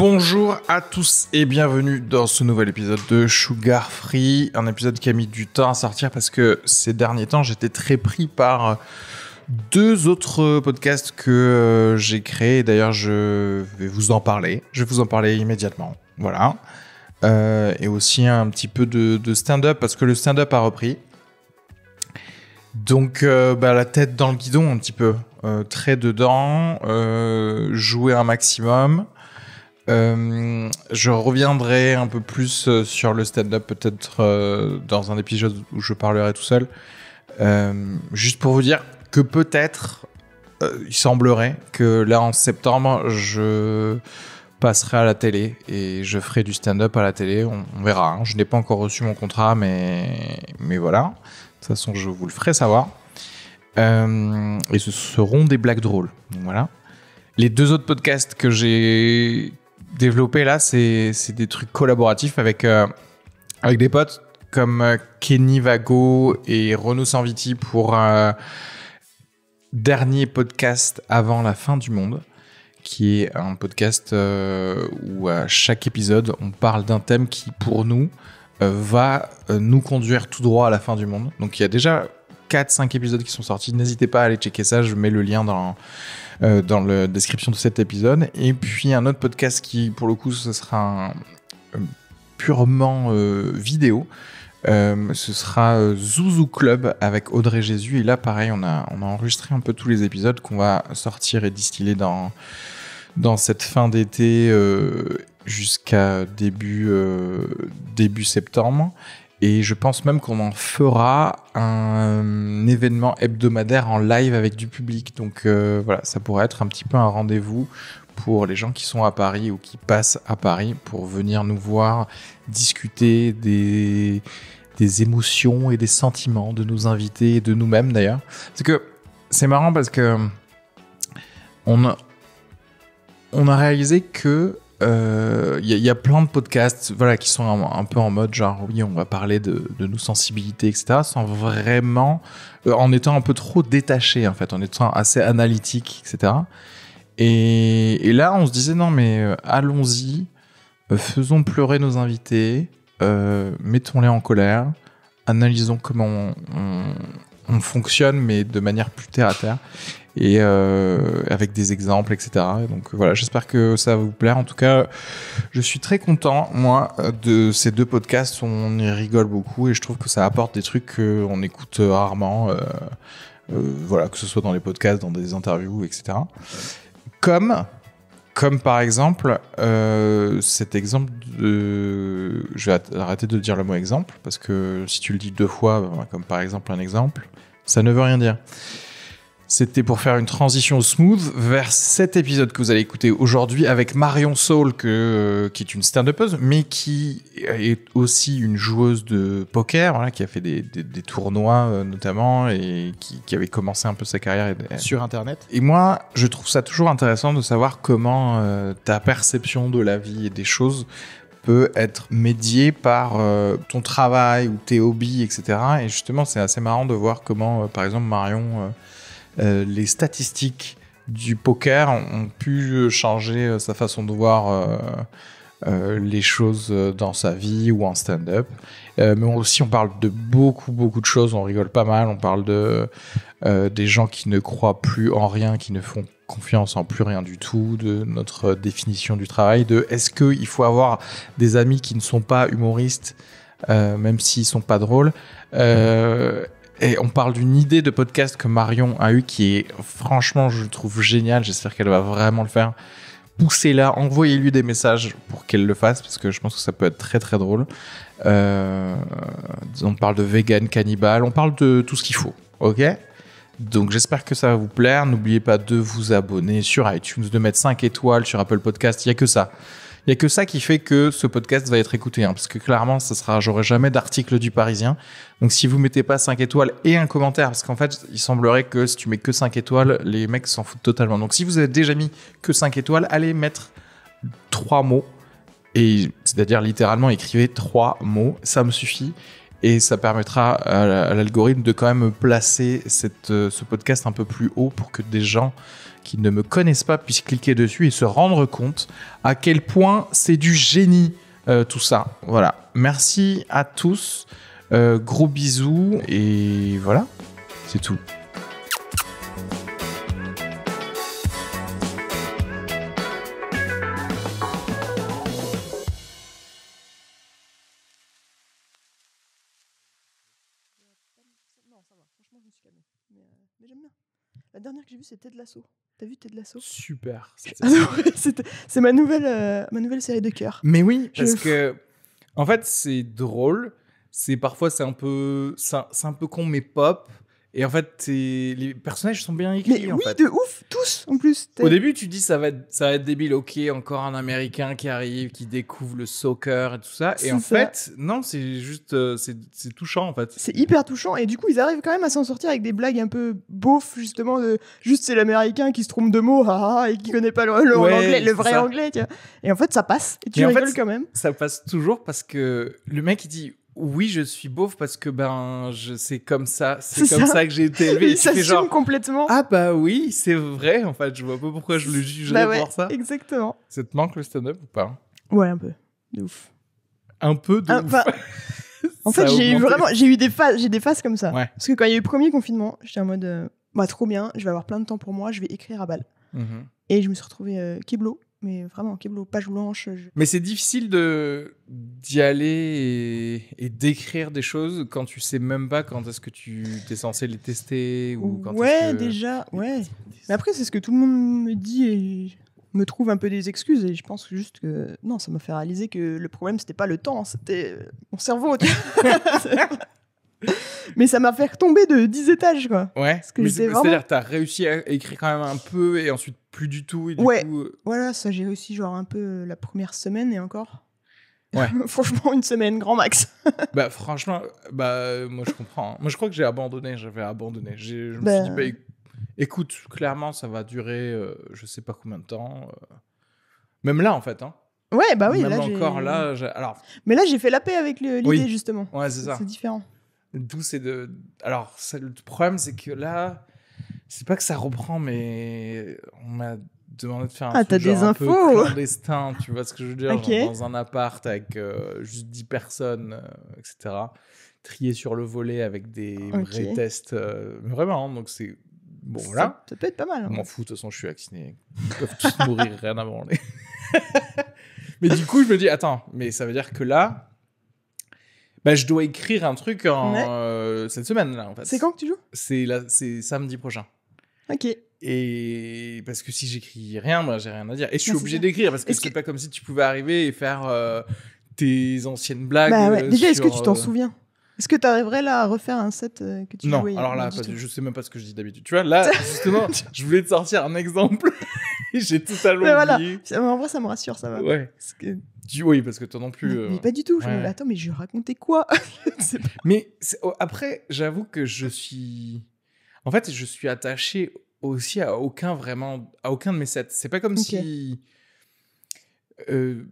Bonjour à tous et bienvenue dans ce nouvel épisode de Sugar Free, un épisode qui a mis du temps à sortir parce que ces derniers temps j'étais très pris par deux autres podcasts que euh, j'ai créés. D'ailleurs, je vais vous en parler. Je vais vous en parler immédiatement. Voilà. Euh, et aussi un petit peu de, stand-up parce que le stand-up a repris. Donc, euh, bah, la tête dans le guidon un petit peu, très dedans, jouer un maximum. Euh, je reviendrai un peu plus euh, sur le stand-up peut-être euh, dans un épisode où je parlerai tout seul. juste pour vous dire que peut-être il semblerait que là en septembre je passerai à la télé et je ferai du stand-up à la télé. On, verra. Hein. Je n'ai pas encore reçu mon contrat, mais mais voilà. De toute façon, je vous le ferai savoir. et ce seront des blagues drôles. voilà. Les deux autres podcasts que j'ai Développer là, c'est des trucs collaboratifs avec, euh, avec des potes comme euh, Kenny Vago et Renaud Sanviti pour un euh, dernier podcast avant la fin du monde, qui est un podcast où à chaque épisode on parle d'un thème qui pour nous va nous conduire tout droit à la fin du monde. Donc il y a déjà 4-5 épisodes qui sont sortis. N'hésitez pas à aller checker ça, je mets le lien dans, euh, dans la description de cet épisode. Et puis un autre podcast qui, pour le coup, ce sera euh, purement euh, vidéo. ce sera Zouzou Club avec Audrey Jésus. Et là, pareil, on a, enregistré un peu tous les épisodes qu'on va sortir et distiller dans, dans cette fin d'été jusqu'à début, début septembre. Et je pense même qu'on en fera un événement hebdomadaire en live avec du public. Donc euh, voilà, ça pourrait être un petit peu un rendez-vous pour les gens qui sont à Paris ou qui passent à Paris pour venir nous voir discuter des, des émotions et des sentiments de nos invités et de nous-mêmes d'ailleurs. Parce que c'est marrant parce que on on a réalisé que il euh, y, a plein de podcasts voilà, qui sont un, peu en mode genre oui on va parler de, nos sensibilités etc sans vraiment euh, en étant un peu trop détaché en fait en étant assez analytique etc et, là on se disait non mais euh, allons-y faisons pleurer nos invités mettons-les en colère analysons comment on, fonctionne mais de manière plus terre à terre et euh, avec des exemples, etc. Donc euh, voilà, j'espère que ça va vous plaire. En tout cas, je suis très content, moi, de ces deux podcasts. On y rigole beaucoup et je trouve que ça apporte des trucs qu'on écoute euh, rarement. voilà, que ce soit dans les podcasts, dans des interviews, etc. Comme, comme par exemple, cet exemple de. Je vais arrêter de dire le mot exemple parce que si tu le dis deux fois, ben, comme par exemple un exemple, ça ne veut rien dire. C'était pour faire une transition smooth vers cet épisode que vous allez écouter aujourd'hui avec Marion Saul, euh, qui est une stand puzzle, mais qui est aussi une joueuse de poker, voilà, hein, qui a fait des, tournois euh, notamment et qui, avait commencé un peu sa carrière. Sur Internet. Et moi, je trouve ça toujours intéressant de savoir comment euh, ta perception de la vie et des choses peut être médiée par ton travail ou tes hobbies, etc. Et justement, c'est assez marrant de voir comment, par exemple, Marion euh, les statistiques du poker ont pu changer euh, sa façon de voir euh, les choses dans sa vie ou en stand-up. mais aussi, on parle de beaucoup, beaucoup de choses. On rigole pas mal. On parle de des gens qui ne croient plus en rien, qui ne font confiance en plus rien du tout, de notre définition du travail, de est-ce qu'il faut avoir des amis qui ne sont pas humoristes, même s'ils sont pas drôles. Et on parle d'une idée de podcast que Marion a eue qui est franchement, je trouve génial. J'espère qu'elle va vraiment le faire. Poussez-la, envoyez-lui des messages pour qu'elle le fasse parce que je pense que ça peut être très très drôle. Euh, on parle de vegan, cannibale, on parle de tout ce qu'il faut. Ok donc j'espère que ça va vous plaire. N'oubliez pas de vous abonner sur iTunes, de mettre 5 étoiles sur Apple Podcast. Il n'y a que ça. Il y a que ça qui fait que ce podcast va être écouté, hein, parce que clairement, ça sera, j'aurai jamais d'article du Parisien. Donc si vous mettez pas 5 étoiles et un commentaire, parce qu'en fait, il semblerait que si tu mets que 5 étoiles, les mecs s'en foutent totalement. Donc si vous avez déjà mis que 5 étoiles, allez mettre trois mots, et c'est-à-dire littéralement écrivez trois mots, ça me suffit et ça permettra à l'algorithme de quand même placer cette, euh, ce podcast un peu plus haut pour que des gens qui ne me connaissent pas puissent cliquer dessus et se rendre compte à quel point c'est du génie euh, tout ça. Voilà. Merci à tous. Euh, gros bisous et voilà, c'est tout. c'était de l'assaut. T'as vu, t'es de l'assaut Super. c'est ma nouvelle, euh, ma nouvelle série de cœur. Mais oui, parce que en fait, c'est drôle. C'est parfois c'est un peu, c'est un, un, peu con mais pop. Et en fait, les personnages sont bien écrits. Mais oui, de ouf, tous en plus. Au début, tu dis ça va être, ça va être débile, ok, encore un Américain qui arrive, qui découvre le soccer et tout ça. Et en fait, non, c'est juste, euh, c'est touchant en fait. C'est hyper touchant. Et du coup, ils arrivent quand même à s'en sortir avec des blagues un peu beauf, justement, de juste c'est l'Américain qui se trompe de mots, ah, et qui connaît pas le, le, vrai anglais. Tu vois. Et en fait, ça passe. Et tu rigoles quand même. Ça passe toujours parce que le mec, il dit oui, je suis beauf parce que ben, je c'est comme ça, c'est comme ça. que j'ai été élevé. Il s'assume complètement. Ah bah oui, c'est vrai. En fait, je vois pas pourquoi je le juge bah ça. Exactement. Ça te manque le stand-up ou pas Ouais, un peu. De ouf. Un peu de ouf. en fait, j'ai eu des phases, j'ai des phases comme ça. Parce que quand il y a eu le premier confinement, j'étais en mode, euh, bah trop bien, je vais avoir plein de temps pour moi, je vais écrire à balle. Mm-hmm. Et je me suis retrouvée euh, mais vraiment page blanche. Mais c'est difficile de d'y aller et, d'écrire des choses quand tu sais même pas quand est-ce que tu es censé les tester ou quand Ouais, déjà, ouais. Mais après c'est ce que tout le monde me dit et me trouve un peu des excuses et je pense juste que non, ça m'a fait réaliser que le problème c'était pas le temps, c'était mon cerveau. mais ça m'a fait retomber de 10 étages, quoi. Ouais. C'est-à-dire que t'as réussi à écrire quand même un peu et ensuite plus du tout. ouais. Euh, voilà, ça j'ai réussi genre un peu euh, la première semaine et encore. Ouais. franchement, une semaine, grand max. bah, franchement, bah, euh, moi je comprends. Hein. Moi je crois que j'ai abandonné, j'avais abandonné. Je me suis dit, bah. bah, écoute, clairement, ça va durer je sais pas combien de temps. Même là, en fait. Hein. Ouais, bah oui. Même encore là. Alors... Mais là, j'ai fait la paix avec l'idée, justement. Ouais, c'est ça. C'est différent. D'où c'est de. Alors, le problème, c'est que là, c'est pas que ça reprend, mais on m'a demandé de faire un ah, truc des un peu clandestin, tu vois ce que je veux dire, dans un appart avec euh, juste 10 personnes, euh, etc. Trié sur le volet avec des vrais tests, euh, vraiment. Donc c'est bon là. Ça peut être pas mal. Hein. m'en fous, de toute façon, je suis vacciné. Ils peuvent tous mourir, rien à branler. mais du coup, je me dis, attends, mais ça veut dire que là, ben, je dois écrire un truc en, euh, cette semaine, là, en fait. C'est quand que tu joues C'est là, c'est samedi prochain. Ok. Et parce que si j'écris rien, moi, j'ai rien à dire. Et je suis bah, obligé d'écrire parce que c'est -ce pas comme si tu pouvais arriver et faire euh, tes anciennes blagues. Bah euh, Déjà, est-ce que tu t'en souviens est-ce que tu arriverais là à refaire un set que tu Non, alors là, je sais même pas ce que je dis d'habitude. Tu vois, là, justement, je voulais te sortir un exemple j'ai tout mais voilà. En vrai, ça me rassure, ça va. Ouais. Oui, parce que toi non plus. Mais euh, pas du tout. attends, mais je racontais quoi Mais oh, après, j'avoue que je suis. En fait, je suis attaché aussi à aucun vraiment, à aucun de mes sets. C'est pas comme si. Euh,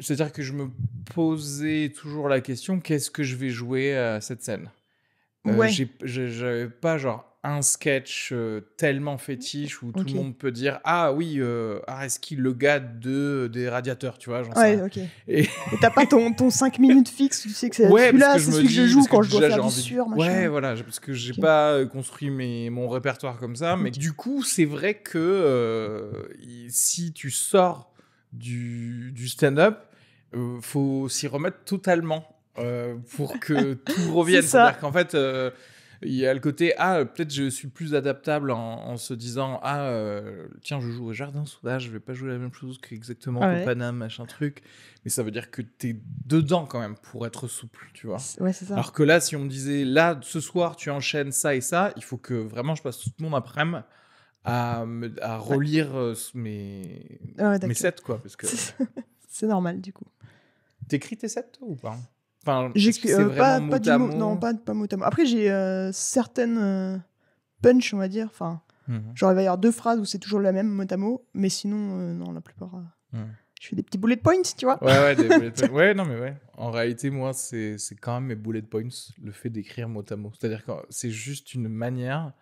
c'est-à-dire que je me posais toujours la question qu'est-ce que je vais jouer à cette scène euh, ouais. J'avais pas genre un sketch euh, tellement fétiche où tout le monde peut dire ah oui euh, ah, est-ce qu'il le gars de des radiateurs tu vois j'en sais et t'as pas ton, ton 5 minutes fixe tu sais que c'est celui-là c'est celui que je joue quand je dois faire sûr ouais voilà parce que j'ai pas euh, construit mes, mon répertoire comme ça mais du coup c'est vrai que si tu sors du, du stand-up faut s'y remettre totalement pour que tout revienne. C'est-à-dire qu'en fait, il y a le côté ah peut-être je suis plus adaptable en, se disant ah euh, tiens je joue au jardin soudage, je vais pas jouer la même chose que exactement au Paname machin truc mais ça veut dire que tu es dedans quand même pour être souple tu vois ouais, ça. alors que là si on me disait là ce soir tu enchaînes ça et ça il faut que vraiment je passe tout le monde après-midi à, à, relire euh, mes ah mes sets quoi parce que c'est normal du coup t'écris tes sets ou pas Enfin, pas, pas du mot, non, pas, Après, j'ai euh, certaines euh, punch, on va dire. Enfin, j'aurais mhm. d'ailleurs genre, il va y avoir deux phrases où c'est toujours la même mot à mais sinon, euh, non, la plupart. Mhm. Je fais des petits bullet points, tu vois. Ouais, ouais, des ouais, non, mais ouais. En réalité, moi, c'est quand même mes bullet points, le fait d'écrire mot à mot. C'est-à-dire que c'est juste une manière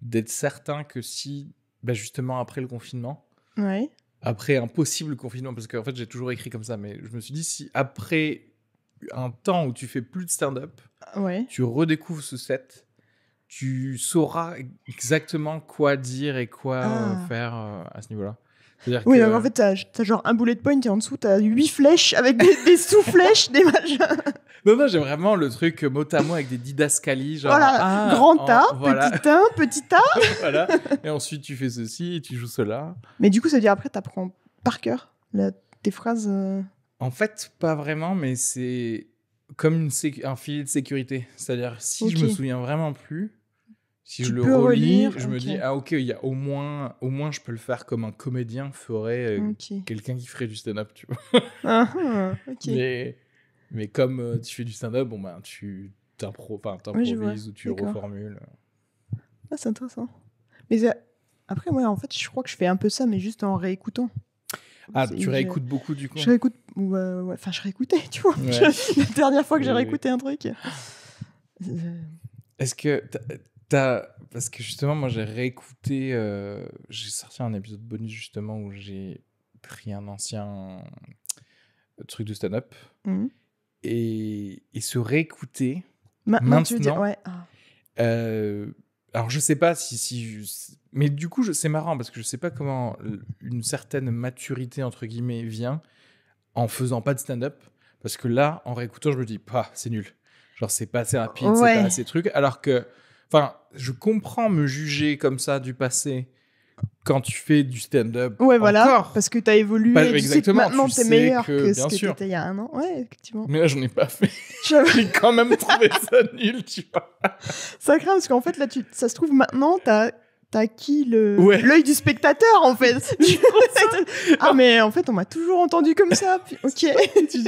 d'être certain que si, bah, justement, après le confinement, ouais. après un possible confinement, parce qu'en fait, j'ai toujours écrit comme ça, mais je me suis dit, si après un temps où tu fais plus de stand-up, tu redécouvres ce set, tu sauras exactement quoi dire et quoi euh, ah. faire euh, à ce niveau-là. Oui, en fait, t'as as genre un bullet point et en dessous, t'as huit flèches avec des, sous-flèches, des machins. Non, j'ai vraiment le truc mot à mot avec des didascalies. Genre, voilà, ah, grand petit 1, petit A. Et ensuite, tu fais ceci et tu joues cela. Mais du coup, ça veut dire après, t'apprends par cœur tes phrases. Euh, en fait, pas vraiment, mais c'est comme une un filet de sécurité. C'est-à-dire, si je me souviens vraiment plus, si je le relis, je me dis ah ok, il y a au moins, au moins je peux le faire comme un comédien ferait euh, quelqu'un qui ferait du stand-up, tu vois. Ah, ah, mais, mais comme euh, tu fais du stand-up, bon ben tu t'impro- t'improvises ou tu reformules. Ah, c'est intéressant. Mais euh, après, moi, en fait, je crois que je fais un peu ça, mais juste en réécoutant. Ah, tu réécoutes beaucoup du coup ou euh, enfin je réécoutais, tu vois. la dernière fois que j'ai réécouté un truc. Euh, Est-ce que t'as parce que justement moi j'ai réécouté, euh, j'ai sorti un épisode bonus justement où j'ai pris un ancien truc de stand-up mhm. et, et, se réécouter maintenant. ouais. Ah. alors je sais pas si, si mais du coup c'est marrant parce que je sais pas comment une certaine maturité entre guillemets vient en faisant pas de stand-up. Parce que là, en réécoutant, je me dis, pas, c'est nul. Genre, c'est pas assez rapide, c'est pas assez truc. Alors que, enfin, je comprends me juger comme ça du passé quand tu fais du stand-up. Ouais, voilà, parce que tu as évolué. exactement, tu sais maintenant, t'es meilleur que, ce que t'étais il y a un an. Ouais, effectivement. Mais là, j'en ai pas fait. J'ai quand même trouvé ça nul, tu vois. Ça craint, parce qu'en fait, là, tu... ça se trouve, maintenant, tu as t'as qui le l'œil du spectateur en fait. ah mais en fait on m'a toujours entendu comme ça. ok.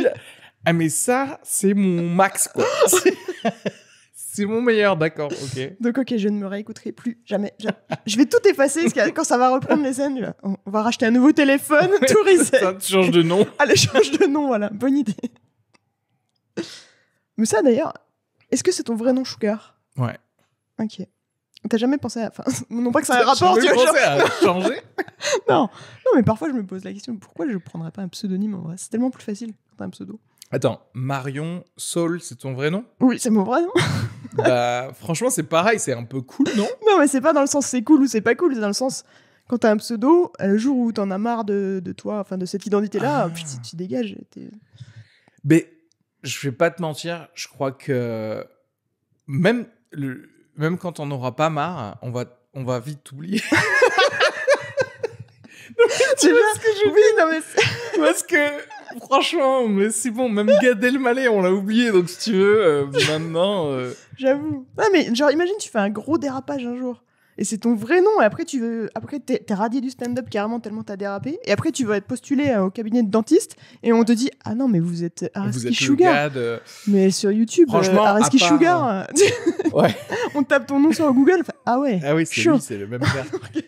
ah mais ça c'est mon max quoi. C'est mon meilleur, d'accord, ok. Donc, ok, je ne me réécouterai plus, jamais. Je, vais tout effacer, parce que quand ça va reprendre les scènes, on va racheter un nouveau téléphone, tout reset. tu changes de nom. Allez, change de nom, voilà, bonne idée. Mais ça, d'ailleurs, est-ce que c'est ton vrai nom, Sugar Ouais. Ok. T'as jamais pensé à. Enfin, non pas que ça un rapport, tu vois. Non, non, mais parfois je me pose la question pourquoi je prendrais pas un pseudonyme en vrai C'est tellement plus facile quand t'as un pseudo. Attends, Marion Saul, c'est ton vrai nom Oui, c'est mon vrai nom. bah, franchement, c'est pareil, c'est un peu cool, non Non, mais c'est pas dans le sens c'est cool ou c'est pas cool, c'est dans le sens quand t'as un pseudo, euh, le jour où t'en as marre de, toi, enfin de cette identité-là, ah. tu, dégages. Mais je vais pas te mentir, je crois que même le, même quand on n'aura pas marre, on va, on va vite oublier. tu vois ce que j'oublie non, mais Parce que, franchement, mais c'est bon, même Gad Elmaleh, on l'a oublié, donc si tu veux, euh, maintenant... Euh, J'avoue. Non, mais genre, imagine, tu fais un gros dérapage un jour et c'est ton vrai nom. Et après, tu veux, après, t'es, radié du stand-up carrément tellement t'as dérapé. Et après, tu vas être postulé euh, au cabinet de dentiste et on te dit ah non mais vous êtes Araski Sugar. Mais sur YouTube, euh, franchement, Sugar. Euh, ouais. on tape ton nom sur Google. ah ouais. Ah oui, c'est le même gars.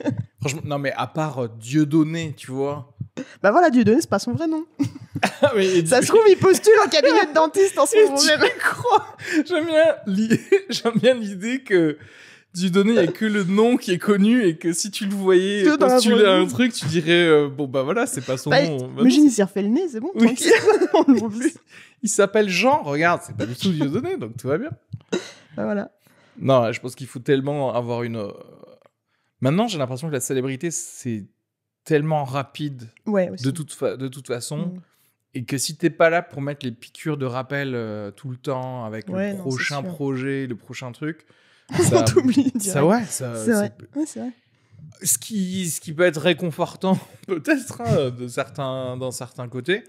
non mais à part Dieudonné, tu vois. Bah voilà, Dieudonné, c'est pas son vrai nom. Ah ça se trouve, il postule au cabinet de dentiste en ce J'aime bien l'idée que du donné, il y a que le nom qui est connu et que si tu le voyais un truc, tu dirais euh, bon bah voilà, c'est pas son bah, nom. nom. Bah, imagine, il s'est refait le nez, c'est bon. Il s'appelle Jean, regarde, c'est pas du tout donné, donc tout va bien. Bah, voilà. Non, je pense qu'il faut tellement avoir une. Euh, maintenant, j'ai l'impression que la célébrité, c'est tellement rapide ouais, de, toute de toute façon. Mm. Et que si t'es pas là pour mettre les piqûres de rappel euh, tout le temps avec le prochain projet, le prochain truc, on t'oublie. Ça, ouais, ça, c'est vrai. vrai. Ce qui, ce qui peut être réconfortant, peut-être, hein, de certains, d'un certain côté,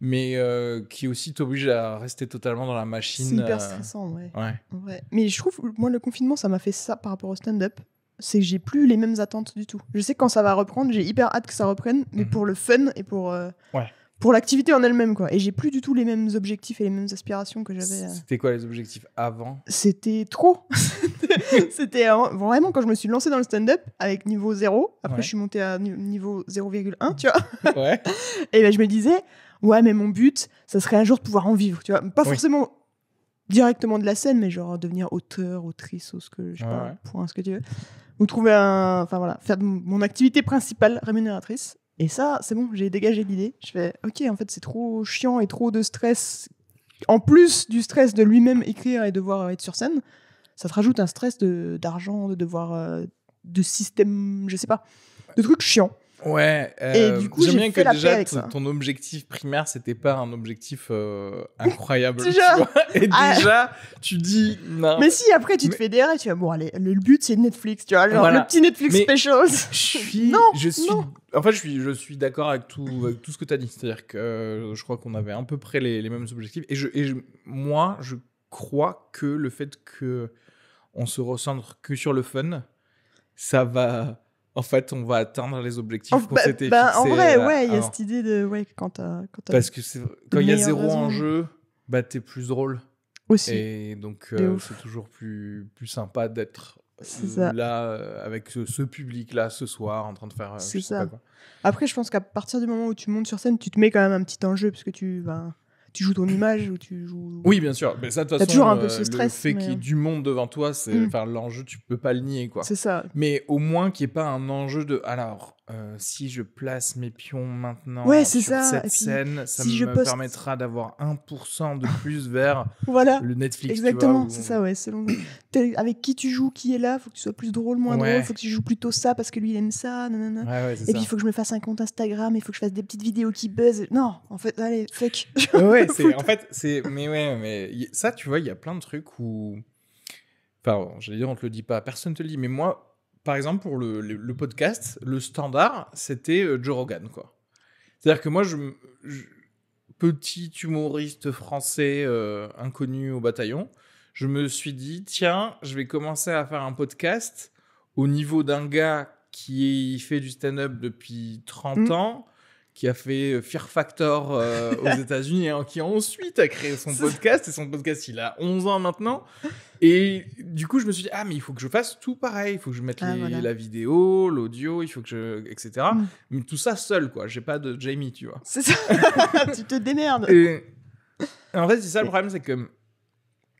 mais euh, qui aussi t'oblige à rester totalement dans la machine. C'est hyper euh, stressant, ouais. ouais. Mais je trouve, moi, le confinement, ça m'a fait ça par rapport au stand-up c'est que j'ai plus les mêmes attentes du tout. Je sais que quand ça va reprendre, j'ai hyper hâte que ça reprenne, mais mhm. pour le fun et pour euh, ouais pour l'activité en elle-même quoi. Et j'ai plus du tout les mêmes objectifs et les mêmes aspirations que j'avais. Euh. C'était quoi les objectifs avant C'était trop. C'était vraiment quand je me suis lancée dans le stand-up avec niveau 0, après je suis montée à niveau 0,1, tu vois. et ben je me disais ouais, mais mon but, ça serait un jour de pouvoir en vivre, tu vois, pas forcément directement de la scène mais genre devenir auteur, autrice ou ce que je sais pas, point, ce que tu veux. Ou trouver un enfin voilà, faire mon activité principale rémunératrice et ça, c'est bon, j'ai dégagé l'idée. Je fais, ok, en fait, c'est trop chiant et trop de stress. En plus du stress de lui-même écrire et devoir être sur scène, ça te rajoute un stress d'argent, de, devoir, euh, de système, je sais pas, de trucs chiants. Ouais. et euh, coup, j'aime bien que déjà ton objectif primaire, c'était pas un objectif euh, incroyable. déjà. et ah. déjà, tu dis non. Mais si, après, tu te fais derrière et tu vas bon, allez, le but c'est Netflix, tu vois, genre, le petit Netflix special. Je suis, non, je suis. En fait, je suis, je suis d'accord avec tout, tout ce que tu as dit. C'est-à-dire que euh, je crois qu'on avait à peu près les, mêmes objectifs. Et, je, et moi, je crois que le fait que on se recentre que sur le fun, ça va en fait, on va atteindre les objectifs qu'on s'était bah, En vrai, euh, ouais, il y a cette idée de ouais, quand quand Parce que quand il y a zéro enjeu, en jeu, bah t'es plus drôle. Aussi. Et donc euh, c'est toujours plus plus sympa d'être là euh, avec ce, public là ce soir en train de faire. c'est ça. Après, je pense qu'à partir du moment où tu montes sur scène, tu te mets quand même un petit enjeu parce que tu vas. Ben, tu joues ton image ou tu joues. Oui, bien sûr. Mais ça, de toute façon, toujours euh, stress, le fait qu'il y ait euh, du monde devant toi, c'est mm. enfin l'enjeu, tu peux pas le nier, quoi. C'est ça. Mais au moins qu'il n'y ait pas un enjeu de. Alors, euh, si je place mes pions maintenant sur cette scène, ça me permettra d'avoir 1% de plus vers le Netflix. Exactement, c'est ça, ouais. Selon... Avec qui tu joues, qui est là, faut que tu sois plus drôle, moins drôle, faut que tu joues plutôt ça parce que lui il aime ça, et puis il faut que je me fasse un compte Instagram, il faut que je fasse des petites vidéos qui buzz. Non, en fait, allez, fuck. ouais, en fait, c'est. Mais ouais, mais ça, tu vois, il y a plein de trucs où. Enfin, j'allais dire, on te le dit pas, personne te le dit, mais moi, par exemple, pour le, podcast, le standard, c'était euh, Joe Rogan, quoi. C'est-à-dire que moi, petit humoriste français euh, inconnu au bataillon, je me suis dit, tiens, je vais commencer à faire un podcast au niveau d'un gars qui fait du stand-up depuis 30 mm. ans, qui a fait euh, Fear Factor euh, aux États-Unis et hein, qui ensuite a créé son podcast. Et son podcast, il a 11 ans maintenant. Et du coup, je me suis dit, ah, mais il faut que je fasse tout pareil. Il faut que je mette ah, la vidéo, l'audio, il faut que je. etc. Mm. Mais tout ça seul, quoi. J'ai pas de Jamie, tu vois. C'est ça. tu te démerdes. en fait, c'est ça le problème, c'est que.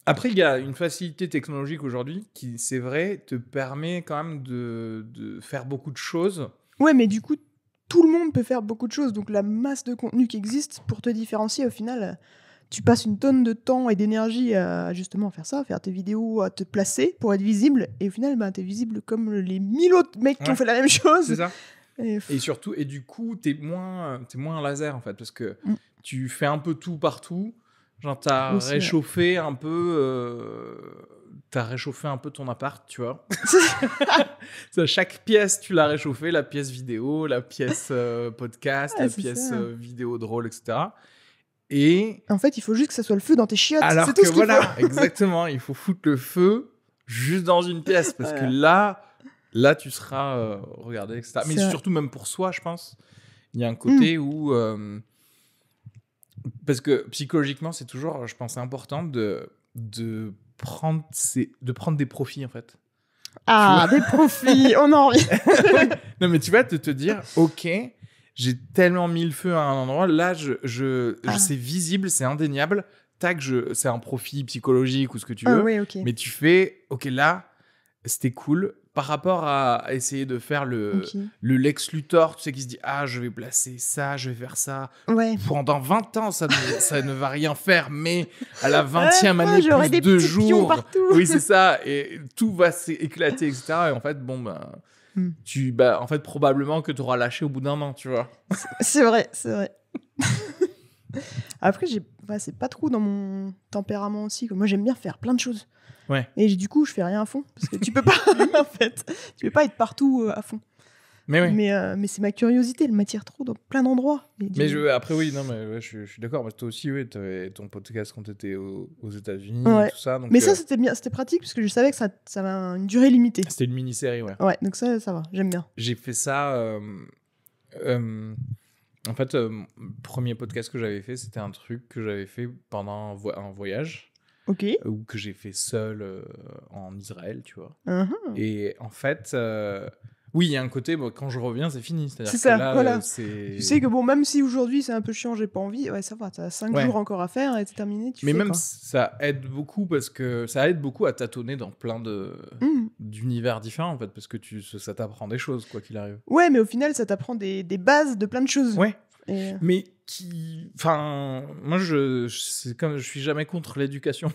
Après, il y a une facilité technologique aujourd'hui qui, c'est vrai, te permet quand même de, de faire beaucoup de choses. Ouais, mais du coup, tout le monde peut faire beaucoup de choses. Donc la masse de contenu qui existe pour te différencier, au final, tu passes une tonne de temps et d'énergie à justement faire ça, à faire tes vidéos, à te placer pour être visible. Et au final, bah, tu es visible comme les mille autres mecs qui ont fait la même chose. C'est ça. Et, surtout, et du coup, tu es moins, moins un laser en fait, parce que mm. tu fais un peu tout partout. Genre, t'as réchauffé un peu. Euh, t'as réchauffé un peu ton appart, tu vois. Chaque pièce, tu l'as réchauffé, la pièce vidéo, la pièce euh, podcast, la pièce euh, vidéo drôle, etc. Et en fait, il faut juste que ça soit le feu dans tes chiottes. Alors tout que ce voilà, exactement, il faut foutre le feu juste dans une pièce parce que là, là, tu seras euh, regardé, etc. Mais surtout même pour soi, je pense, il y a un côté hmm. où euh, parce que psychologiquement, c'est toujours, je pense, important de de prendre, c'est de prendre des profits, en fait. Ah, des profits, on en revient. non, mais tu vas de te dire, OK, j'ai tellement mis le feu à un endroit, là, je, je, ah. c'est visible, c'est indéniable, tac, c'est un profit psychologique ou ce que tu ah veux. Mais tu fais, OK, là, c'était cool, par rapport à essayer de faire le, le Lex Luthor, tu sais, qui se dit Ah, je vais placer ça, je vais faire ça. Ouais. Pendant 20 ans, ça ne, va rien faire, mais à la 20e ah, année, plus des deux jours. Partout. Oui, c'est ça. Et tout va s'éclater, etc. Et en fait, bon, ben. Hmm. tu, bah, en fait, probablement que tu auras lâché au bout d'un an, tu vois. C'est vrai, c'est vrai. Après, j'ai, c'est pas trop dans mon tempérament aussi. Moi, j'aime bien faire plein de choses. Ouais. Et du coup, je fais rien à fond parce que tu peux pas, en fait, tu peux pas être partout euh, à fond. Mais, oui. mais, euh, mais c'est ma curiosité, elle m'attire trop dans plein d'endroits. Mais je, après, oui, non, mais je, suis d'accord. Toi aussi, oui, ton podcast quand tu étais aux, États-Unis, tout ça. mais ça, euh, c'était bien, c'était pratique parce que je savais que ça, ça avait une durée limitée. C'était une mini-série, ouais. Ouais, donc ça, ça va, j'aime bien. J'ai fait ça. en fait, le premier podcast que j'avais fait, c'était un truc que j'avais fait pendant un voyage. Euh, ou que j'ai fait seul euh, en Israël, tu vois. Uh-huh. Et en fait. Euh, oui, il y a un côté, bon, quand je reviens, c'est fini. C'est ça, voilà. Tu sais que bon, même si aujourd'hui c'est un peu chiant, j'ai pas envie, ouais, ça va, t'as 5 jours encore à faire et c'est terminé. Mais même ça aide beaucoup parce que ça aide beaucoup à tâtonner dans plein de hmm. d'univers différents en fait, parce que tu, ça t'apprend des choses, quoi qu'il arrive. Ouais, mais au final, ça t'apprend des, des, bases de plein de choses. Ouais. Euh, mais qui. Enfin, moi, je, je comme, je suis jamais contre l'éducation.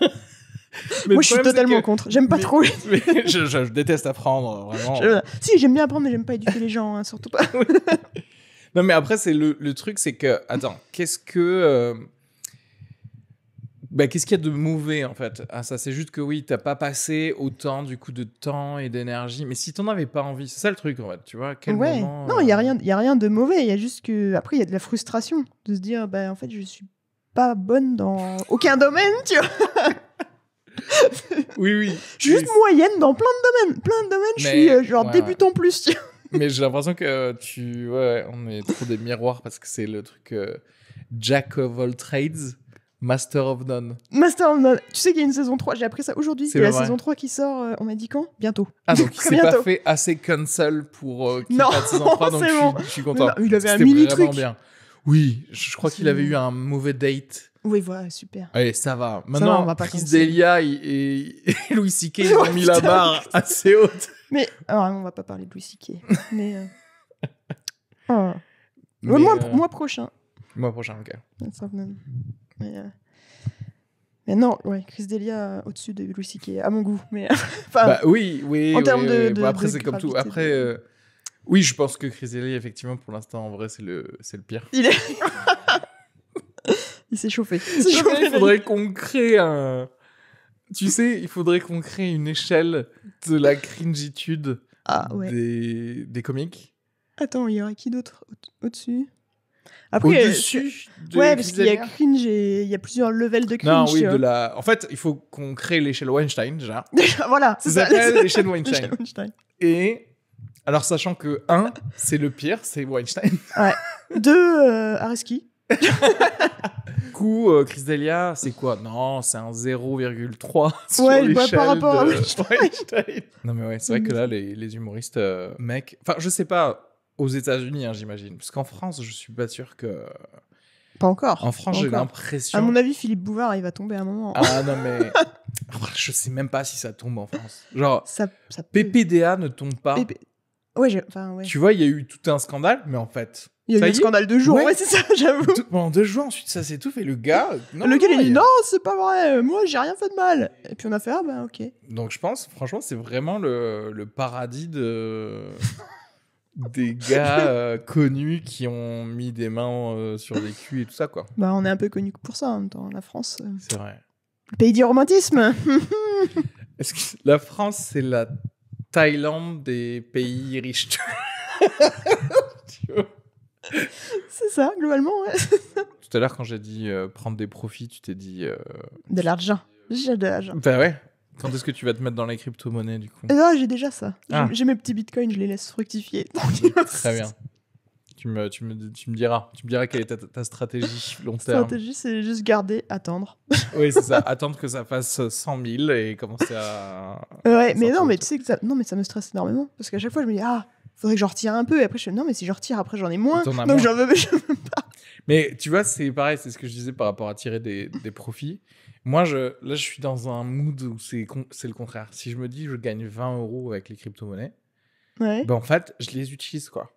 Moi, je suis totalement contre. J'aime pas trop. je, déteste apprendre, vraiment. si, j'aime bien apprendre, mais j'aime pas éduquer les gens, hein, surtout pas. Non, mais après, c'est le, le, truc, c'est que, attends, qu'est-ce que. Euh, bah, qu'est-ce qu'il y a de mauvais en fait ça C'est juste que oui, t'as pas passé autant du coup de temps et d'énergie. Mais si t'en avais pas envie, c'est ça le truc en fait, tu vois Non, il y a euh, rien, y a rien de mauvais. Il y a juste que après, il y a de la frustration de se dire, bah en fait, je suis pas bonne dans aucun domaine, tu vois. oui, oui. juste moyenne dans plein de domaines. Plein de domaines, je suis euh, genre débutant plus. mais j'ai l'impression que tu, ouais, on est trop des miroirs parce que c'est le truc euh, jack of all trades. Master of None. Master of None. Tu sais qu'il y a une saison 3, j'ai appris ça aujourd'hui. C'est la saison 3 qui sort, euh, on m'a dit quand Bientôt. Ah donc il s'est pas fait assez cancel pour euh, qu'il saison 3, donc je, bon. suis content. il avait un mini truc. Oui, je crois qu'il avait eu un mauvais date. Oui, voilà, super. Allez, ça va. Maintenant, Chris Delia et, Louis C.K. Oh, ont mis la barre assez haute. Mais, alors, on va pas parler de Louis C.K. Mais, euh, mois, euh, mois prochain. Mois prochain, ok. Master of None. Euh, mais, non, ouais, Chris Delia euh, au-dessus de Louis C.K. à mon goût. Mais euh, bah oui, oui. après, c'est comme tout. Après, oui, je pense que Chris Delia, effectivement, pour l'instant, en vrai, c'est le, c'est le pire. Il est. Il s'est chauffé. Il faudrait qu'on crée un. Tu sais, il faudrait qu'on crée une échelle de la cringitude ah, des, des comiques. Attends, il y aurait qui d'autre au-dessus après, au-dessus de Ouais, parce qu'il y a cringe et il y a plusieurs levels de cringe. Non, oui, de la... En fait, il faut qu'on crée l'échelle Weinstein, déjà. voilà, c'est ça. l'échelle Weinstein. Et alors, sachant que 1, c'est le pire, c'est Weinstein. Ouais. 2, euh, Du coup, euh, Chris Delia, c'est quoi Non, c'est un 0,3 sur ouais, l'échelle par rapport de... à Weinstein. non mais ouais, c'est vrai que là, les, les humoristes euh, Mec, Enfin, je sais pas aux États-Unis, hein, j'imagine. Parce qu'en France, je suis pas sûr que. Pas encore. En France, j'ai l'impression. À mon avis, Philippe Bouvard, il va tomber à un moment. Ah non, mais. je sais même pas si ça tombe en France. Genre, ça, PPDA ne tombe pas. Ouais, enfin, ouais. Tu vois, il y a eu tout un scandale, mais en fait. Il y a eu un scandale de jours, ouais, c'est ça, j'avoue. Pendant deux jours, ensuite, ça s'étouffe et le gars. Non, le gars, il dit non, c'est pas vrai, moi, j'ai rien fait de mal. Et puis on a fait, ah ben ok. Donc je pense, franchement, c'est vraiment le, le paradis de des gars euh, connus qui ont mis des mains euh, sur des culs et tout ça, quoi. Bah, on est un peu connus pour ça en même temps, la France. Euh. C'est vrai. pays du romantisme la France, c'est la Thaïlande des pays riches C'est ça, globalement, ouais. Tout à l'heure, quand j'ai dit prendre des profits, tu t'es dit. De l'argent. J'ai de l'argent. Bah ouais, quand est-ce que tu vas te mettre dans les crypto-monnaies du coup euh, Non, j'ai déjà ça. Ah. J'ai mes petits bitcoins, je les laisse fructifier. Très bien. Tu me, tu, me, tu me, diras. Tu me diras quelle est ta, stratégie long terme. stratégie, c'est juste garder, attendre. oui, c'est ça. Attendre que ça fasse 100 000 et commencer à. ouais, mais non, mais tu sais que ça, non, mais ça me stresse énormément. Parce qu'à chaque fois, je me dis, ah, faudrait que j'en retire un peu. Et après, je me dis, non, mais si je retire, après, j'en ai moins. donc, j'en veux, pas. Mais tu vois, c'est pareil, c'est ce que je disais par rapport à tirer des, des profits. Moi, je, là, je suis dans un mood où c'est con- le contraire. Si je me dis je gagne 20 euros avec les crypto-monnaies, ouais. Ben, en fait, je les utilise, quoi.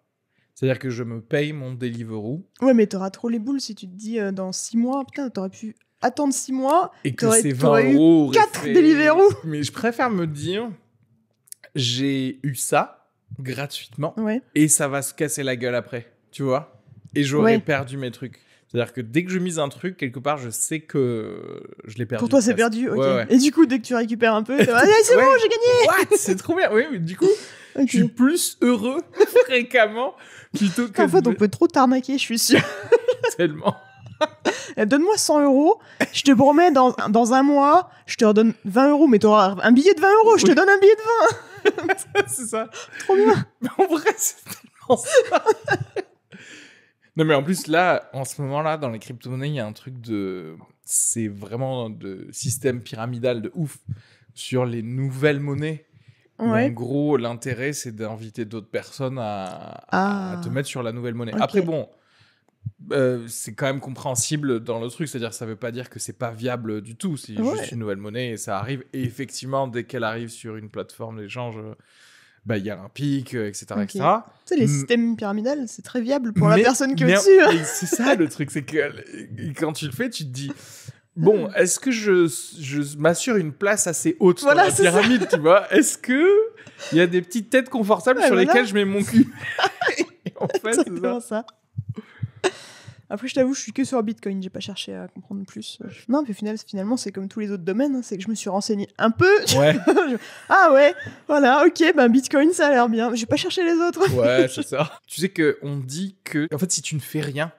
C'est-à-dire que je me paye mon Deliveroo. Ouais, mais t'auras trop les boules si tu te dis euh, dans 6 mois, putain, t'aurais pu attendre 6 mois. Et que c'est 20 euros. 4 Deliveroo. Mais je préfère me dire, j'ai eu ça gratuitement et ça va se casser la gueule après, tu vois Et j'aurais perdu mes trucs. C'est-à-dire que dès que je mise un truc, quelque part, je sais que je l'ai perdu. Pour toi, c'est perdu, Et du coup, dès que tu récupères un peu, ah, c'est bon, j'ai gagné C'est trop bien Oui, mais du coup, je suis plus heureux fréquemment plutôt que... En fait, on peut trop t'arnaquer, je suis sûr. Tellement eh, Donne-moi 100 euros, je te promets, dans, dans un mois, je te redonne 20 euros, mais t'auras un billet de 20 euros, je te donne un billet de 20 C'est ça. Trop bien. Mais en vrai, c'est tellement ça. Non, mais en plus, là, en ce moment-là, dans les crypto-monnaies, il y a un truc de. C'est vraiment de système pyramidal de ouf sur les nouvelles monnaies. Ouais. En gros, l'intérêt, c'est d'inviter d'autres personnes à... Ah. te mettre sur la nouvelle monnaie. Après, bon, euh, c'est quand même compréhensible dans le truc. C'est-à-dire, ça veut pas dire que c'est pas viable du tout. C'est juste une nouvelle monnaie et ça arrive. Et effectivement, dès qu'elle arrive sur une plateforme d'échange, bah, y a un pic, etc. les systèmes pyramidales, c'est très viable pour la personne qui est au-dessus. c'est ça le truc, c'est que euh, quand tu le fais, tu te dis. Bon, mm. est-ce que je, m'assure une place assez haute sur la pyramide, tu vois Est-ce que il y a des petites têtes confortables sur lesquelles je mets mon cul En fait, c'est ça. Après, je t'avoue, je suis que sur Bitcoin, j'ai pas cherché à comprendre plus. Non, mais final, finalement, c'est comme tous les autres domaines, hein, c'est que je me suis renseigné un peu. Ouais. ah ouais, voilà, ok, ben Bitcoin, ça a l'air bien. J'ai pas cherché les autres. ouais, c'est ça. Tu sais qu'on dit que, en fait, si tu ne fais rien,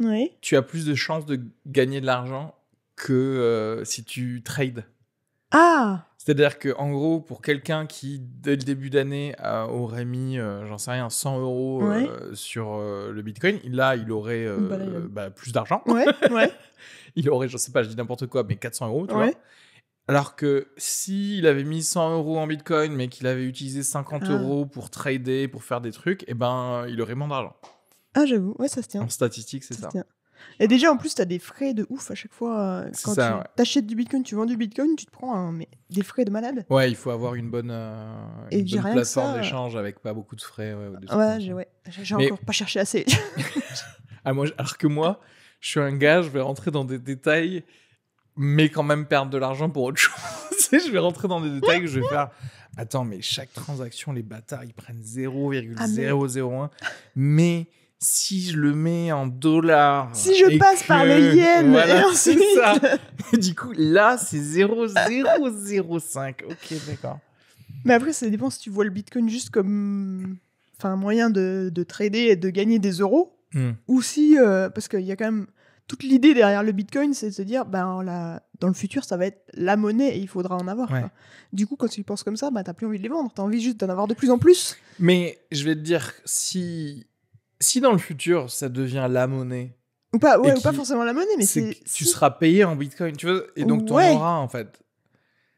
oui. tu as plus de chances de gagner de l'argent que euh, si tu trades. Ah c'est-à-dire que en gros, pour quelqu'un qui, dès le début d'année, aurait mis, euh, j'en sais rien, 100 euros euh, sur euh, le Bitcoin, là, il aurait bah, bah, plus d'argent. Ouais, ouais. il aurait, je sais pas, je dis n'importe quoi, mais 400 euros, tu vois. Alors que s'il avait mis 100 euros en Bitcoin, mais qu'il avait utilisé 50 ah. euros pour trader, pour faire des trucs, eh ben, il aurait moins d'argent. Ah, j'avoue, ouais, ça se tient. En statistique, c'est ça. ça. Se tient. Et déjà, en plus, tu as des frais de ouf à chaque fois. Euh, quand tu achètes du bitcoin, tu vends du bitcoin, tu te prends des frais de malade. Ouais, il faut avoir une bonne, euh, une plateforme euh. d'échange avec pas beaucoup de frais. Ouais, ouais j'ai encore pas cherché assez. ah, moi, alors que moi, je suis un gars, je vais rentrer dans des détails, mais quand même perdre de l'argent pour autre chose. je vais rentrer dans des détails que je vais faire. Attends, mais chaque transaction, les bâtards, ils prennent 0,001. Ah, mais si je le mets en dollars. Si je passe par les yen du coup, là, c'est 0,005. ok, d'accord. Mais après, ça dépend si tu vois le bitcoin juste comme enfin, un moyen de, trader et de gagner des euros. Hmm. Ou si. Euh, parce qu'il y a quand même. Toute l'idée derrière le bitcoin, c'est de se dire, ben, dans le futur, ça va être la monnaie et il faudra en avoir. Du coup, quand tu penses comme ça, tu ben, t'as plus envie de les vendre. as envie juste d'en avoir de plus en plus. Mais je vais te dire, si si dans le futur ça devient la monnaie ou pas, forcément la monnaie, mais c'est. Tu seras payé en bitcoin, tu vois, et donc ton aura, en fait.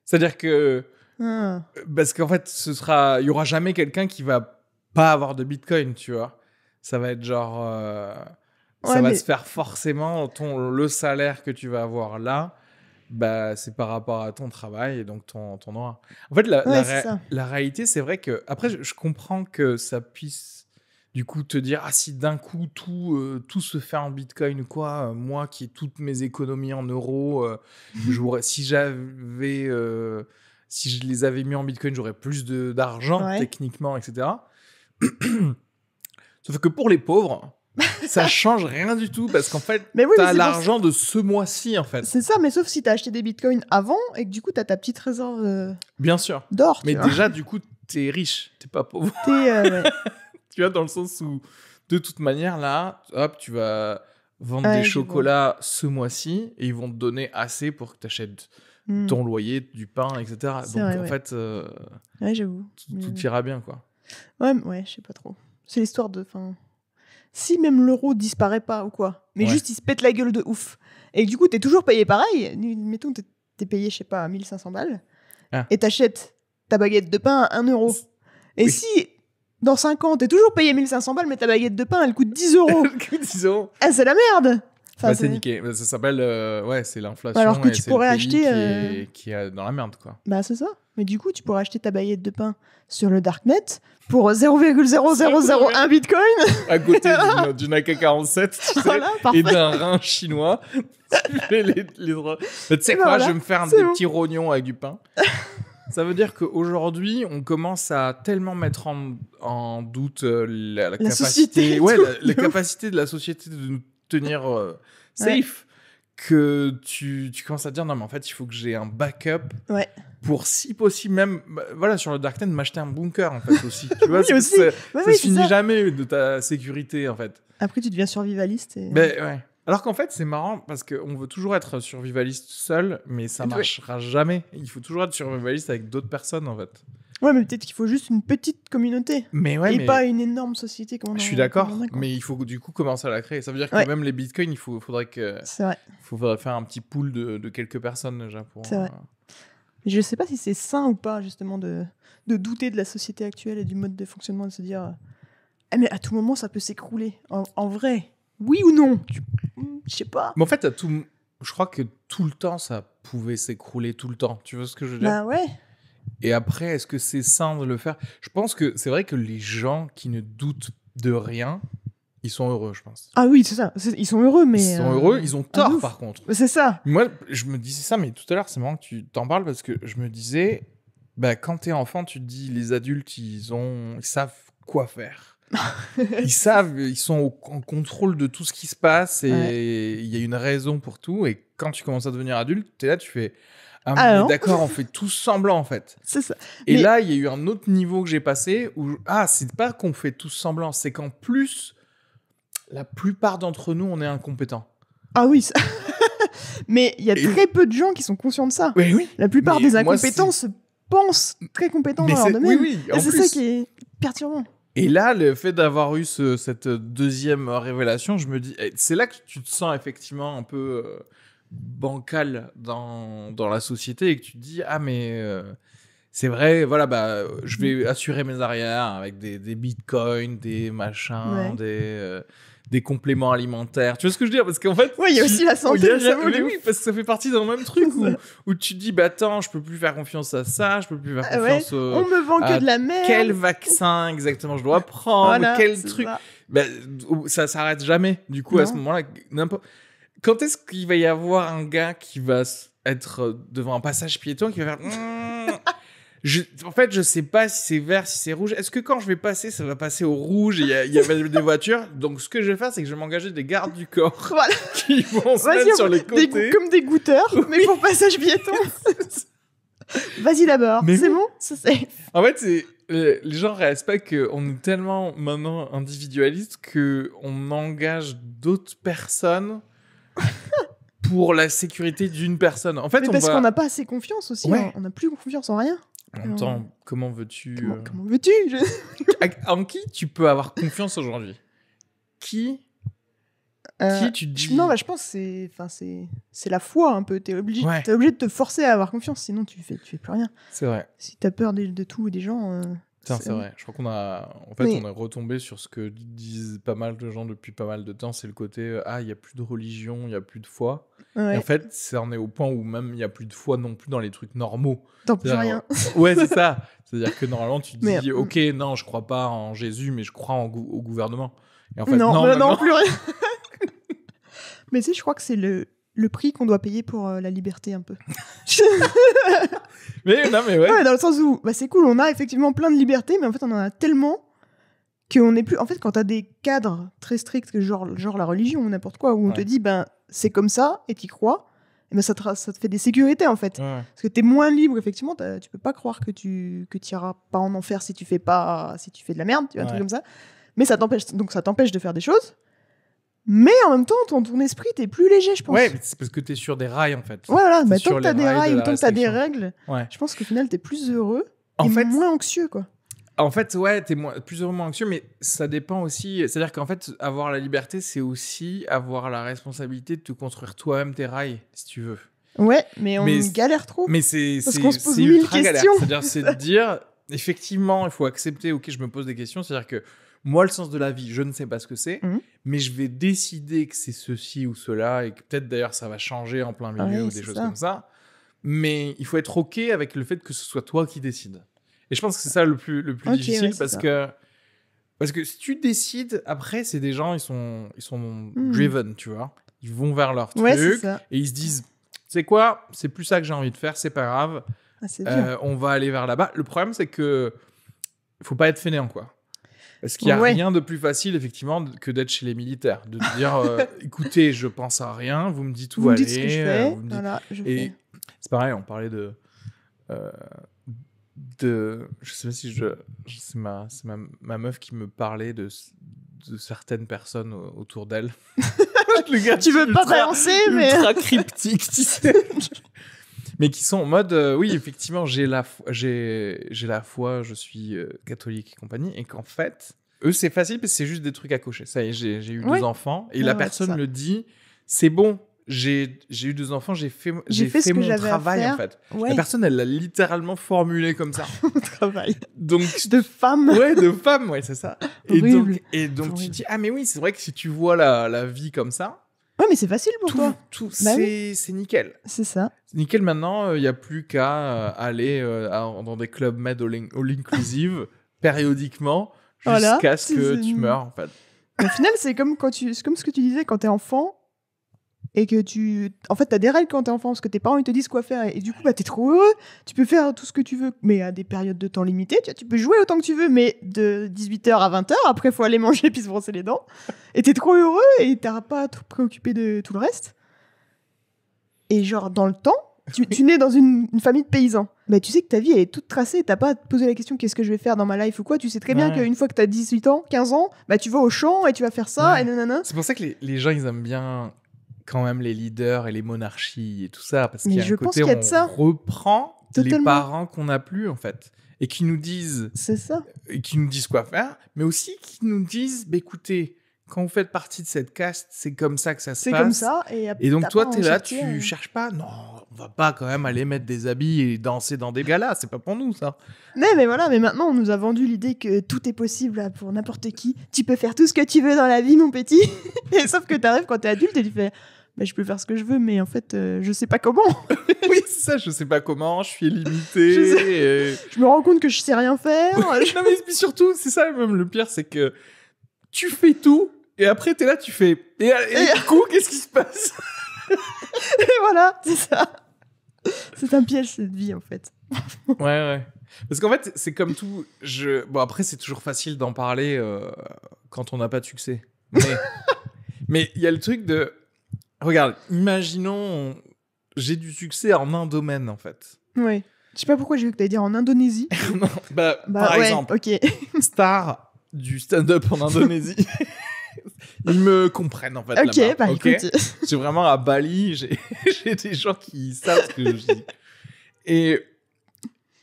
C'est-à-dire que. Ah. Euh, parce qu'en fait, ce sera. Il y aura jamais quelqu'un qui va pas avoir de bitcoin, tu vois. Ça va être genre. Euh, ça va se faire forcément. Ton, le salaire que tu vas avoir là, bah, c'est par rapport à ton travail et donc ton, ton aura. En fait, la, la réalité, c'est vrai que. Après, je comprends que ça puisse du coup te dire ah si d'un coup tout euh, tout se fait en bitcoin quoi euh, moi qui ai toutes mes économies en euros euh, si j'avais si je les avais mis en bitcoin j'aurais plus d'argent techniquement etc sauf que pour les pauvres ça change rien du tout parce qu'en fait, tu as l'argent de ce mois-ci en fait. C'est ça, mais sauf si tu as acheté des bitcoins avant et que du coup tu as ta petite réserve. Bien sûr. D'or. Mais déjà, du coup, tu es riche, t'es pas pauvre. tu dans le sens où, de toute manière, là, hop, tu vas vendre ah des chocolats ce mois-ci et ils vont te donner assez pour que tu achètes hmm. ton loyer, du pain, etc. Donc, en fait, euh, j'avoue. tout, ira bien, quoi. Ouais, ouais, je sais pas trop. C'est l'histoire de. Fin... Si même l'euro disparaît pas ou quoi, mais juste il se pète la gueule de ouf. Et du coup, tu es toujours payé pareil. Mettons, tu es payé, je sais pas, 1500 balles. Ah. et Et achètes ta baguette de pain à 1 euro. Et si dans 5 ans, t'es toujours payé 1500 balles, mais ta baguette de pain, elle coûte 10 euros. elle coûte 10 euros. Ah, c'est la merde bah, c'est niqué. Bah, ça s'appelle. Euh, ouais, c'est l'inflation. Bah, alors que tu pourrais acheter. Euh, qui, est, dans la merde, quoi. Bah, c'est ça. Mais du coup, tu pourrais acheter ta baguette de pain sur le Darknet pour 0,0001 bitcoin. À côté d'une AK-47, et d'un rein chinois. tu sais quoi, je vais me faire des petits rognons avec du pain. Ça veut dire qu'aujourd'hui, on commence à tellement mettre en, doute euh, la, capacité, ouais, la, capacité de la société de nous tenir euh, safe que tu, tu, commences à dire non mais en fait il faut que j'ai un backup ouais. pour si possible même bah, voilà sur le darknet m'acheter un bunker en fait aussi tu vois ça, finit jamais de ta sécurité en fait. Après tu deviens survivaliste. Et... Mais, ben, ouais. Alors qu'en fait, c'est marrant parce qu'on veut toujours être survivaliste seul, mais ça marchera jamais. Il faut toujours être survivaliste avec d'autres personnes, en fait. Ouais, mais peut-être qu'il faut juste une petite communauté. Mais et pas une énorme société comme on Je suis d'accord, mais il faut du coup commencer à la créer. Ça veut dire que même les bitcoins, il faudrait que. C'est vrai. faudrait faire un petit pool de, quelques personnes déjà pour. C'est Je sais pas si c'est sain ou pas, justement, de, douter de la société actuelle et du mode de fonctionnement, de se dire. Euh, eh, mais à tout moment, ça peut s'écrouler. en vrai. Oui ou non Je sais pas. Mais en fait, tout... je crois que tout le temps, ça pouvait s'écrouler tout le temps. Tu vois ce que je veux dire Bah ouais. Et après, est-ce que c'est sain de le faire Je pense que c'est vrai que les gens qui ne doutent de rien, ils sont heureux, je pense. Ah oui, c'est ça. Ils sont heureux, mais. Ils sont heureux, euh, ils ont tort, par contre. C'est ça. Moi, je me disais ça, mais tout à l'heure, c'est marrant que tu t'en parles parce que je me disais, bah, quand t'es enfant, tu te dis, les adultes, ils, ont... ils savent quoi faire ils savent, ils sont en contrôle de tout ce qui se passe et il y a une raison pour tout. Et quand tu commences à devenir adulte, tu es là, tu fais. Ah, ah d'accord, on fait tout semblant en fait. C'est ça. Et là, il y a eu un autre niveau que j'ai passé où, ah, c'est pas qu'on fait tout semblant, c'est qu'en plus, la plupart d'entre nous, on est incompétents. Ah oui, mais il y a très peu de gens qui sont conscients de ça. Oui, oui. La plupart des incompétents se pensent très compétents dans leur domaine. Oui, oui, c'est ça qui est perturbant. Et là, le fait d'avoir eu cette deuxième révélation, je me dis, eh, c'est là que tu te sens effectivement un peu euh, bancal dans, dans, la société et que tu te dis, ah mais euh, c'est vrai, voilà, bah, je vais assurer mes arrières avec des, bitcoins, des machins, des... Euh, des compléments alimentaires. Tu vois ce que je veux dire Parce qu'en fait. Oui, il y a aussi la oh, santé. oui, parce que ça fait partie d'un même truc où, tu dis, bah attends, je peux plus faire confiance à ça, je peux plus faire ah confiance On me vend que de la merde. Quel vaccin exactement je dois prendre Quel truc ça. Bah, ça s'arrête jamais. Du coup, à ce moment-là, n'importe. Quand est-ce qu'il va y avoir un gars qui va être devant un passage piéton qui va faire. Mmh, en fait, je sais pas si c'est vert, si c'est rouge. Est-ce que quand je vais passer, ça va passer au rouge et il y, a des voitures Donc, ce que je vais faire, c'est que je vais m'engager des gardes du corps qui vont se mettre sur les côtés. comme des goûteurs, mais pour passage piéton. Vas-y d'abord, c'est bon ça, En fait, c'est euh, les gens réalisent pas qu'on est tellement maintenant individualiste qu'on engage d'autres personnes pour la sécurité d'une personne. En fait, parce qu'on n'a pas assez confiance aussi. On n'a plus confiance en rien. En euh, comment veux-tu. Comment, euh, veux-tu En qui tu peux avoir confiance aujourd'hui Qui euh, qui tu dis... Non, bah, je pense c'est, enfin c'est, c'est la foi un peu. T'es obligé, es obligé de te forcer à avoir confiance, sinon tu fais, tu fais plus rien. C'est vrai. Si t'as peur de, tout et des gens c'est vrai. Je crois qu'on a, en fait, on est retombé sur ce que disent pas mal de gens depuis pas mal de temps, c'est le côté euh, ah, il y a plus de religion, il y a plus de foi. Et en fait, ça en est au point où même il y a plus de foi non plus dans les trucs normaux. T'en plus rien. Euh, ouais, c'est ça. C'est-à-dire que normalement, tu te dis euh, ok, non, je crois pas en Jésus, mais je crois en au gouvernement. non, non, plus rien. mais tu sais, je crois que c'est le le prix qu'on doit payer pour la liberté un peu. mais non, mais ouais. dans le sens où, bah, c'est cool, on a effectivement plein de libertés, mais en fait, on en a tellement qu'on n'est plus. En fait, quand t'as des cadres très stricts, genre, genre la religion ou n'importe quoi, où on te dit, ben, c'est comme ça et t'y crois, et ben, ça, te, ça te fait des sécurités, en fait. Parce que t'es moins libre, effectivement, tu peux pas croire que tu que iras pas en enfer si tu fais pas si tu fais de la merde, tu vois, un truc comme ça. Mais ça t'empêche, donc ça t'empêche de faire des choses. Mais en même temps, ton esprit, t'es plus léger, je pense. Ouais, c'est parce que t'es sur des rails, en fait. Voilà, mais tant que t'as des rails, ou tant que t'as des règles, je pense qu'au final, t'es plus heureux en et fait, moins anxieux, quoi. En fait, ouais, t'es moins, plus heureux, moins anxieux, mais ça dépend aussi. C'est-à-dire qu'en fait, avoir la liberté, c'est aussi avoir la responsabilité de te construire toi-même tes rails, si tu veux. Ouais, mais on galère trop. Mais c'est parce galère. C'est-à-dire, c'est de dire, effectivement, il faut accepter. Ok, je me pose des questions. C'est-à-dire que moi, le sens de la vie, je ne sais pas ce que c'est, mhm. mais je vais décider que c'est ceci ou cela, et que peut-être d'ailleurs ça va changer en plein milieu ou des choses comme ça. Mais il faut être OK avec le fait que ce soit toi qui décides. Et je pense que c'est ça le plus, le plus difficile parce que. Parce que si tu décides, après, c'est des gens, ils sont, ils sont mhm. driven, tu vois. Ils vont vers leur truc et ils se disent, c'est quoi C'est plus ça que j'ai envie de faire, c'est pas grave. Ah, euh, on va aller vers là-bas. Le problème, c'est que faut pas être fainéant, quoi. Est-ce qu'il n'y a rien de plus facile, effectivement, que d'être chez les militaires. De dire, euh, écoutez, je pense à rien, vous me dites où vous Me dites ce que je euh, fais. Voilà, je Et c'est pareil, on parlait de. Euh, de je sais pas si je. c'est ma, ma, ma, meuf qui me parlait de, de certaines personnes autour d'elle. tu veux pas balancer, mais. Ultra cryptique, tu sais mais qui sont en mode, euh, oui, effectivement, j'ai la, j'ai, j'ai la foi, je suis euh, catholique et compagnie, et qu'en fait, eux, c'est facile parce que c'est juste des trucs à cocher. Ça y j'ai, eu deux enfants, et la personne le dit, c'est bon, j'ai, eu deux enfants, j'ai fait, j'ai fait, fait mon travail, en fait. La personne, elle l'a littéralement formulé comme ça. travail. Donc, de femme. Ouais, de femme, ouais, c'est ça. et donc, et donc tu dis, ah, mais oui, c'est vrai que si tu vois la, la vie comme ça, Ouais, mais c'est facile pour toi. Tout, bah c'est nickel. C'est ça. Nickel maintenant, euh, il n'y a plus qu'à euh, aller euh, dans des clubs med all-inclusive périodiquement jusqu'à ce que tu meurs en fait. Au final, c'est comme, quand tu, comme ce que tu disais quand t'es enfant, et que tu. En fait, t'as des règles quand t'es enfant, parce que tes parents, ils te disent quoi faire. Et, du coup, bah, t'es trop heureux, tu peux faire tout ce que tu veux, mais à des périodes de temps limitées, tu, peux jouer autant que tu veux, mais de 18h à 20h, après, faut aller manger puis se brosser les dents. Et t'es trop heureux et t'as pas à te préoccuper de tout le reste. Et genre, dans le temps, tu, tu nais dans une, famille de paysans. mais tu sais que ta vie, est toute tracée. T'as pas à te poser la question qu'est-ce que je vais faire dans ma life ou quoi. Tu sais très bien qu'une fois que t'as 18 ans, 15 ans, bah, tu vas au champ et tu vas faire ça et nanana. C'est pour ça que les, les gens, ils aiment bien quand même les leaders et les monarchies et tout ça, parce qu'il y a un côté on ça. reprend les parents qu'on n'a plus en fait et qui nous disent c'est ça et qui nous disent quoi faire mais aussi qui nous disent bah, écoutez quand vous faites partie de cette caste c'est comme ça que ça se passe c'est comme ça et, donc toi tu es là tu cherches pas non on va pas quand même aller mettre des habits et danser dans des galas c'est pas pour nous ça mais mais voilà mais maintenant on nous a vendu l'idée que tout est possible pour n'importe qui tu peux faire tout ce que tu veux dans la vie mon petit et sauf que tu arrives quand tu es adulte et tu fais bah, je peux faire ce que je veux, mais en fait, euh, je sais pas comment. oui, c'est ça, je sais pas comment, je suis limité. je, me rends compte que je sais rien faire. non, mais surtout, c'est ça, même le pire, c'est que tu fais tout, et après, t'es là, tu fais. Et, du coup, qu'est-ce qui se passe Et voilà, c'est ça. C'est un piège, cette vie, en fait. ouais, ouais. Parce qu'en fait, c'est comme tout. Je... Bon, après, c'est toujours facile d'en parler euh, quand on n'a pas de succès. Mais il y a le truc de. Regarde, imaginons, j'ai du succès en un domaine en fait. Oui. Je sais pas pourquoi j'ai vu que t'allais dire en Indonésie. non, bah, bah par exemple, ok. star du stand-up en Indonésie. Ils me comprennent en fait. Ok, bah écoute. C'est vraiment à Bali, j'ai des gens qui savent ce que je dis. Et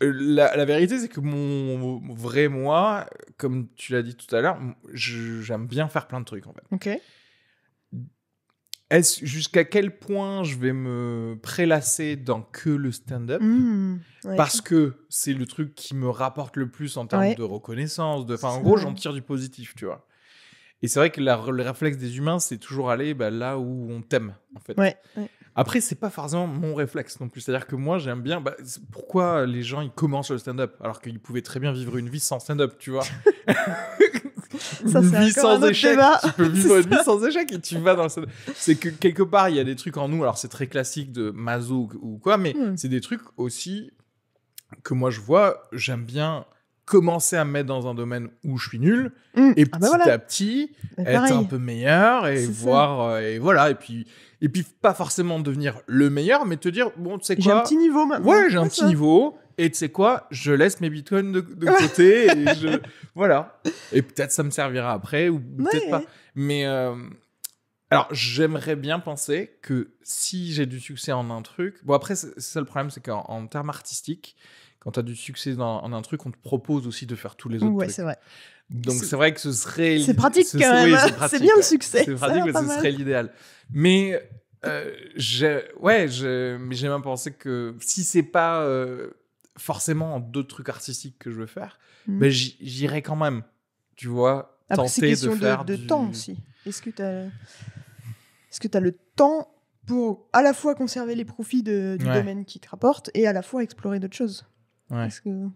euh, la, la vérité, c'est que mon vrai moi, comme tu l'as dit tout à l'heure, j'aime bien faire plein de trucs en fait. Ok jusqu'à quel point je vais me prélasser dans que le stand-up mmh, parce que c'est le truc qui me rapporte le plus en termes de reconnaissance de en gros j'en tire du positif tu vois et c'est vrai que le réflexe des humains c'est toujours aller bah, là où on t'aime en fait ouais, après c'est pas forcément mon réflexe non plus c'est à dire que moi j'aime bien bah, pourquoi les gens ils commencent le stand-up alors qu'ils pouvaient très bien vivre une vie sans stand-up tu vois une vie sans échec. Tu peux vivre une vie sans échec et tu vas dans C'est que quelque part, il y a des trucs en nous. Alors, c'est très classique de Mazou ou quoi, mais hmm. c'est des trucs aussi que moi je vois. J'aime bien commencer à mettre dans un domaine où je suis nul hmm. ah et bah petit à petit être un peu meilleur et voir euh, et voilà et puis et puis pas forcément devenir le meilleur mais te dire bon tu sais quoi j'ai un petit niveau maintenant ouais j'ai un petit niveau et tu sais quoi Je laisse mes bitcoins de, côté. et je, voilà. Et peut-être ça me servira après ou peut-être pas. Mais euh, alors, j'aimerais bien penser que si j'ai du succès en un truc. Bon, après, c'est ça le problème, c'est qu'en termes artistiques, quand tu as du succès dans, en un truc, on te propose aussi de faire tous les autres ouais, c'est vrai. Donc, c'est vrai que ce serait. C'est pratique quand même. Hein. c'est bien le succès. C'est pratique, mais ce serait l'idéal. Mais. Euh, j'ai ouais j'ai même pensé que si c'est pas euh, forcément d'autres trucs artistiques que je veux faire, mais hmm. ben, j'irai quand même, tu vois, ah, tenter de faire. De, de temps aussi. Est-ce que tu as... Est as le temps pour à la fois conserver les profits du domaine qui te rapporte et à la fois explorer d'autres choses. Ouais. Est-ce que...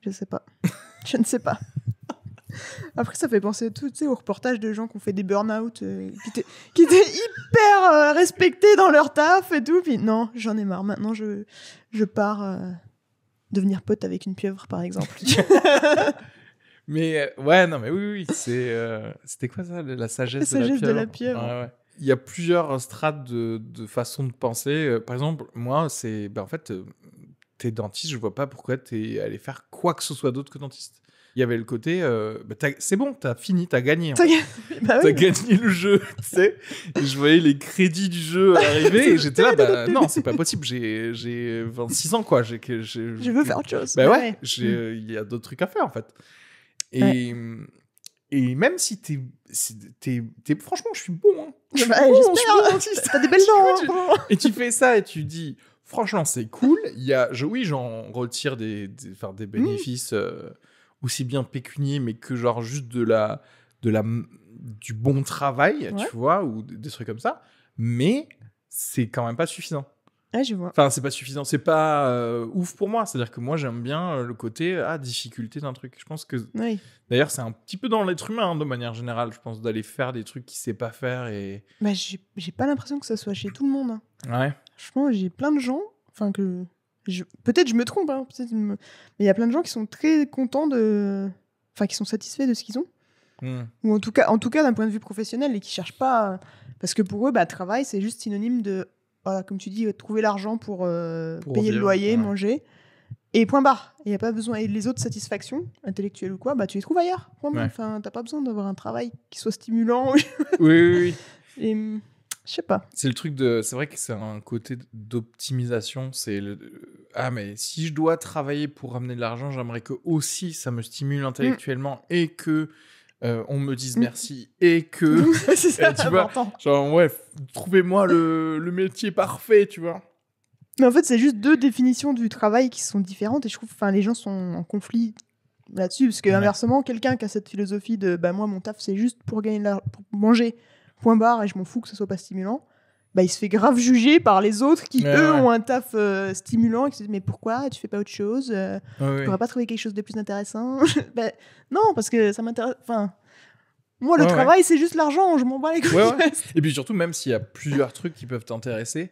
Je sais pas. je ne sais pas. Après, ça fait penser tout, tu sais, aux reportages de gens qui ont fait des burn-out, euh, qui étaient hyper euh, respectés dans leur taf et tout. Puis non, j'en ai marre. Maintenant, je, je pars euh, devenir pote avec une pieuvre, par exemple. mais ouais, non, mais oui, oui, c'est, c'était quoi ça, la sagesse, de la pieuvre, Il y a plusieurs strates de, de façon de penser. Par exemple, moi, c'est, ben, en fait, t'es dentiste, je vois pas pourquoi t'es allé faire quoi que ce soit d'autre que dentiste il y avait le côté, euh, bah, c'est bon, t'as fini, t'as gagné. Bah t'as gagné le jeu, tu sais. je voyais les crédits du jeu arriver et j'étais là, bah, non, c'est pas possible, j'ai 26 ans, quoi. j'ai je veux faire autre chose. Bah ouais, mm. euh, il y a d'autres trucs à faire, en fait. Et, et même si t'es... Franchement, je suis bon. Hein. Je suis bon, T'as des belles dents. et tu fais ça et tu dis... Franchement, c'est cool. Il y a, je, oui, j'en retire des, des, mm. bénéfices euh, aussi bien pécunier, mais que genre juste de la, de la, du bon travail, tu vois, ou des trucs comme ça. Mais c'est quand même pas suffisant. Ah, je vois. Enfin, c'est pas suffisant, c'est pas euh, ouf pour moi. C'est-à-dire que moi, j'aime bien euh, le côté ah, difficulté d'un truc. Je pense que. D'ailleurs, c'est un petit peu dans l'être humain, hein, de manière générale, je pense, d'aller faire des trucs qu'il sait pas faire. et... Bah, j'ai pas l'impression que ça soit chez tout le monde. Hein. Ouais. Franchement, j'ai plein de gens, enfin, que Peut-être je me trompe, hein, mais il y a plein de gens qui sont très contents de. Enfin, qui sont satisfaits de ce qu'ils ont. Hmm. Ou en tout cas, en tout cas d'un point de vue professionnel et qui cherchent pas. Parce que pour eux, bah, travail, c'est juste synonyme de. Voilà, comme tu dis, euh, trouver l'argent pour, euh, payer le loyer, manger. Et point barre. Il n'y a pas besoin. Et les autres satisfactions, intellectuelles ou quoi, bah, tu les trouves ailleurs. ouais. Enfin, t'as pas besoin d'avoir un travail qui soit stimulant. oui, oui, sais pas. C'est le truc de. C'est vrai que c'est un côté d'optimisation. C'est Ah, mais si je dois travailler pour ramener de l'argent, j'aimerais que aussi ça me stimule mm. intellectuellement et que euh, on me dise mm. merci et que. c'est ça, tu vois, genre, ouais, trouvez-moi le, métier parfait, tu vois. Mais en fait, c'est juste deux définitions du travail qui sont différentes et je trouve que les gens sont en conflit là-dessus parce que quelqu'un qui a cette philosophie de bah, moi, mon taf, c'est juste pour, gagner l'argent pour manger point barre, et je m'en fous que ce soit pas stimulant, bah, il se fait grave juger par les autres qui, eux, ont un taf euh, stimulant et se disent Mais pourquoi tu fais pas autre chose euh, Tu pas trouver quelque chose de plus intéressant bah, Non, parce que ça m'intéresse. Enfin, moi, le travail, c'est juste l'argent, je m'en bats les couilles. Et puis surtout, même s'il y a plusieurs trucs qui peuvent t'intéresser,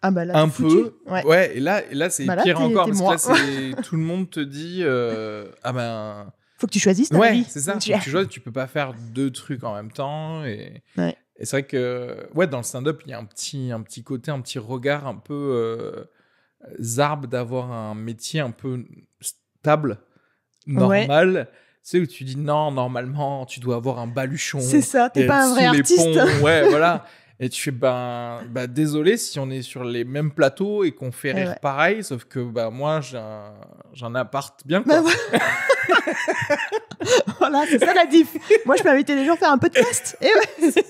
ah, bah, un peu. Ouais. et là, là c'est bah, pire encore parce que là, tout le monde te dit euh, ah ben. Faut que tu choisisses ta vie. c'est ça. Tu, tu, tu peux pas faire deux trucs en même temps et, et c'est vrai que, ouais, dans le stand-up, il y a un petit, un petit côté, un petit regard un peu euh, zarbe d'avoir un métier un peu stable, normal. Tu sais, où tu dis non, normalement, tu dois avoir un baluchon. C'est ça, t'es pas un vrai artiste. ouais, voilà. Et tu fais, ben, ben, désolé si on est sur les mêmes plateaux et qu'on fait rire pareil, sauf que ben, moi, j'en un, bien. Bah voilà, c'est ça la diff. moi, je peux inviter les gens à faire un podcast. Et eh ouais.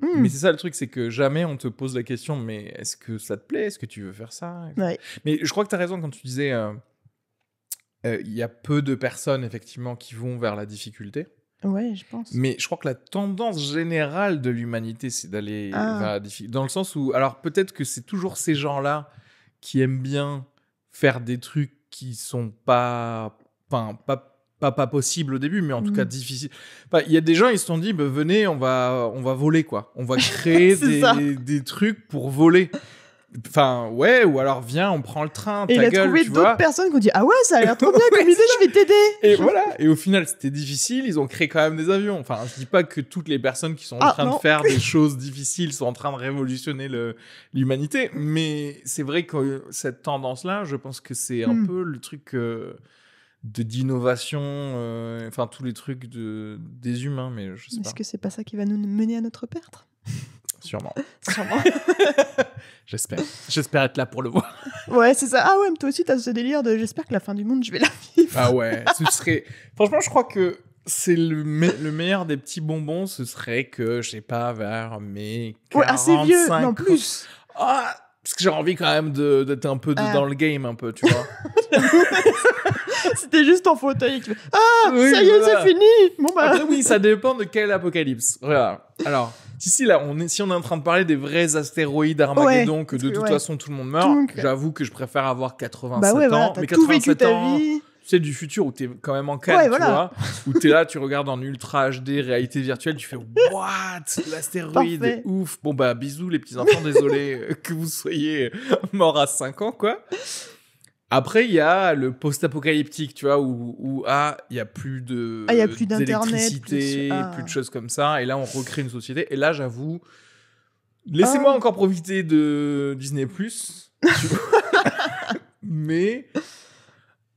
Hmm. Mais c'est ça le truc, c'est que jamais on te pose la question, mais est-ce que ça te plaît Est-ce que tu veux faire ça Mais je crois que tu as raison quand tu disais, euh, euh, il y a peu de personnes, effectivement, qui vont vers la difficulté. Oui, je pense. Mais je crois que la tendance générale de l'humanité, c'est d'aller ah. dans le sens où, alors peut-être que c'est toujours ces gens-là qui aiment bien faire des trucs qui sont pas, possibles pas pas, pas possible au début, mais en tout cas mm. difficile. Il y a des gens, ils se sont dit, bah, venez, on va, on va voler, quoi. On va créer des, des, trucs pour voler. Enfin, ouais, ou alors viens, on prend le train. Et il a trouvé d'autres personnes qui ont dit Ah ouais, ça a l'air trop bien comme idée, je vais t'aider. Et voilà. Et au final, c'était difficile. Ils ont créé quand même des avions. Enfin, je dis pas que toutes les personnes qui sont en ah, train de faire des choses difficiles sont en train de révolutionner l'humanité. Mais c'est vrai que cette tendance-là, je pense que c'est un hmm. peu le truc. Euh, de d'innovation, euh, enfin tous les trucs de, des humains, mais je sais pas. Est-ce que c'est pas ça qui va nous mener à notre perte Sûrement. Sûrement. j'espère. J'espère être là pour le voir. ouais, c'est ça. Ah ouais, mais toi aussi, t'as ce délire de j'espère que la fin du monde, je vais la vivre. ah ouais, ce serait. Franchement, je crois que c'est le, meilleur des petits bonbons, ce serait que, je sais pas, vers mes. 45... Ouais, assez vieux, non plus. Ah, parce que j'ai envie quand même d'être un peu ah. dans le game, un peu, tu vois. C'était juste en fauteuil. Ah, ça y est, c'est fini. Bon bah. oui, ça dépend de quel apocalypse. Voilà. Alors. Si, là, on est, si on est en train de parler des vrais astéroïdes Armageddon, que de toute façon tout le monde meurt, j'avoue que je préfère avoir 87 bah ans. mais 87 ans. c'est du futur où t'es quand même en calme, tu vois, où t'es là, tu regardes en ultra HD, réalité virtuelle, tu fais what, l'astéroïde, ouf. Bon bah bisous les petits enfants, désolé euh, que vous soyez morts à 5 ans quoi. Après, il y a le post-apocalyptique, tu vois, où, où ah, il n'y a plus de. Ah, a plus ah. Plus, de choses comme ça. Et là, on recrée une société. Et là, j'avoue, laissez-moi ah. encore profiter de Disney. Plus Mais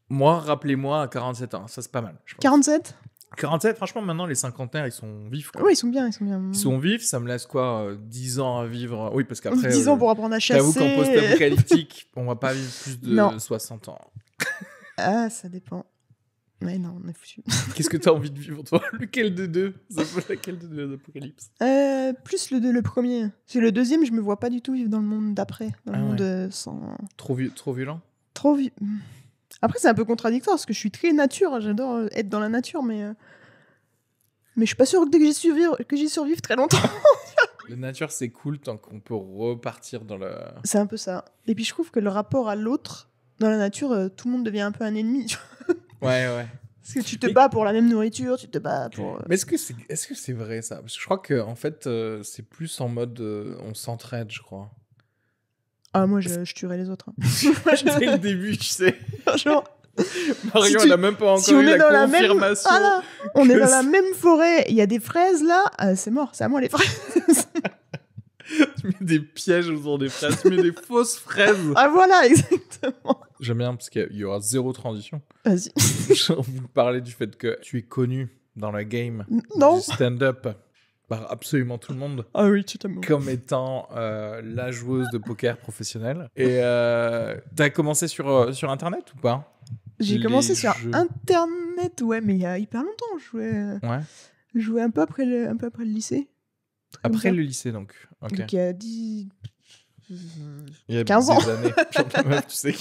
moi, rappelez-moi à 47 ans. Ça, c'est pas mal. Je 47 47, franchement, maintenant, les cinquantenaires, ils sont vifs. Quoi. Ah oui, ils sont bien, ils sont bien. Ils sont vifs, ça me laisse quoi 10 euh, ans à vivre. Oui, parce qu'après. 10 ans euh, pour apprendre à chasser. qu'en post-apocalyptique, on va pas vivre plus de 60 ans. ah, ça dépend. Mais non, on est foutu. Qu'est-ce que t'as envie de vivre, toi Lequel de deux Lequel de deux euh, Plus le, deux le premier. C'est le deuxième, je me vois pas du tout vivre dans le monde d'après. Dans le ah monde sans. Trop, trop violent Trop violent. Hmm. Après, c'est un peu contradictoire parce que je suis très nature. J'adore euh, être dans la nature, mais. Euh, mais je suis pas sûre que dès j'y survive, que très longtemps. la nature, c'est cool tant qu'on peut repartir dans le. C'est un peu ça. Et puis je trouve que le rapport à l'autre, dans la nature, euh, tout le monde devient un peu un ennemi. ouais, ouais. Parce que tu te bats pour la même nourriture, tu te bats pour. Mais est-ce que c'est est -ce c'est vrai ça Parce que je crois que en fait, c'est plus en mode on s'entraide, je crois. Ah, moi, je, je tuerais les autres. Hein. Je Dès le début, tu sais. Genre, Marion, tu- a même pas encore eu la confirmation. Ah, on est dans la même forêt, il y a des fraises là, euh, c'est mort, c'est à moi les fraises. Tu mets des pièges autour des fraises, tu mets des fausses fraises. ah voilà, exactement. J'aime bien parce qu'il y aura zéro transition. Vas-y. Je vais vous parler du fait que tu es connu dans le game Non. stand-up absolument tout le monde ah oui, comme étant euh, la joueuse de poker professionnelle. Et euh, t'as commencé sur, euh, sur Internet ou pas J'ai commencé sur Internet, ouais, mais il y a hyper longtemps. Je jouais, euh, jouais un, peu après le, un peu après le lycée. Après le lycée, donc. Okay. Donc il y a Il y a 15 ans. années. tu sais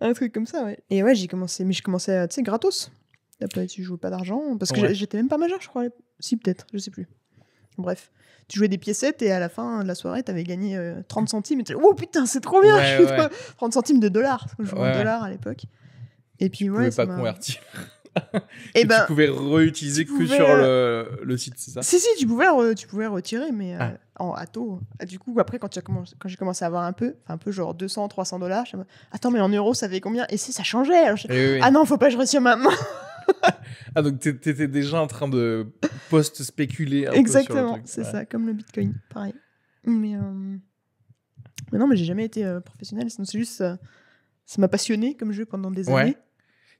un truc comme ça, ouais. Et ouais, j'ai commencé, mais je commençais, tu sais, gratos. Après, tu jouais pas d'argent parce que j'étais même pas majeur, je crois. Si, peut-être, je sais plus. Bref, tu jouais des piécettes et à la fin de la soirée, t'avais gagné 30 euh, centimes. oh putain, c'est trop bien! 30 centimes de dollars, je jouais en dollars à l'époque. Et puis, tu ouais. Eh tu pouvais pas convertir. et ben, tu pouvais réutiliser que sur euh, le, site, c'est ça Si, si, tu pouvais, tu pouvais retirer, mais euh, ah. en à taux. Ah, du coup, après, quand, quand j'ai commencé à avoir un peu, un peu genre 200, 300 dollars, je me attends, mais en euros, ça fait combien Et si ça changeait eh Ah non, faut pas que je ma main ah, donc t'étais déjà en train de post-spéculer. Exactement, c'est ça, comme le bitcoin, pareil. Mais, euh, non, mais j'ai jamais été euh, professionnelle, professionnel. C'est juste, euh, ça m'a passionné comme jeu pendant des années.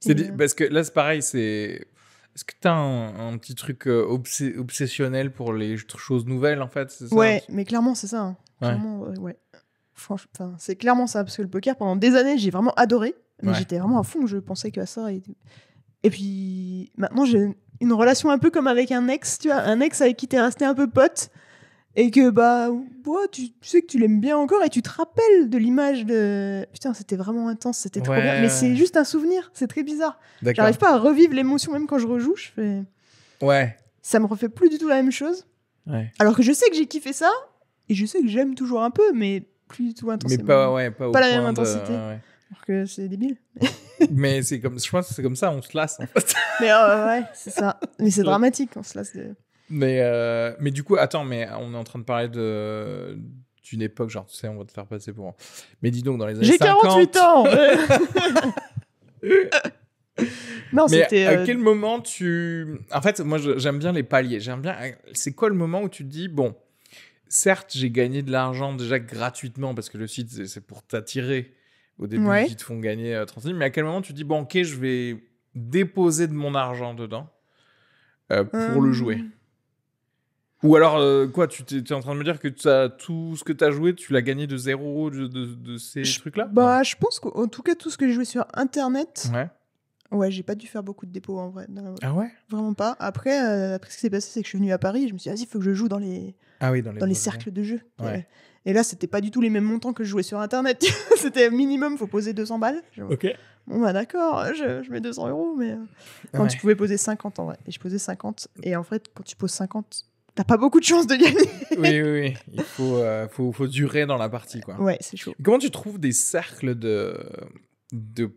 C'est parce que là, c'est pareil, c'est. Est-ce que tu as un, petit truc obsessionnel pour les choses nouvelles, en fait Ouais, mais clairement, c'est ça. Hein. Clairement, ouais. c'est clairement ça, parce que le poker, pendant des années, j'ai vraiment adoré. Mais j'étais vraiment à fond, je pensais que ça. Et... Et puis maintenant, j'ai une relation un peu comme avec un ex, tu vois, un ex avec qui t'es resté un peu pote et que bah tu, sais que tu l'aimes bien encore et tu te rappelles de l'image de putain c'était vraiment intense c'était trop bien mais c'est juste un souvenir c'est très bizarre j'arrive pas à revivre l'émotion même quand je rejoue je fais ouais ça me refait plus du tout la même chose Ouais. alors que je sais que j'ai kiffé ça et je sais que j'aime toujours un peu mais plus du tout intensément mais pas, pas la même de... intensité alors que c'est débile. mais c'est comme, je pense que c'est comme ça, on se lasse en fait. mais ouais, c'est ça. Mais c'est dramatique, on se lasse Mais, euh, mais du coup, attends, mais on est en train de parler de d'une époque, genre, tu sais, on va te faire passer pour. Mais dis donc, dans les années J'ai 48 ans Non, mais c'était. À euh, quel moment tu. En fait, moi, j'aime bien les paliers. J'aime bien. C'est quoi le moment où tu te dis, bon, certes, j'ai gagné de l'argent déjà gratuitement parce que le site, c'est pour t'attirer. Au début, ils te font gagner 30 euh, 000, Mais à quel moment tu dis, bon, ok, je vais déposer de mon argent dedans euh, pour le euh. jouer Ou alors, quoi, tu es, en train de me dire que as, tout ce que tu as joué, tu l'as gagné de zéro de, de, ces trucs-là Bah, je pense qu'en tout cas, tout ce que j'ai joué sur Internet. Ouais. Ouais, j'ai pas dû faire beaucoup de dépôts en vrai. ah ouais Vraiment pas. Après, après ce qui s'est passé, c'est que je suis venu à Paris, je me suis dit, vas-y, il faut que je joue dans les, ah oui, dans les, dans les cercles de jeu. Ouais. Et là, c'était pas du tout les mêmes montants que je jouais sur Internet. c'était minimum, faut poser 200 balles. Ok. Bon, bah d'accord, je, mets 200 euros, mais. Quand euh, tu pouvais poser 50 en vrai. Et je posais 50. Et en fait, quand tu poses 50, t'as pas beaucoup de chances de gagner. oui, oui, oui. Il faut, euh, faut, faut, durer dans la partie, quoi. Ouais, c'est chaud. Comment tu trouves des cercles de, de,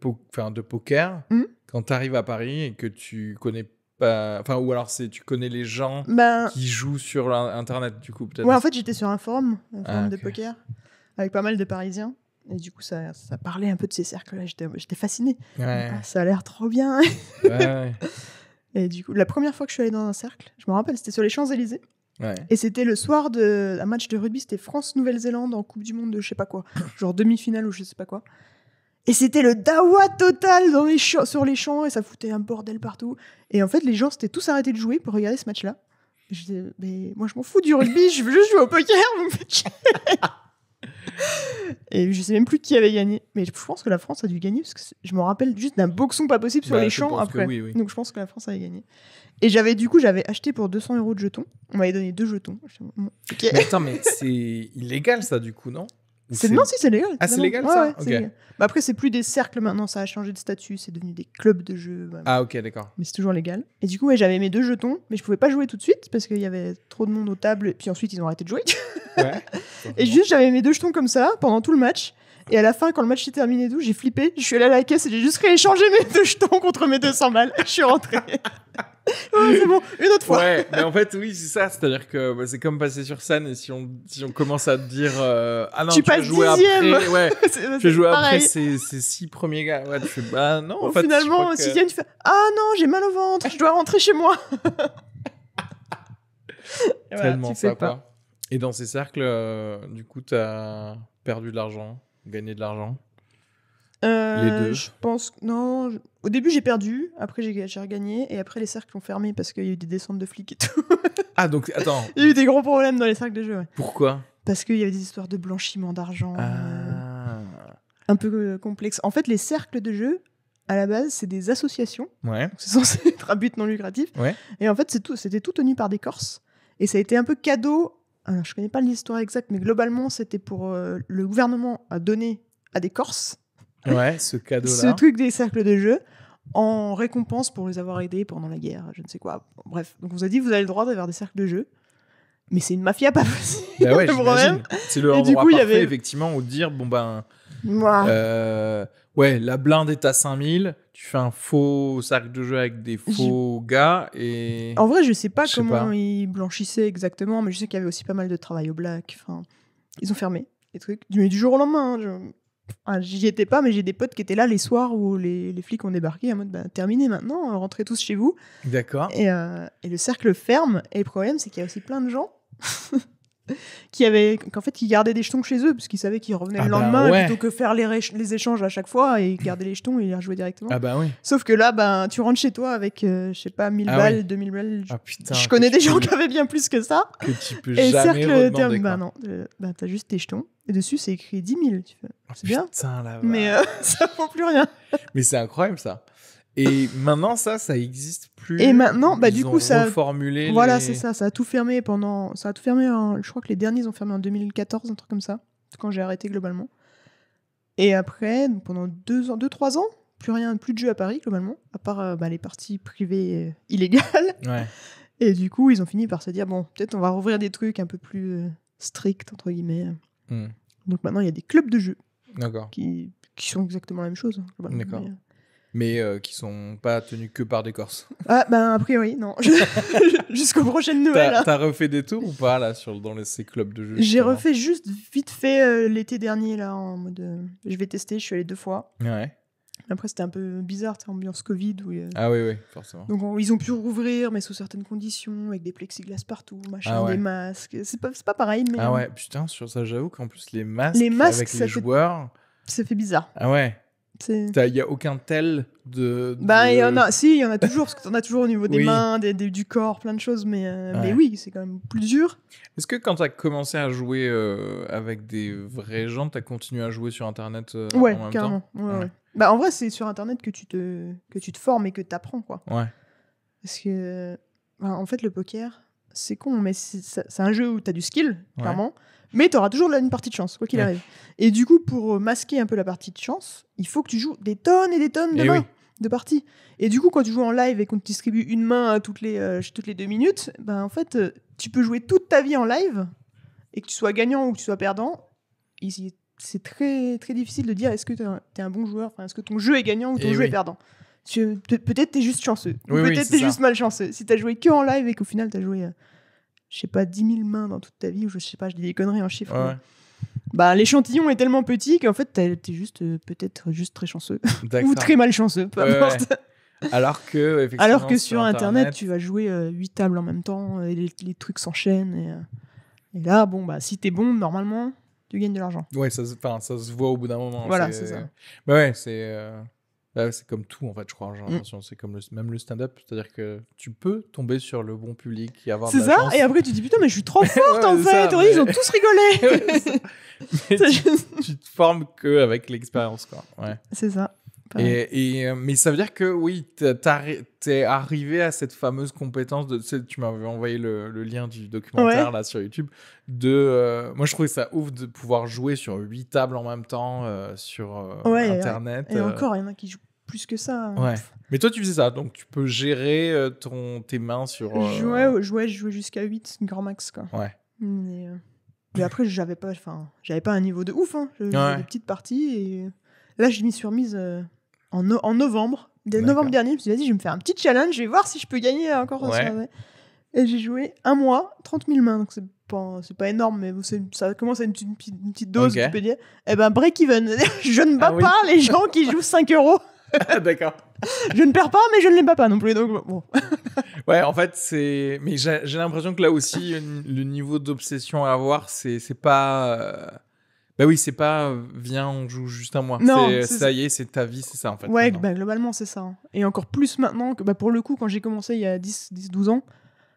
de poker quand hmm quand t'arrives à Paris et que tu connais pas Enfin, ou alors c'est tu connais les gens ben, qui jouent sur Internet, du coup, peut-être. Ouais, en fait, j'étais sur un forum, ah, de poker, avec pas mal de Parisiens. Et du coup, ça, ça parlait un peu de ces cercles-là. J'étais fasciné. Ah, ça a l'air trop bien. Et du coup, la première fois que je suis allée dans un cercle, je me rappelle, c'était sur les Champs-Élysées. Et c'était le soir d'un match de rugby, c'était France-Nouvelle-Zélande en Coupe du Monde de je sais pas quoi, genre demi-finale ou je sais pas quoi. Et c'était le dawa total dans les sur les champs et ça foutait un bordel partout. Et en fait, les gens s'étaient tous arrêtés de jouer pour regarder ce match-là. Je disais, moi je m'en fous du rugby, je veux juste jouer au poker, vous me faites Et je sais même plus qui avait gagné. Mais je pense que la France a dû gagner parce que je me rappelle juste d'un boxon pas possible sur bah, les champs après. Donc je pense que la France avait gagné. Et j'avais du coup j'avais acheté pour 200 euros de jetons. On m'avait donné deux jetons. Mais attends mais c'est illégal ça du coup non non, si, c'est légal. Ah, c'est légal ça Après, c'est plus des cercles maintenant, ça a changé de statut, c'est devenu des clubs de jeux. Ah, ok, d'accord. Mais c'est toujours légal. Et du coup, ouais, j'avais mes deux jetons, mais je pouvais pas jouer tout de suite parce qu'il y avait trop de monde aux tables, et puis ensuite, ils ont arrêté de jouer. et juste, j'avais mes deux jetons comme ça pendant tout le match. Et à la fin, quand le match s'est terminé, d'où j'ai flippé, je suis allé à la caisse et j'ai juste rééchangé mes deux jetons contre mes 200 balles. Je suis rentré. c'est bon, une autre fois. Ouais, mais en fait, oui, c'est ça. C'est-à-dire que bah, c'est comme passer sur scène et si on, si on commence à te dire euh, Ah non, tu, tu vas jouer après. Ouais, tu vas jouer après ces, six premiers gars. Ouais, tu fais Bah non, en Finalement, tu fais Ah non, j'ai mal au ventre, je dois rentrer chez moi. Tellement tu pas. Et dans ces cercles, euh, du coup, t'as perdu de l'argent Gagner de l'argent euh, Les deux Je pense que non. Au début, j'ai perdu. Après, j'ai regagné. Et après, les cercles ont fermé parce qu'il y a eu des descentes de flics et tout. Ah, donc attends, Il y a eu des gros problèmes dans les cercles de jeu. pourquoi Parce qu'il y avait des histoires de blanchiment d'argent. Ah. Euh, un peu euh, complexe. En fait, les cercles de jeu, à la base, c'est des associations. Ouais. C'est censé être à but non lucratif. Ouais. Et en fait, c'est tout- c'était tout tenu par des Corses. Et ça a été un peu cadeau alors je connais pas l'histoire exacte, mais globalement, c'était pour euh, le gouvernement a donné à des Corses. Ouais, ce cadeau-là. ce truc des cercles de jeu en récompense pour les avoir aidés pendant la guerre, je ne sais quoi. Bref, donc on vous a dit vous avez le droit d'avoir des cercles de jeu. Mais c'est une mafia pas possible. Bah ouais, c'est le endroit parfait, avait... effectivement, où dire, bon ben... Euh, ouais, la blinde est à 5000, tu fais un faux cercle de jeu avec des faux gars et. En vrai, je sais pas comment ils blanchissaient exactement, mais je sais qu'il y avait aussi pas mal de travail au black. Enfin, ils ont fermé les trucs. du jour au lendemain, hein, je... J'y étais pas, mais j'ai des potes qui étaient là les soirs où les, flics ont débarqué en mode bah, terminez maintenant, euh, rentrez tous chez vous. D'accord. Et, euh, et, le cercle ferme. Et le problème, c'est qu'il y a aussi plein de gens qui avait qu'en fait, ils gardaient des jetons chez eux parce qu'ils savaient qu'ils revenaient ah le bah lendemain plutôt que faire les, les, échanges à chaque fois et garder les jetons et les rejouer directement. Ah bah Sauf que là, ben, tu rentres chez toi avec, euh, je sais pas, 1000 ah balles, 2000 balles. je connais des gens qui avaient bien plus que ça. Que tu peux et jamais cercle, terme, bah euh, t'as juste tes jetons. Et dessus, c'est écrit 10 000. Tu oh c'est bien. mais euh, ça vaut plus rien. mais c'est incroyable ça. Et maintenant, ça, ça existe plus. Et maintenant, bah, du coup, ça. Formulé. Voilà, c'est ça. Ça a tout fermé pendant. Ça a tout fermé. Je crois que les derniers ont fermé en 2014, un truc comme ça, quand j'ai arrêté globalement. Et après, pendant deux ans, deux trois ans, plus rien, plus de jeux à Paris globalement, à part euh, bah, les parties privées euh, illégales. Ouais. Et du coup, ils ont fini par se dire bon, peut-être on va rouvrir des trucs un peu plus euh, stricts entre guillemets. Hmm. Donc maintenant, il y a des clubs de jeux. Qui, qui sont exactement la même chose. D'accord mais qui euh, qui sont pas tenues que par des Corses. Ah, ben a priori, non. Jusqu'aux prochaines nouvelles. T'as, refait des tours ou pas, là, sur, dans les, ces clubs de jeu J'ai refait juste vite fait euh, l'été dernier, là, en mode. Euh, je vais tester, je suis allé deux fois. Ouais. Après, c'était un peu bizarre, t'as ambiance Covid. Où, Ah oui, oui, forcément. Donc, ils ont pu rouvrir, mais sous certaines conditions, avec des plexiglas partout, machin, ah des masques. C'est pas, pas pareil, mais Ah ouais, putain, sur ça, j'avoue qu'en plus, les masques, Les masques, avec les joueurs. ça fait bizarre. Ah ouais. Il n'y a aucun tel de. Bah il y en a, si, il y en a toujours, parce que tu en as toujours au niveau des mains, des, du corps, plein de choses, mais, euh, mais oui, c'est quand même plus dur. Est-ce que quand tu as commencé à jouer euh, avec des vrais gens, tu as continué à jouer sur Internet euh, ouais, en même temps ouais, Bah, en vrai, c'est sur Internet que tu, te, que tu te formes et que tu apprends, quoi. Ouais. Parce que, bah, en fait, le poker, c'est con, mais c'est un jeu où tu as du skill, clairement. Mais tu auras toujours une partie de chance, quoi qu'il arrive. Et du coup, pour euh, masquer un peu la partie de chance, il faut que tu joues des tonnes et des tonnes de eh mains, de parties. Et du coup, quand tu joues en live et qu'on te distribue une main euh, toutes les, euh, toutes les deux minutes, ben en fait, tu peux jouer toute ta vie en live, et que tu sois gagnant ou que tu sois perdant, c'est très, très difficile de dire est-ce que tu es, un bon joueur, est-ce que ton jeu est gagnant ou ton eh jeu est perdant peut-être t'es juste chanceux. peut-être tu t'es juste malchanceux. Si t'as joué que en live et qu'au final t'as joué, euh, je sais pas, 10 000 mains dans toute ta vie, ou je sais pas, je dis des conneries en chiffres. Bah, l'échantillon est tellement petit qu'en fait t'es juste euh, peut-être juste très chanceux. ou très malchanceux, peu importe. Alors que, Alors que sur, Internet, tu vas jouer 8 euh, tables en même temps et les, trucs s'enchaînent. Et, là, bon, bah, si t'es bon, normalement, tu gagnes de l'argent. Ouais, ça, se voit au bout d'un moment. Voilà, c'est ça. Bah ouais, c'est. Bah, c'est comme tout en fait, je crois. Mm. c'est comme même le stand-up, c'est-à-dire que tu peux tomber sur le bon public et avoir. C'est ça. Et après, tu te dis putain, mais je suis trop forte en fait. Ils ont tous rigolé. tu, te formes que avec l'expérience, quoi. C'est ça. Et, euh, mais ça veut dire que oui, t'es arrivé à cette fameuse compétence de. Tu, m'avais envoyé le, lien du documentaire là sur YouTube. De, euh, moi, je trouvais ça ouf de pouvoir jouer sur huit tables en même temps euh, sur Internet. Et, encore, il y en a qui jouent plus que ça. Hein. Mais toi, tu faisais ça, donc tu peux gérer ton, tes mains sur. Je jouais, jusqu'à 8, grand max. Quoi. Ouais. Mais, après, j'avais pas, pas un niveau de ouf. Hein. J'avais des petites parties et là, j'ai mis suis remise en, novembre, dès novembre dernier, je me suis dit, vas-y, je vais me faire un petit challenge, je vais voir si je peux gagner encore. Et j'ai joué un mois, 30 000 mains, donc c'est pas, pas énorme, mais ça commence à une, une, petite dose, tu peux dire. Et eh ben, break-even. je ne bats ah pas les gens qui jouent 5 euros. Ah, d'accord. je ne perds pas, mais je ne les bats pas non plus. Donc bon. ouais, en fait, c'est. Mais j'ai l'impression que là aussi, le niveau d'obsession à avoir, c'est pas. Euh, bah oui, c'est pas euh, viens, on joue juste un mois. c'est, ça y est, c'est ta vie, c'est ça en fait. Ouais, bah, globalement, c'est ça. Hein. Et encore plus maintenant que, bah, pour le coup, quand j'ai commencé il y a 10, 10 12 ans,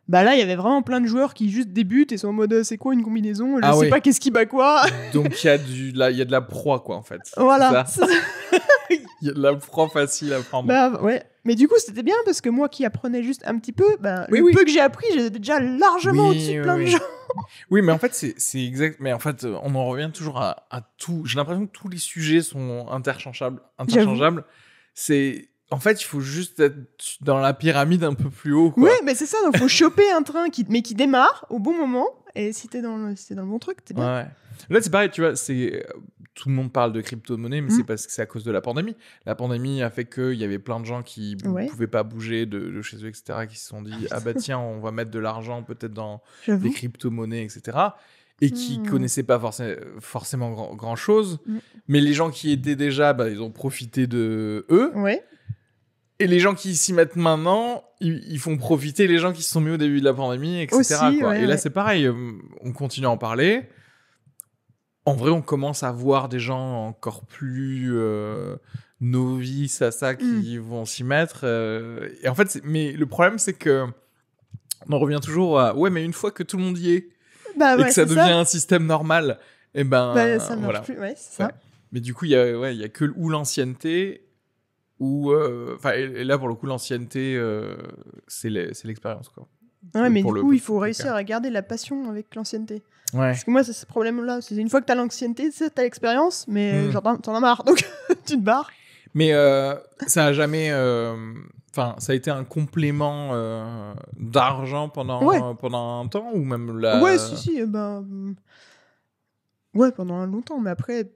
bah là, il y avait vraiment plein de joueurs qui juste débutent et sont en mode euh, c'est quoi une combinaison, je ah sais pas qu'est-ce qui bat quoi. Donc il y a du, il a de la proie quoi en fait. voilà. Il y a de la proie facile à prendre. bah ouais, mais du coup, c'était bien parce que moi qui apprenais juste un petit peu, ben, le peu que j'ai appris, j'étais déjà largement au-dessus de plein de gens. Oui, mais en fait, c'est exact. Mais en fait, euh, on en revient toujours à, tout. J'ai l'impression que tous les sujets sont interchangeables. interchangeables. C'est. En fait, il faut juste être dans la pyramide un peu plus haut. Oui, mais c'est ça. Donc, faut choper un train qui, mais qui démarre au bon moment et si t'es dans, le, dans le bon truc, t'es bien. Là, c'est pareil, tu vois, c'est euh, tout le monde parle de crypto-monnaie, mais c'est mm. parce que c'est à cause de la pandémie. La pandémie a fait qu'il y avait plein de gens qui ne pouvaient pas bouger de, chez eux, etc., qui se sont dit ah bah tiens, on va mettre de l'argent peut-être dans des crypto-monnaies, etc. Et qui ne mm. connaissaient pas forcément grand, chose, mm. mais les gens qui étaient déjà, bah, ils ont profité de eux. Ouais. Et les gens qui s'y mettent maintenant, ils, font profiter les gens qui se sont mis au début de la pandémie, etc. et là, c'est pareil, euh, on continue à en parler. En vrai, on commence à voir des gens encore plus euh, novices à ça qui mm. vont s'y mettre. Euh, et en fait, mais le problème, c'est que on en revient toujours à ouais, mais une fois que tout le monde y est bah et que ça devient un système normal, et eh ben bah, ça voilà. plus. Ouais, ça. Mais du coup, il y a ouais, il y a que ou l'ancienneté ou, euh, enfin, et, là, pour le coup, l'ancienneté, euh, c'est l'expérience, quoi. Ah ouais, mais du coup, il faut réussir à garder la passion avec l'ancienneté. Ouais. Parce que moi, c'est ce problème-là. C'est une fois que t'as l'ancienneté, t'as l'expérience, mais hmm. genre, t'en as marre, donc tu te barres. Mais euh, ça a jamais. Enfin, ça a été un complément d'argent pendant, pendant un temps ou même la. Ouais, si, si. Eh ben, ouais, pendant longtemps, mais après,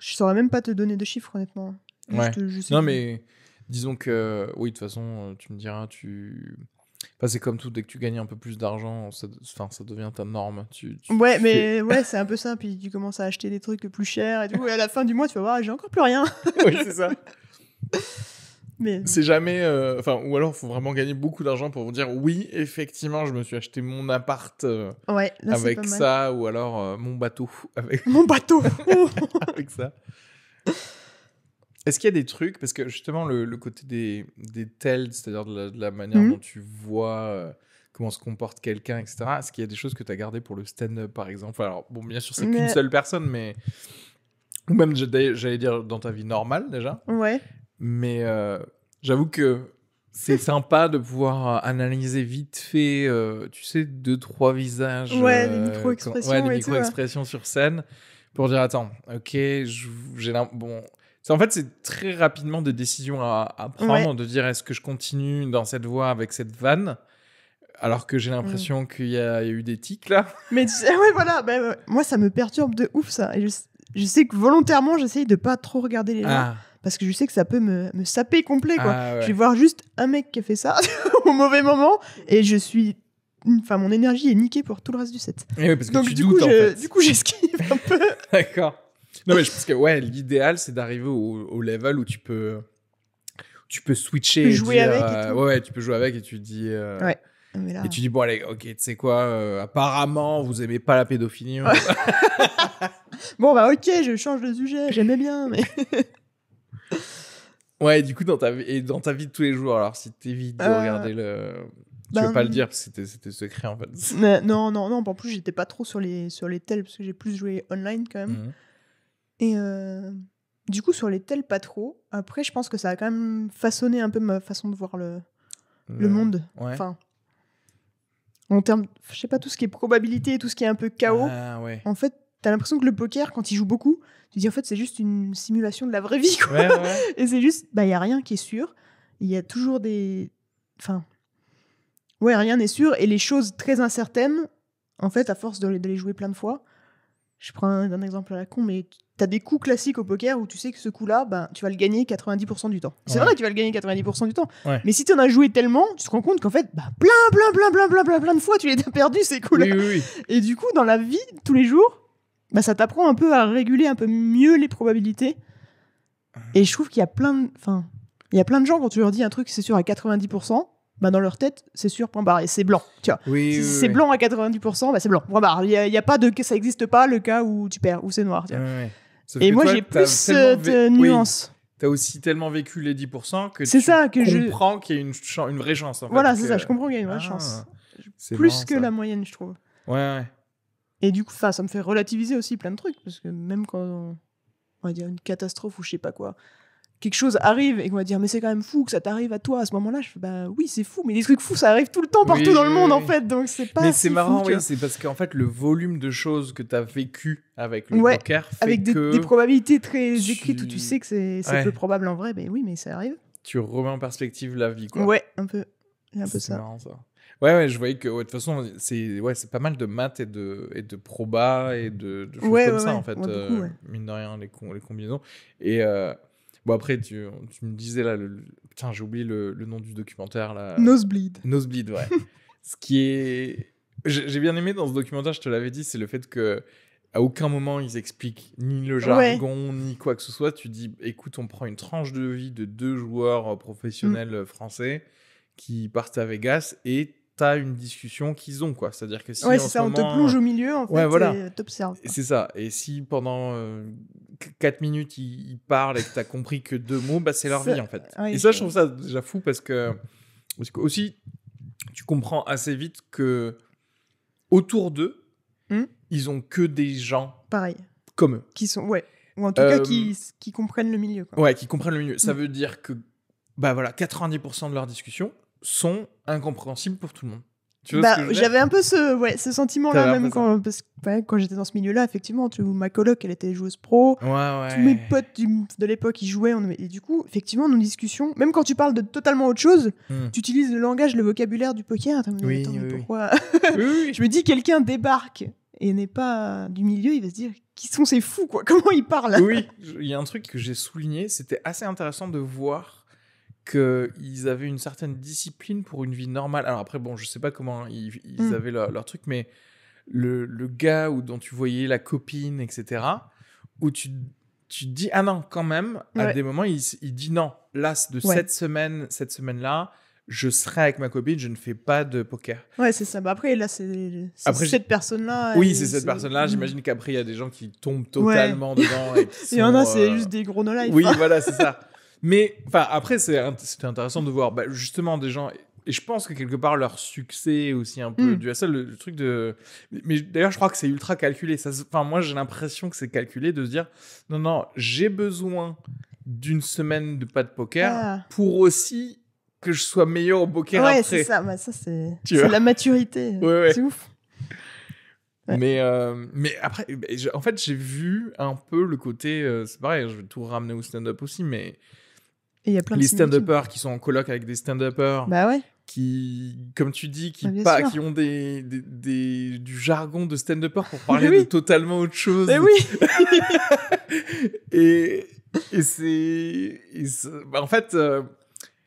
je saurais même pas te donner de chiffres, honnêtement non, mais disons que, euh, oui, de toute façon, euh, tu me diras, tu. Enfin, c'est comme tout, dès que tu gagnes un peu plus d'argent, ça, ça devient ta norme. Tu, ouais, mais ouais, c'est un peu ça. Puis tu commences à acheter des trucs plus chers et tout. Et à la fin du mois, tu vas voir, j'ai encore plus rien. oui, c'est ça. mais... C'est jamais. Euh, enfin, ou alors, il faut vraiment gagner beaucoup d'argent pour vous dire oui, effectivement, je me suis acheté mon appart ouais, avec ça, ou alors mon bateau. Avec... Mon bateau Avec ça. Est-ce qu'il y a des trucs, parce que justement, le, côté des, des c'est-à-dire de, la, manière mmh dont tu vois euh, comment se comporte quelqu'un, etc., est-ce qu'il y a des choses que tu as gardées pour le stand-up, par exemple Alors, bon, bien sûr, c'est qu'une seule personne, mais. Ou même, j'allais dire, dans ta vie normale, déjà. Ouais. Mais euh, j'avoue que c'est sympa de pouvoir euh, analyser vite fait, tu sais, deux, trois visages. Ouais, des micro-expressions. Ouais, des micro-expressions sur scène pour dire attends, ok, j'ai bon, en fait, c'est très rapidement des décisions à, prendre, de dire est-ce que je continue dans cette voie avec cette vanne alors que j'ai l'impression mm. qu'il y, a eu des tics là. Mais tu sais, ouais, voilà, bah, bah, moi ça me perturbe de ouf ça. Et je, sais que volontairement j'essaye de pas trop regarder les gens ah. parce que je sais que ça peut me, saper complet quoi. Ah, je vais voir juste un mec qui a fait ça au mauvais moment et je suis. Enfin, mon énergie est niquée pour tout le reste du set. Et eh parce que Donc, du, coup, en fait. du coup, j'esquive un peu. D'accord. Non, mais je pense que ouais, l'idéal, c'est d'arriver au, level où tu peux, tu peux switcher. Tu jouer avec. Et euh, Ouais, tu peux jouer avec et tu dis. Euh, ouais. Et tu hein. dis, bon, allez, ok, tu sais quoi, euh, apparemment, vous aimez pas la pédophilie. bon, bah, ok, je change de sujet, j'aimais bien, mais. ouais, du coup, dans ta, et dans ta vie de tous les jours, alors, si t'évites de regarder le. Tu peux ben, pas le dire parce que c'était secret en fait. non, non, non. En plus, j'étais pas trop sur les, sur les tels parce que j'ai plus joué online quand même. Mhm. Et euh, du coup, sur les tels pas trop, après, je pense que ça a quand même façonné un peu ma façon de voir le, le... monde. Enfin, en termes, je sais pas, tout ce qui est probabilité et tout ce qui est un peu chaos, ah, ouais. en fait, tu as l'impression que le poker, quand il joue beaucoup, tu te dis en fait, c'est juste une simulation de la vraie vie. Quoi. et c'est juste, bah, il n'y a rien qui est sûr. Il y a toujours des. Enfin. Ouais, rien n'est sûr. Et les choses très incertaines, en fait, à force de les, jouer plein de fois, je prends un, un exemple à la con, mais t'as des coups classiques au poker où tu sais que ce coup-là, ben, tu vas le gagner 90% du temps. C'est vrai vrai, tu vas le gagner 90% du temps. Mais si tu en as joué tellement, tu te rends compte qu'en fait, ben, plein, plein, plein, plein, plein, plein, plein de fois, tu les perdu perdus, ces coups-là. Et du coup, dans la vie, tous les jours, ben, ça t'apprend un peu à réguler un peu mieux les probabilités. Et je trouve qu'il y a plein de... Enfin, il y a plein de gens, quand tu leur dis un truc, c'est sûr à 90%, bah ben, dans leur tête, c'est sûr, point barre. Et c'est blanc. Tu vois. si c'est blanc à 90%, bah ben, c'est blanc. Point barre. Il y a, pas de. Ça n'existe pas le cas où tu perds, où c'est noir. Tu vois et moi, j'ai plus cette euh, nuance. T'as aussi tellement vécu les 10% que tu ça, que comprends qu'il y a une, une vraie chance. voilà, c'est ça, je comprends qu'il y a une vraie ah, chance. Plus que la moyenne, je trouve. Ouais, ouais. Et du coup, ça me fait relativiser aussi plein de trucs, parce que même quand on va dire une catastrophe ou je sais pas quoi, quelque chose arrive et qu'on va dire mais c'est quand même fou que ça t'arrive à toi à ce moment-là je fais bah oui c'est fou mais des trucs fous ça arrive tout le temps partout dans le monde en fait donc c'est pas mais c'est marrant oui c'est parce qu'en fait le volume de choses que t'as vécu avec le poker avec des, des probabilités très écrites où tu sais que c'est peu probable en vrai mais ben oui mais ça arrive tu remets en perspective la vie quoi ouais un peu un peu ça. Marrant, ça. Ouais, ouais, je voyais que de toute façon, c'est ouais, c'est pas mal de maths et de et de probas et de, choses comme ça en fait, euh, mine de rien les, les combinaisons. Et euh, Bon, après, tu, tu me disais là, le, putain, j'ai oublié le, nom du documentaire là. Nosebleed. Nosebleed, ouais. ce qui est. J'ai bien aimé dans ce documentaire, je te l'avais dit, c'est le fait que. À aucun moment ils expliquent ni le jargon, ni quoi que ce soit. Tu dis, écoute, on prend une tranche de vie de deux joueurs euh, professionnels mm. euh, français qui partent à Vegas et t'as une discussion qu'ils ont quoi c'est à dire que si ouais on te plonge au milieu en fait ouais, voilà. et c'est ça et si pendant euh, quatre 4 minutes ils, parlent et que t'as compris que deux mots bah c'est leur vie en fait et ça je trouve ça déjà fou parce que, aussi tu comprends assez vite que autour d'eux hmm? ils ont que des gens pareil comme eux qui sont ouais ou en tout cas qui, euh, qui comprennent le milieu quoi. ouais qui comprennent le milieu ça hmm. veut dire que bah voilà 90% de leur discussions sont incompréhensibles pour tout le monde. Bah, j'avais un peu ce, ouais, ce sentiment-là, même quand, j'étais dans ce milieu-là, effectivement, tu, ma coloc, elle était joueuse pro, tous mes potes de l'époque, ils jouaient, et du coup, effectivement, nos discussions, même quand tu parles de totalement autre chose, hmm. tu utilises le langage, le vocabulaire du poker, oui, oui, Je me dis, quelqu'un débarque et n'est pas du milieu, il va se dire, qui sont ces fous, quoi Comment ils parlent Oui, il y a un truc que j'ai souligné, c'était assez intéressant de voir qu'ils avaient une certaine discipline pour une vie normale. Alors après, bon, je sais pas comment ils, mm. avaient leur, truc, mais le, gars où, dont tu voyais la copine, etc., où tu, te dis, ah non, quand même, à des moments, il, il, dit non, là, de cette semaine, cette semaine-là, je serai avec ma copine, je ne fais pas de poker. Ouais, c'est ça. Bah, après, là, c'est cette personne-là. Oui, c'est cette personne-là. Mm. J'imagine qu'après, il y a des gens qui tombent totalement dedans. Et Il y en a, c'est euh, juste des gros no Oui, hein. voilà, c'est ça. Mais enfin, après, c'était intéressant de voir bah, justement des gens. Et je pense que quelque part, leur succès aussi un peu du hmm. dû à ça, le, truc de. Mais, d'ailleurs, je crois que c'est ultra calculé. Ça, enfin, moi, j'ai l'impression que c'est calculé de se dire non, non, j'ai besoin d'une semaine de pas de poker ah. pour aussi que je sois meilleur au poker après. Ouais, c'est ça. Bah, ça c'est la maturité. C'est ouf. Mais, euh, mais après, en fait, j'ai vu un peu le côté. Euh, c'est pareil, je vais tout ramener au stand-up aussi, mais il y a plein les stand-uppers qui sont en colloque avec des stand-uppers. Bah ouais. Qui, comme tu dis, qui, bah, pas, qui ont des, des, du jargon de stand-upper pour parler de totalement autre chose. Mais eh oui Et, et c'est. Bah, en fait, euh,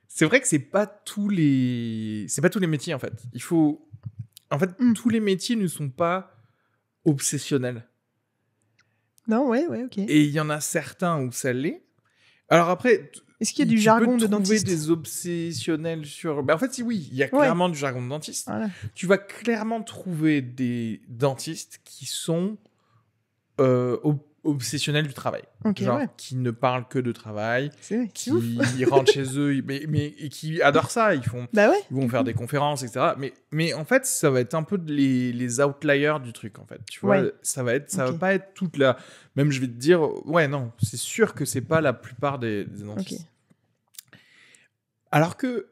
c'est vrai que c'est pas tous les. C'est pas tous les métiers, en fait. Il faut. En fait, hmm. tous les métiers ne sont pas obsessionnels. Non, ouais, ouais, ok. Et il y en a certains où ça l'est. Alors après, est-ce qu'il y a du jargon de dentiste des obsessionnels sur. en fait, si oui, il y a clairement du jargon de dentiste. Tu vas clairement trouver des dentistes qui sont euh, obsessionnel du travail. qui ne parlent que de travail, qui rentrent chez eux, mais, mais et qui adorent ça. Ils, font, bah vont faire des conférences, etc. Mais, mais en fait, ça va être un peu les, les outliers du truc, en fait. Tu vois, ça va être, ça va pas être toute la. Même, je vais te dire, ouais, non, c'est sûr que c'est pas la plupart des, Alors que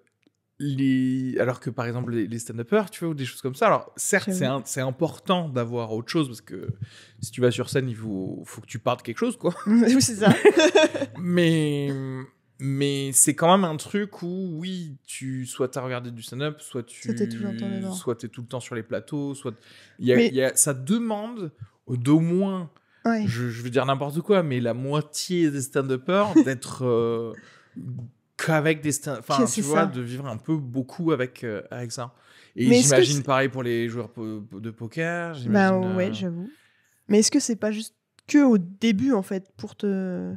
alors que par exemple les, stand upers tu vois, ou des choses comme ça. Alors certes, c'est, important d'avoir autre chose parce que si tu vas sur scène, il faut, que tu partes quelque chose, quoi. c'est ça. mais mais c'est quand même un truc où oui, tu soit t'as regardé du stand-up, soit tu soit tout, le temps sur les plateaux, soit a, ça demande d'au moins, je, veux dire n'importe quoi, mais la moitié des stand upers d'être euh, qu'avec des. Enfin, tu vois, de vivre un peu beaucoup avec, euh, avec ça. Et j'imagine pareil pour les joueurs de poker. Bah ouais, euh, j'avoue. Mais est-ce que c'est pas juste que au début, en fait, pour te.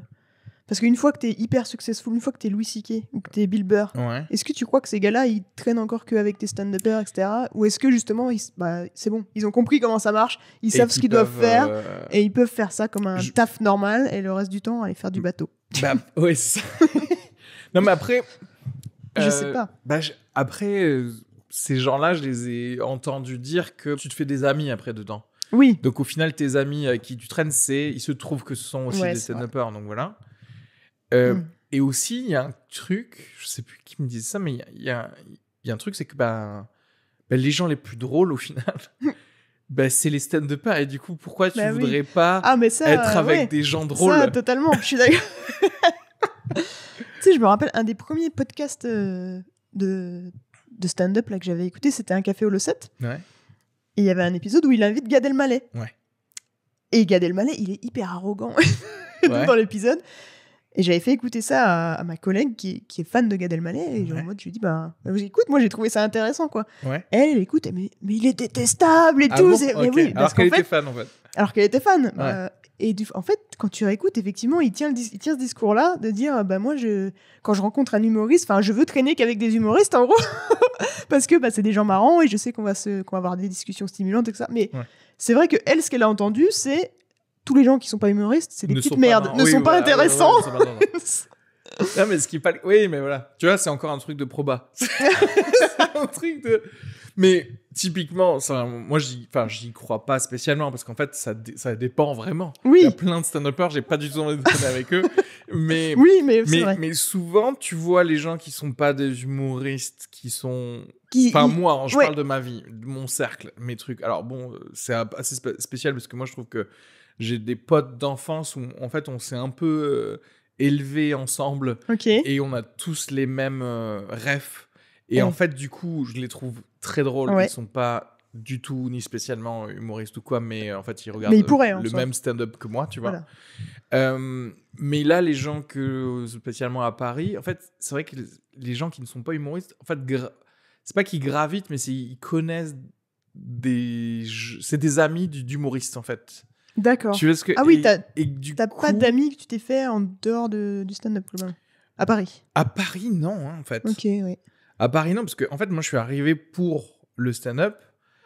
Parce qu'une fois que t'es hyper successful, une fois que t'es Louis C.K. ou que t'es Bill Burr, est-ce que tu crois que ces gars-là, ils traînent encore qu'avec des stand upers etc. Ou est-ce que justement, ils... bah, c'est bon, ils ont compris comment ça marche, ils savent ce qu'ils doivent faire, euh, et ils peuvent faire ça comme un taf normal, et le reste du temps, aller faire du bateau. Bah, ouais, Non, mais après. je euh, sais pas. Bah, après, euh, ces gens-là, je les ai entendus dire que tu te fais des amis après dedans. Oui. Donc au final, tes amis qui tu traînes, c'est. Il se trouve que ce sont aussi des stand-uppers, donc voilà. Euh, mm. Et aussi, il y a un truc, je sais plus qui me disait ça, mais il y, a, un truc, c'est que bah, bah, les gens les plus drôles au final. ben c'est les stand-uppers et du coup pourquoi tu bah voudrais pas ah, être avec des gens drôles ça, totalement je suis d'accord sais, je me rappelle, un des premiers podcasts euh, de, de stand-up que j'avais écouté, c'était Un Café au Lossette. Et il y avait un épisode où il invite Gad Elmaleh. Et Gad Elmaleh, il est hyper arrogant dans l'épisode. Et j'avais fait écouter ça à, ma collègue qui, est fan de Gad Elmaleh. Et je lui ai dit, bah, bah écoute, moi j'ai trouvé ça intéressant, quoi. Ouais. Elle, elle écoute, mais, il est détestable et ah tout. parce alors qu'elle était fan, en fait. Alors qu'elle était fan. Bah, et du, en fait, quand tu réécoutes, effectivement, il tient, tient ce discours-là de dire bah, moi, je, quand je rencontre un humoriste, enfin, je veux traîner qu'avec des humoristes, en gros, parce que bah, c'est des gens marrants et je sais qu'on va, avoir des discussions stimulantes et tout ça. Mais c'est vrai que elle, ce qu'elle a entendu, c'est tous les gens qui sont pas humoristes, c'est des petites merdes, ne sont pas intéressants. mais ce qui pas... Oui, mais voilà. Tu vois, c'est encore un truc de proba. c'est un truc de mais typiquement, moi, j'y, enfin, crois pas spécialement parce qu'en fait, ça, ça dépend vraiment. Il y a plein de stand-uppers, j'ai pas du tout envie de parler avec eux. Mais, oui, mais, mais, souvent, tu vois les gens qui sont pas des humoristes, qui sont. Qui, enfin, moi, je parle de ma vie, de mon cercle, mes trucs. Alors bon, c'est assez spécial parce que moi, je trouve que j'ai des potes d'enfance où, en fait, on s'est un peu euh, élevés ensemble. Et on a tous les mêmes euh, rêves et en fait, du coup, je les trouve très drôles. Ils Ils sont pas du tout ni spécialement humoristes ou quoi, mais en fait, ils regardent hein, le même stand-up que moi, tu vois. Euh, mais là, les gens que spécialement à Paris, en fait, c'est vrai que les gens qui ne sont pas humoristes, en fait, c'est pas qu'ils gravitent, mais ils connaissent des, c'est des amis d'humoristes en fait. D'accord. Tu ce que ah oui, t'as coup... pas d'amis que tu t'es fait en dehors de, du stand-up hein, À Paris. À Paris, non, hein, en fait. Ok, oui. À Paris, non, parce que en fait, moi, je suis arrivé pour le stand-up.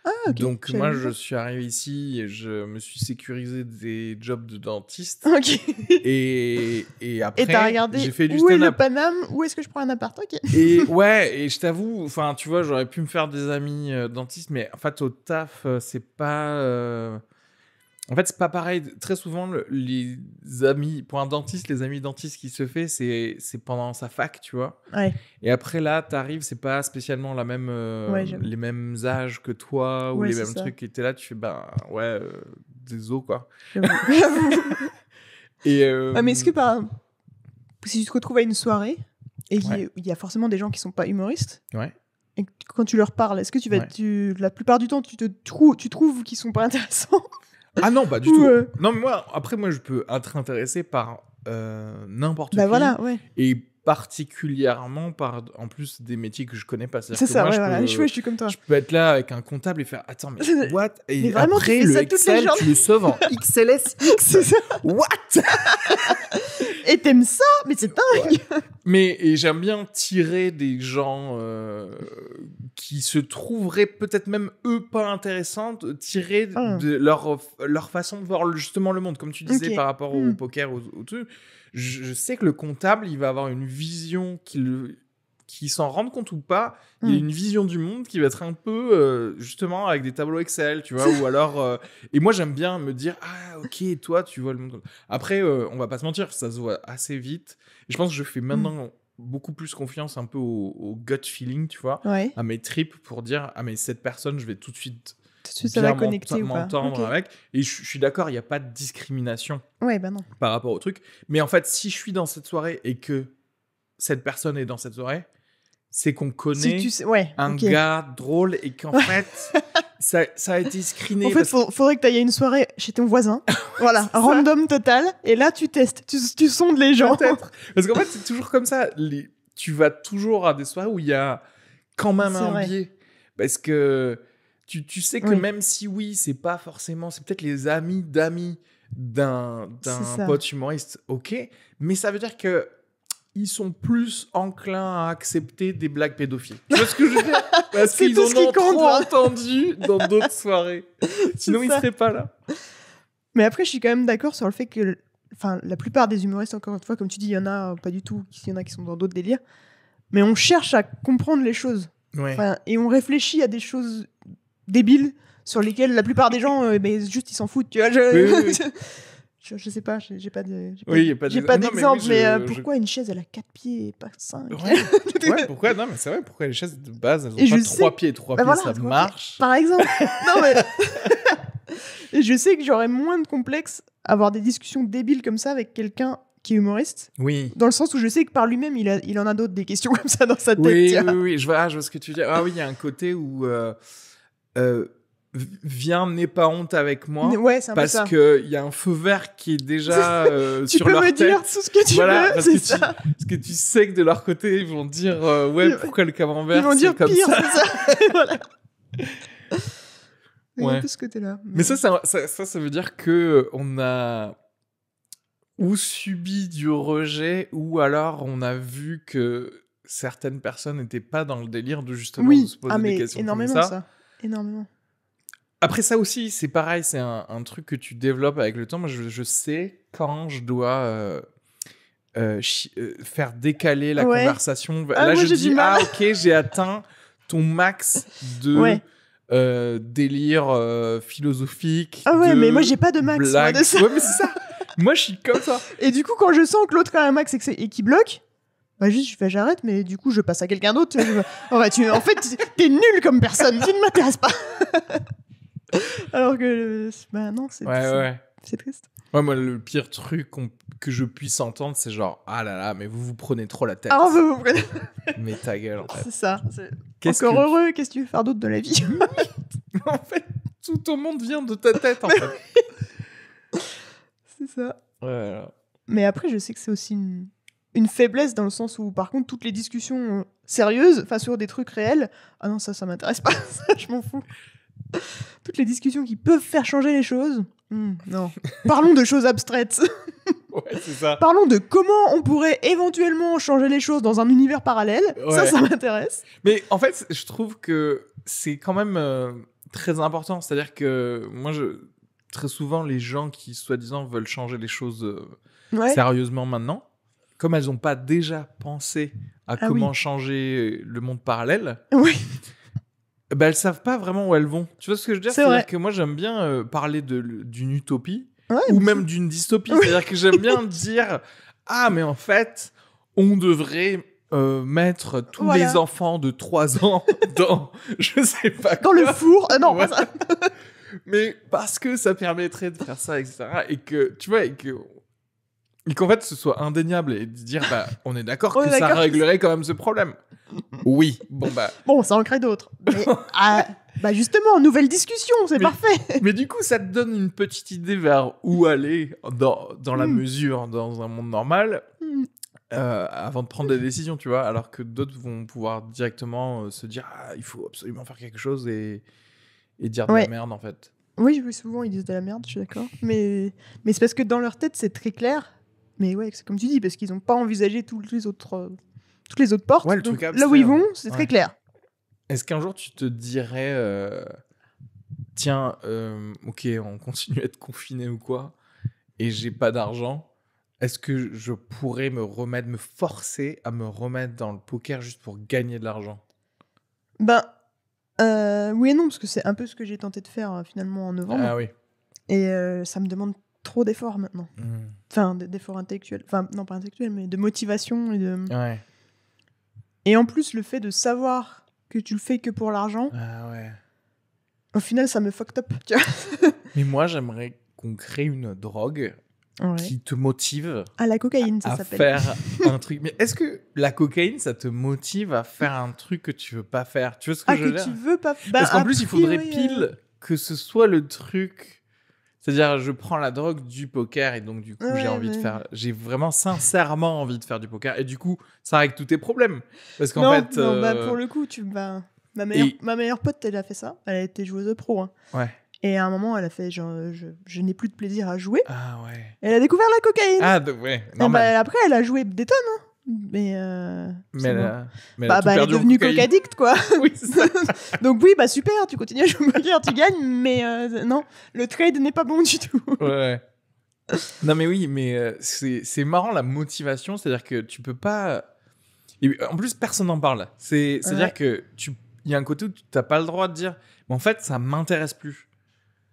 Ah, Donc, moi, je suis arrivé ici et je me suis sécurisé des jobs de dentiste. Ok. Et, et après, j'ai fait du stand-up. Où est le Paname Où est-ce que je prends un appart Et ouais, et je t'avoue, enfin, tu vois, j'aurais pu me faire des amis euh, dentistes, mais en fait, au taf, euh, c'est pas. Euh, en fait, c'est pas pareil. Très souvent, les amis, pour un dentiste, les amis dentistes qui se fait, c'est, c'est pendant sa fac, tu vois. Et après, là, t'arrives, c'est pas spécialement la même, euh, les mêmes âges que toi ou les mêmes trucs. qui étaient là, tu fais, ben ouais, euh, des os, quoi. et, euh, ah, mais est-ce que par... si tu te retrouves à une soirée et il y, a forcément des gens qui sont pas humoristes, et quand tu leur parles, est-ce que tu vas. Tu... La plupart du temps, tu, te trouves tu trouves qu'ils sont pas intéressants ah non, pas du tout. Non, mais moi, après, moi, je peux être intéressé par euh, n'importe bah qui. voilà, ouais. Et particulièrement par en plus des métiers que je connais pas c'est ça moi, ouais, je, je, suis comme toi je peux être là avec un comptable et faire attends mais what et mais vraiment, après le Excel tu le sauves en XLS what et t'aimes ça mais c'est dingue mais j'aime bien tirer des gens euh, qui se trouveraient peut-être même eux pas intéressantes tirées ah. de leur, leur façon de voir justement le monde, comme tu disais par rapport au hmm. poker, au, au Je, sais que le comptable, il va avoir une vision qu'il qui s'en rende compte ou pas, il a hmm. une vision du monde qui va être un peu euh, justement avec des tableaux Excel, tu vois, ou alors. Euh, et moi j'aime bien me dire ah ok toi tu vois le monde. Après euh, on va pas se mentir, ça se voit assez vite. je pense que je fais hmm. maintenant beaucoup plus confiance un peu au, gut feeling, tu vois, à mes tripes pour dire ah mais cette personne, je vais tout de suite tout avec. Et je, suis d'accord, il n'y a pas de discrimination. Ouais, bah non. Par rapport au truc, mais en fait, si je suis dans cette soirée et que cette personne est dans cette soirée, c'est qu'on connaît tu sais, un gars drôle et qu'en fait ça, a été screené. En fait, il faudrait que tu ailles une soirée chez ton voisin. voilà, random total. Et là, tu testes, tu, sondes les gens. Parce qu'en fait, c'est toujours comme ça. tu vas toujours à des soirées où il y a quand même un biais. Parce que tu, sais que même si oui, c'est pas forcément, c'est peut-être les amis d'amis d'un pote humoriste, ok, mais ça veut dire que ils sont plus enclins à accepter des blagues pédophiles. ce que Parce qu'ils ont entendu dans d'autres soirées. Sinon, ils seraient pas là. Mais après, je suis quand même d'accord sur le fait que enfin, la plupart des humoristes, encore une fois, comme tu dis, il y en a euh, pas du tout, il y en a qui sont dans d'autres délires. Mais on cherche à comprendre les choses. Et on réfléchit à des choses débiles sur lesquelles la plupart des gens, euh, juste, ils s'en foutent. Tu vois, Je, sais pas, j'ai pas de, j'ai pas, d'exemple, mais, pourquoi une chaise elle a 4 pieds et pas 5 pourquoi Non, mais c'est vrai, pourquoi les chaises de base elles ont pas 3 pieds et 3 bah pieds, ça marche. Par exemple. non mais et je sais que j'aurais moins de complexe à avoir des discussions débiles comme ça avec quelqu'un qui est humoriste. Oui. Dans le sens où je sais que par lui-même, il, il en a d'autres, des questions comme ça dans sa tête. Oui, oui, je vois, ce que tu dis. Ah oui, il y a un côté où euh, euh, viens, n'aie pas honte avec moi. Ouais, c'est Parce qu'il y a un feu vert qui est déjà euh, sur leur tête. Tu peux me dire tout ce que tu veux, c'est ça. parce que tu sais que de leur côté, ils vont dire euh, Ouais, pourquoi le camembert Ils vont dire comme pire, ça. ça. voilà. Ouais. tout ce côté-là. Mais, ça, ça, ça, ça, veut dire que euh, on a ou subi du rejet, ou alors on a vu que certaines personnes n'étaient pas dans le délire de justement oui. se poser ah, mais des questions comme ça. ça. Énormément. Après ça aussi, c'est pareil, c'est un, truc que tu développes avec le temps. Moi, je, sais quand je dois euh, euh, euh, faire décaler la conversation. Ah, Là, je dis, ah ok, j'ai atteint ton max de délire philosophique. Ah ouais, mais moi, j'ai pas de max. Moi, ça. Ouais, mais c'est ça. moi, je suis comme ça. Et du coup, quand je sens que l'autre a un max et qu'il bloque, bah juste je fais j'arrête mais du coup je passe à quelqu'un d'autre en fait tu en fait t'es nul comme personne tu ne m'intéresses pas Alors que, bah non, c'est ouais, ouais. c'est triste. Ouais, moi, le pire truc que je puisse entendre, c'est genre Ah là là, mais vous vous prenez trop la tête. Ah, vous vous prenez. mais ta gueule. En fait. C'est ça. Qu -ce Encore heureux, qu'est-ce que tu veux faire d'autre de la vie En fait, tout au monde vient de ta tête, en fait. c'est ça. Ouais, Mais après, je sais que c'est aussi une... faiblesse dans le sens où, par contre, toutes les discussions euh, sérieuses, face sur des trucs réels, ah non, ça, ça m'intéresse pas, je m'en fous. Toutes les discussions qui peuvent faire changer les choses. Hmm, non. Parlons de choses abstraites. Ouais, ça. Parlons de comment on pourrait éventuellement changer les choses dans un univers parallèle. Ça, ça m'intéresse. Mais en fait, je trouve que c'est quand même euh, très important. C'est-à-dire que moi, très souvent, les gens qui, soi-disant, veulent changer les choses euh, sérieusement maintenant, comme elles n'ont pas déjà pensé à ah comment changer le monde parallèle, oui bah, elles savent pas vraiment où elles vont. Tu vois ce que je veux dire C'est vrai. que moi, j'aime bien euh, parler de, d'une utopie ou même d'une dystopie. C'est-à-dire que j'aime bien dire Ah, mais en fait, on devrait euh, mettre tous les enfants de 3 ans dans, je sais pas Dans le four ah Non, mais parce que ça permettrait de faire ça, etc. Et que, tu vois, et que et qu'en fait, ce soit indéniable et de dire, bah, on est d'accord que ça réglerait quand même ce problème. Oui, bon bah. Bon, ça en crée d'autres. Mais, ah, bah justement, nouvelle discussion, c'est parfait. Mais du coup, ça te donne une petite idée vers où aller dans, dans la hmm. mesure, dans un monde normal, hmm. euh, avant de prendre des décisions, tu vois. Alors que d'autres vont pouvoir directement euh, se dire, ah, il faut absolument faire quelque chose et, et dire de la merde en fait. Oui, souvent ils disent de la merde, je suis d'accord. Mais, mais c'est parce que dans leur tête, c'est très clair. Mais ouais, c'est comme tu dis, parce qu'ils n'ont pas envisagé toutes les autres, euh, toutes les autres portes. Ah, là où ils vont, c'est très clair. Est-ce qu'un jour tu te dirais, euh, tiens, euh, ok, on continue à être confiné ou quoi, et j'ai pas d'argent, est-ce que je pourrais me remettre, me forcer à me remettre dans le poker juste pour gagner de l'argent Ben, oui et non, parce que c'est un peu ce que j'ai tenté de faire finalement en novembre. Ah oui. Et ça me demande trop d'efforts maintenant. Hmm. Enfin, d'efforts intellectuels. Enfin, non, pas intellectuels, mais de motivation. Et, de... Ouais. et en plus, le fait de savoir que tu le fais que pour l'argent. Ah ouais. Au final, ça me fucked up. Tu vois mais moi, j'aimerais qu'on crée une drogue qui te motive. À la cocaïne, ça s'appelle. À faire un truc. Mais est-ce que la cocaïne, ça te motive à faire un truc que tu veux pas faire Tu vois ce que ah, je veux tu veux pas bah, Parce qu'en plus, il faudrait pile euh, que ce soit le truc c'est-à-dire, je prends la drogue du poker et donc, du coup, j'ai envie de faire. J'ai vraiment sincèrement envie de faire du poker. Et du coup, ça règle tous tes problèmes. Parce qu'en fait. Non, bah, euh, pour le coup, tu bah, ma, meilleure, pote, elle a fait ça. Elle était joueuse de pro. Hein. Ouais. Et à un moment, elle a fait je, n'ai plus de plaisir à jouer. Ah ouais. Elle a découvert la cocaïne. Ah ouais. Bah, après, elle a joué des tonnes. Hein. Mm. Mais, euh, bah, bah, elle, est devenue quoi. Donc, oui, bah super, tu continues à jouer tu gagnes, mais euh, non, le trade n'est pas bon du tout. ouais. Non, mais oui, mais euh, c'est marrant la motivation, c'est-à-dire que tu peux pas. Et, en plus, personne n'en parle. C'est-à-dire qu'il que tu il y a un côté où tu n'as pas le droit de dire, mais en fait, ça m'intéresse plus.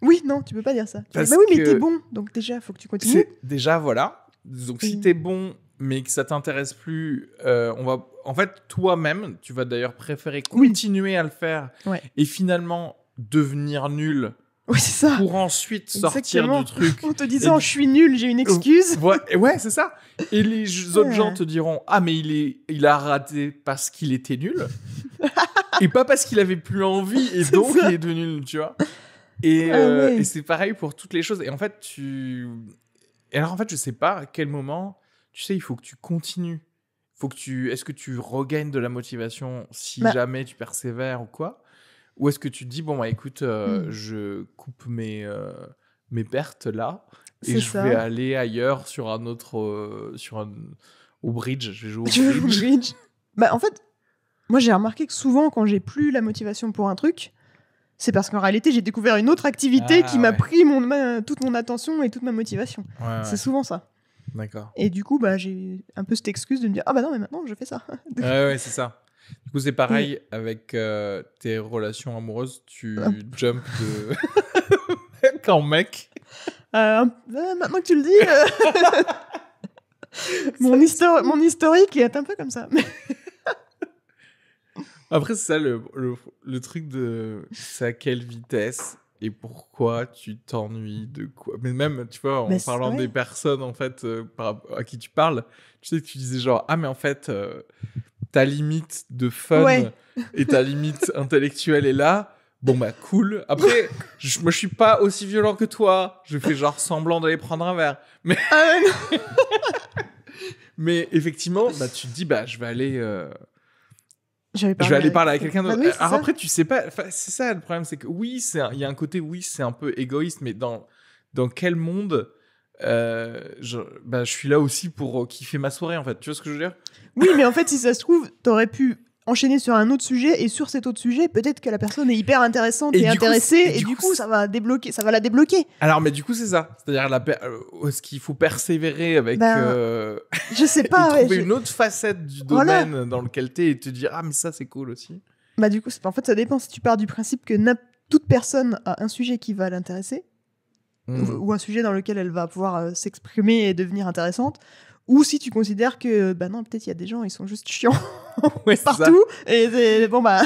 Oui, non, tu peux pas dire ça. bah oui, mais tu t'es bon, donc déjà, faut que tu continues. Déjà, voilà. Donc, si t'es bon, mais que ça t'intéresse plus, euh, on va, en fait, toi-même, tu vas d'ailleurs préférer continuer à le faire et finalement devenir nul. Oui, ça. Pour ensuite sortir du truc. En te disant, je suis nul, j'ai une excuse. Ouais, ouais c'est ça. Et les autres gens te diront, ah, mais il, il a raté parce qu'il était nul. et pas parce qu'il avait plus envie et donc il est devenu nul, tu vois. Ah euh, et, c'est pareil pour toutes les choses. Et en fait, tu. Et alors, en fait, je sais pas à quel moment tu sais, il faut que tu continues. Faut que tu, est-ce que tu regagnes de la motivation si bah jamais tu persévères ou quoi Ou est-ce que tu te dis bon bah, écoute, euh, hmm. je coupe mes euh, mes pertes là et je vais aller ailleurs sur un autre euh, sur un au bridge. Je vais au bridge. bah en fait, moi j'ai remarqué que souvent quand j'ai plus la motivation pour un truc, c'est parce qu'en réalité, j'ai découvert une autre activité ah qui m'a pris mon, toute mon attention et toute ma motivation. c'est souvent ça. D'accord. Et du coup, bah, j'ai un peu cette excuse de me dire Ah bah non, mais maintenant je fais ça. Ouais, ouais, c'est ça. Du coup, c'est pareil avec euh, tes relations amoureuses, tu ah. jumpes de. Quand mec euh, euh, Maintenant que tu le dis, mon, mon historique est un peu comme ça. Après, c'est ça le, le, truc de. C'est à quelle vitesse et pourquoi tu t'ennuies de quoi Mais même, tu vois, en bah, parlant des personnes en fait euh, à qui tu parles, tu sais que tu disais genre ah mais en fait euh, ta limite de fun et ta limite intellectuelle est là. Bon bah cool. Après, je, moi je suis pas aussi violent que toi. Je fais genre semblant d'aller prendre un verre. Mais ah, mais, effectivement, bah tu te dis bah je vais aller euh, je vais, aller parler à quelqu'un d'autre. Alors après, tu sais pas. C'est ça le problème, c'est que oui, il y a un côté, oui, c'est un peu égoïste, mais dans, dans quel monde euh, je, bah, je suis là aussi pour euh, kiffer ma soirée, en fait. Tu vois ce que je veux dire Oui, mais en fait, si ça se trouve, t'aurais pu enchaîner sur un autre sujet et sur cet autre sujet, peut-être que la personne est hyper intéressante et, intéressée et, du, coup, ça va débloquer, ça va la débloquer. Alors mais du coup c'est ça, c'est-à-dire la euh, ce qu'il faut persévérer avec. Ben, euh, je sais pas. trouver une autre facette du domaine dans lequel t'es et te dire ah mais ça c'est cool aussi. Bah du coup en fait ça dépend si tu pars du principe que toute personne a un sujet qui va l'intéresser hmm. ou, un sujet dans lequel elle va pouvoir euh, s'exprimer et devenir intéressante ou si tu considères que, bah non, peut-être il y a des gens, ils sont juste chiants partout. Et, bon, bah.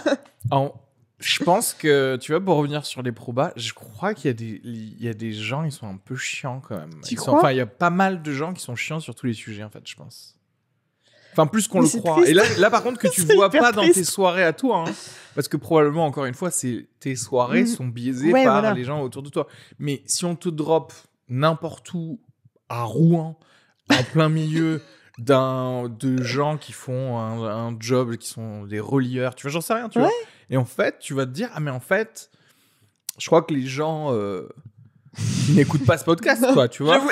je pense que, tu vois, pour revenir sur les probas, je crois qu'il y, a des, il y a des gens, ils sont un peu chiants quand même. crois enfin, il y a pas mal de gens qui sont chiants sur tous les sujets, en fait, je pense. Enfin, plus qu'on le croit. Et là, par contre, que tu vois pas dans tes soirées à toi. Hein. parce que probablement, encore une fois, tes soirées mm. sont biaisées par les gens autour de toi. Mais si on te drop n'importe où, à Rouen, en plein milieu d'un de gens qui font un, job qui sont des relieurs, tu vois, j'en sais rien, tu vois. Et en fait, tu vas te dire ah mais en fait, je crois que les gens euh, n'écoutent pas ce podcast quoi, tu vois.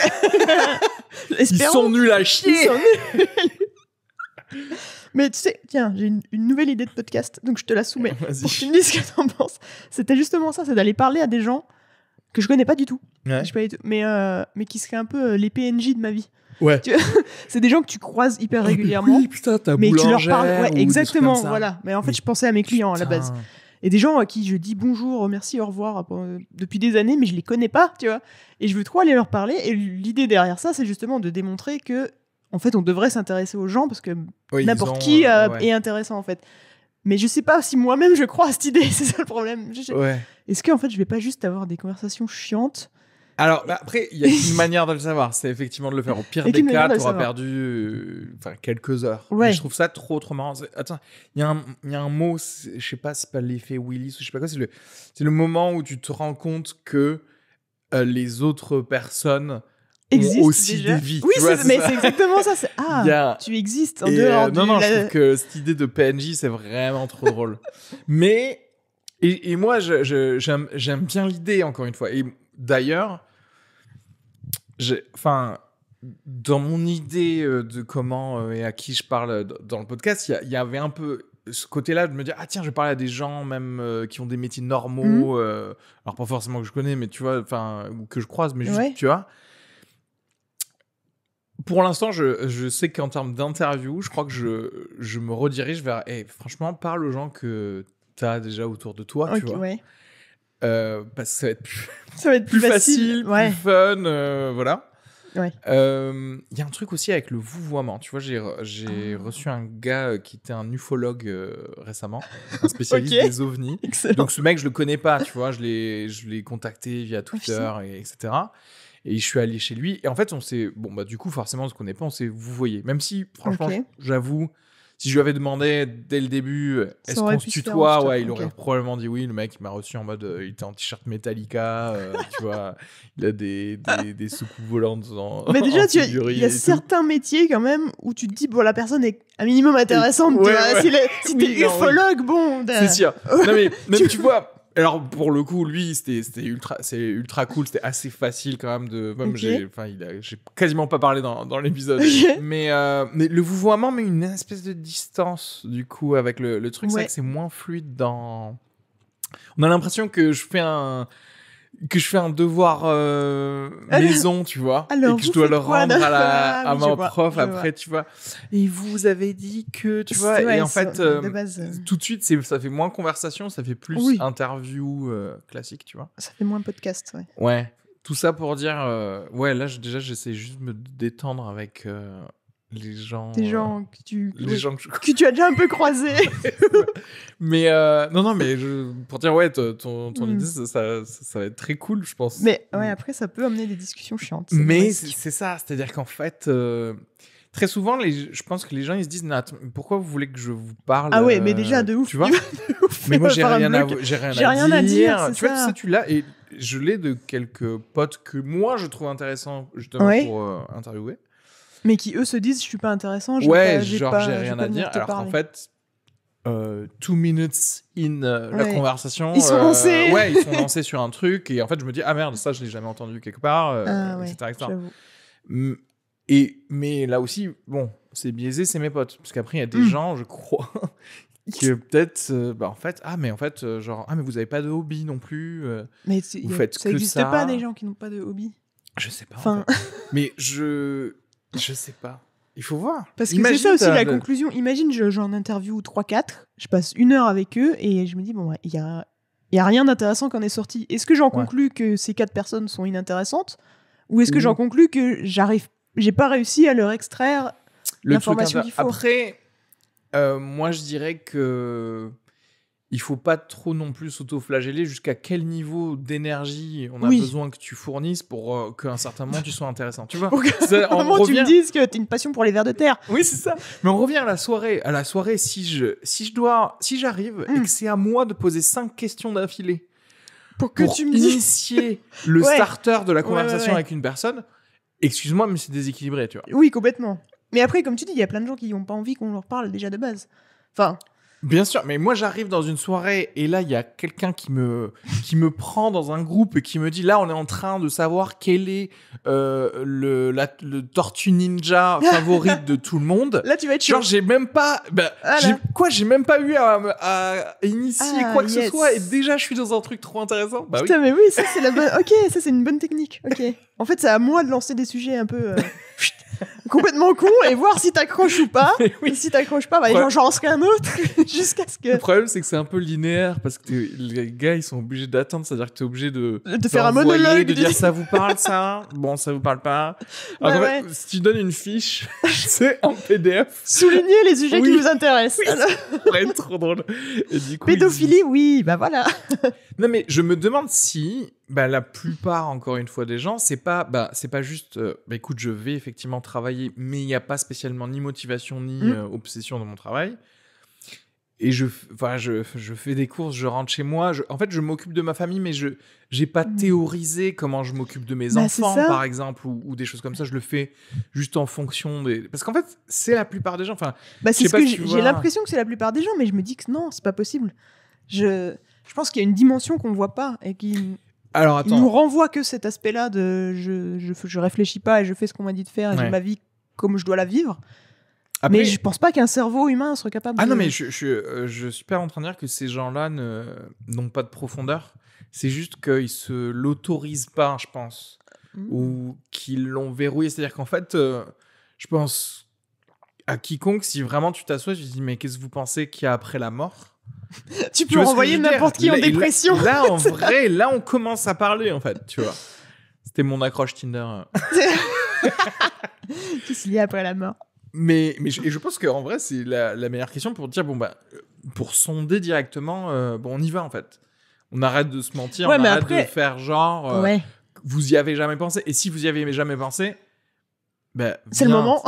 ils sont nuls à chier. mais tu sais, tiens, j'ai une, nouvelle idée de podcast, donc je te la soumets pour que tu me dises ce que t'en penses. C'était justement ça, c'est d'aller parler à des gens que je connais pas du tout. Je mais, euh, mais qui seraient un peu euh, les PNJ de ma vie. Ouais. c'est des gens que tu croises hyper ah, régulièrement. Oui, putain, t'as Mais tu leur parles. exactement, voilà. Mais en fait, je pensais à mes clients à la base. Et des gens à euh, qui je dis bonjour, merci, au revoir depuis des années, mais je les connais pas, tu vois. Et je veux trop aller leur parler. Et l'idée derrière ça, c'est justement de démontrer que, en fait, on devrait s'intéresser aux gens parce que n'importe qui est intéressant, en fait. Mais je sais pas si moi-même je crois à cette idée, c'est ça le problème. ouais est-ce qu'en fait, je vais pas juste avoir des conversations chiantes alors, bah, après, il y a une manière de le savoir, c'est effectivement de le faire. Au pire des cas, tu auras perdu euh, quelques heures. je trouve ça trop, trop marrant. Attends, il y, y, a un mot, je sais pas, c'est pas l'effet Willis ou je sais pas quoi, c'est le, le moment où tu te rends compte que euh, les autres personnes existent aussi des vies. Oui, mais c'est exactement ça. Ah, tu existes en dehors euh, Non, non, je trouve que cette idée de PNJ, c'est vraiment trop drôle. Mais et, moi, j'aime bien l'idée, encore une fois. Et d'ailleurs, enfin, dans mon idée euh, de comment euh, et à qui je parle euh, dans le podcast, il y, avait un peu ce côté-là de me dire ah tiens je vais parler à des gens même qui ont des métiers normaux mhm. alors pas forcément que je connais mais tu vois enfin que je croise mais juste, tu vois pour l'instant, je, sais qu'en termes d'interview, je crois que je, me redirige vers. Et eh, franchement, parle aux gens que t'as déjà autour de toi, tu vois. Ouais. Euh, parce que ça va être plus, ça va être plus, facile, plus fun, euh, voilà. Il ouais. Euh, y a un truc aussi avec le vouvoiement. Tu vois, j'ai, j'ai ah. reçu un gars qui était un ufologue récemment, un spécialiste des ovnis. Donc ce mec, je le connais pas, tu vois, je l'ai, je l'ai contacté via ah, Twitter, etc. Et je suis allé chez lui. Et en fait, on s'est, bon, bah, du coup, forcément, on qu'on connaît pas, on s'est vous voyez. Même si, franchement, j'avoue, si je lui avais demandé dès le début, est-ce qu'on se tutoie, ouais, il aurait probablement dit oui. Le mec, m'a reçu en mode, euh, il était en t-shirt Metallica, euh, tu vois, il a des, des, soucoupes volantes en. Mais déjà, il y a certains métiers quand même où tu te dis, bon, la personne est un minimum intéressante. Si, t'es ufologue, bon. C'est sûr. non, mais même tu vois alors pour le coup, lui, c'était ultra, c'est ultra cool, c'était assez facile quand même de. Même j'ai, quasiment pas parlé dans, dans l'épisode. mais, euh, mais le vouvoiement met une espèce de distance du coup avec le, le truc, c'est moins fluide dans. On a l'impression que je fais un, que je fais un devoir euh, maison, tu vois, et que je dois le rendre à, mon prof après, tu vois. Et vous avez dit que, tu vois, et en fait, euh, euh. tout de suite, ça fait moins conversation, ça fait plus interview classique, tu vois. Ça fait moins podcast, ouais. Ouais, tout ça pour dire, ouais, là, déjà, j'essaie juste de me détendre avec les gens. Des euh, gens que tu. que, tu as déjà un peu croisés. mais euh, non, non, mais je, pour dire, ouais, ton, ton hmm. idée, ça, ça, va être très cool, je pense. Mais ouais, hmm. après, ça peut amener des discussions chiantes. Mais c'est ça, c'est-à-dire qu'en fait. Euh, très souvent, les, je pense que les gens ils se disent Nat, pourquoi vous voulez que je vous parle Ah ouais, mais déjà de ouf, tu vois. mais moi j'ai rien, J'ai rien, à dire. Tu vois, ça. tu l'as et je l'ai de quelques potes que moi je trouve intéressant justement pour interviewer. Mais qui eux se disent, je suis pas intéressant. Je ouais, genre j'ai rien à dire. Alors qu'en fait, euh, two minutes in euh, la conversation. Ils sont euh, lancés. ouais, ils sont lancés sur un truc et en fait je me dis ah merde ça je l'ai jamais entendu quelque part, euh, ah, ouais, etc. etc. Et mais là aussi bon c'est biaisé c'est mes potes parce qu'après il y a des hmm. gens je crois qui peut-être bah en fait ah mais en fait genre ah mais vous avez pas de hobby non plus. mais vous a, ça n'existe pas des gens qui n'ont pas de hobby. Je sais pas. Enfin... mais je je sais pas. Il faut voir. Parce que c'est ça aussi la conclusion. Imagine, j'en interview 3-4, je passe une heure avec eux et je me dis, bon, il n'y a, y a rien d'intéressant qu'en est sorti. Est-ce que j'en conclue conclus que ces 4 personnes sont inintéressantes Ou est-ce que j'en mm. conclus que j'arrive, j'ai pas réussi à leur extraire l'information qu'il faut Après, euh, moi je dirais que il faut pas trop non plus s'auto-flageller jusqu'à quel niveau d'énergie on a besoin que tu fournisses pour euh, qu'à un certain moment tu sois intéressant. Tu vois, moment tu me dises que tu as une passion pour les vers de terre. Oui, c'est ça. Mais on revient à la soirée. À la soirée, si je, si je dois, si j'arrive et hmm. que c'est à moi de poser cinq questions d'affilée pour que tu initier le starter de la conversation avec une personne, excuse-moi, mais c'est déséquilibré, tu vois. Oui, complètement. Mais après, comme tu dis, il y a plein de gens qui n'ont pas envie qu'on leur parle déjà de base. Enfin, Bien sûr, mais moi j'arrive dans une soirée et là il y a quelqu'un qui me, qui me prend dans un groupe et qui me dit là on est en train de savoir quel est euh, le, la, le tortue ninja favorite de tout le monde. Là tu vas être Genre j'ai même pas bah, ah, quoi j'ai même pas eu à, initier ah, quoi que ce soit et déjà je suis dans un truc trop intéressant. Bah, Putain mais oui ça c'est la bonne ok c'est une bonne technique ok en fait c'est à moi de lancer des sujets un peu euh, complètement con et voir si t'accroches ou pas. Oui. si t'accroches pas, bah, j'en serai qu'un autre jusqu'à ce que. Le problème, c'est que c'est un peu linéaire parce que les gars, ils sont obligés d'attendre. C'est-à-dire que t'es obligé de. De faire un monologue. De dire ça vous parle, ça Bon, ça vous parle pas. Si tu donnes une fiche, c'est en PDF. Souligner les sujets qui vous intéressent. Oui, c'est trop drôle. Pédophilie, oui, bah voilà. non, mais je me demande si bah, la plupart, encore une fois, des gens, c'est pas, bah, c'est pas juste, euh, bah, écoute, je vais effectivement travailler, mais il n'y a pas spécialement ni motivation ni mmh. euh, obsession dans mon travail. Et je, je, fais des courses, je rentre chez moi. en fait, je m'occupe de ma famille, mais je n'ai pas mmh. théorisé comment je m'occupe de mes bah, enfants, par exemple, ou, des choses comme ça. Je le fais juste en fonction des. Parce qu'en fait, c'est la plupart des gens. Enfin, j'ai l'impression que c'est la plupart des gens, mais je me dis que non, c'est pas possible. Je je pense qu'il y a une dimension qu'on ne voit pas et qui alors attends. Il nous renvoie que cet aspect-là de je, je, réfléchis pas et je fais ce qu'on m'a dit de faire et j'ai ma vie comme je dois la vivre. Mais je pense pas qu'un cerveau humain soit capable. Ah non, mais je, euh, je, suis pas en train de dire que ces gens-là n'ont pas de profondeur. C'est juste qu'ils se l'autorisent pas, je pense, hmm. ou qu'ils l'ont verrouillé. C'est-à-dire qu'en fait, euh, je pense à quiconque, si vraiment tu t'assois, je dis mais qu'est-ce que vous pensez qu'il y a après la mort tu peux envoyer n'importe qui en dépression. Là, en vrai, là, on commence à parler, en fait, tu vois. C'était mon accroche Tinder. Qui a après la mort. Mais, mais je, et je pense qu'en vrai, c'est la, meilleure question pour dire, bon, bah, pour sonder directement, euh, bon, on y va, en fait. On arrête de se mentir, on arrête de faire genre, euh, vous y avez jamais pensé. Et si vous y avez jamais pensé, ben c'est le moment.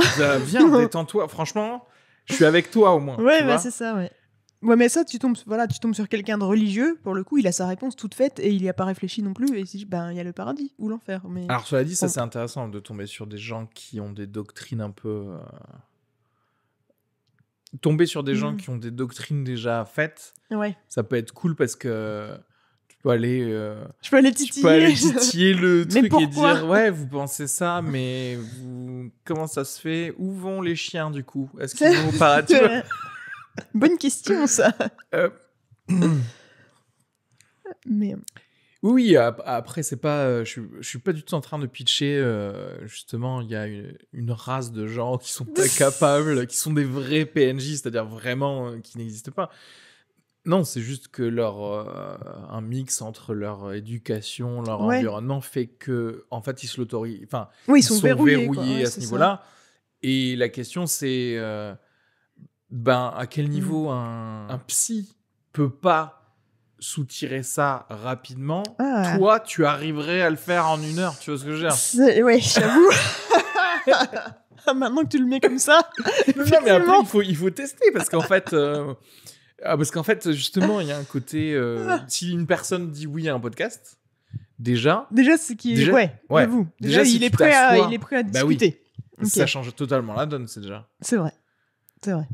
Viens, détends-toi. Franchement, je suis avec toi au moins. Ouais, bah, c'est ça, ouais. Ouais, mais ça, tu tombes, voilà, tu tombes sur quelqu'un de religieux, pour le coup, il a sa réponse toute faite et il n'y a pas réfléchi non plus. Et si, ben, il y a le paradis ou l'enfer. Mais... Alors, cela dit, ça, c'est intéressant de tomber sur des gens qui ont des doctrines un peu. Euh, tomber sur des gens mm. qui ont des doctrines déjà faites, Ouais. ça peut être cool parce que tu peux aller. Euh, peux Tu peux aller titiller. le truc et dire ouais, vous pensez ça, mais comment ça se fait Où vont les chiens du coup Est-ce qu'ils vont au paradis Bonne question, ça. Euh, Mais. Euh, oui, après, c'est pas, euh, je, je, suis pas du tout en train de pitcher. justement, il y a une, race de gens qui sont pas capables, qui sont des vrais PNJ, c'est-à-dire vraiment qui n'existent pas. Non, c'est juste que leur un mix entre leur éducation, leur environnement fait que, en fait, ils se l'autorisent. Enfin, oui, ils, sont, verrouillés, à ce niveau-là. Et la question, c'est ben à quel mm. niveau un, psy peut pas soutirer ça rapidement ah. Toi, tu arriverais à le faire en une heure, tu vois ce que je veux dire Oui, j'avoue. Ah, maintenant que tu le mets comme ça. non, mais après, il faut, tester parce qu'en fait. Euh, ah, parce qu'en fait, justement, il y a un côté. Euh, si une personne dit oui à un podcast, déjà. Déjà, c'est qui ouais, ouais. Déjà, il, est prêt à, il est prêt discuter. Ça change totalement la donne, c'est déjà. C'est vrai. C'est vrai.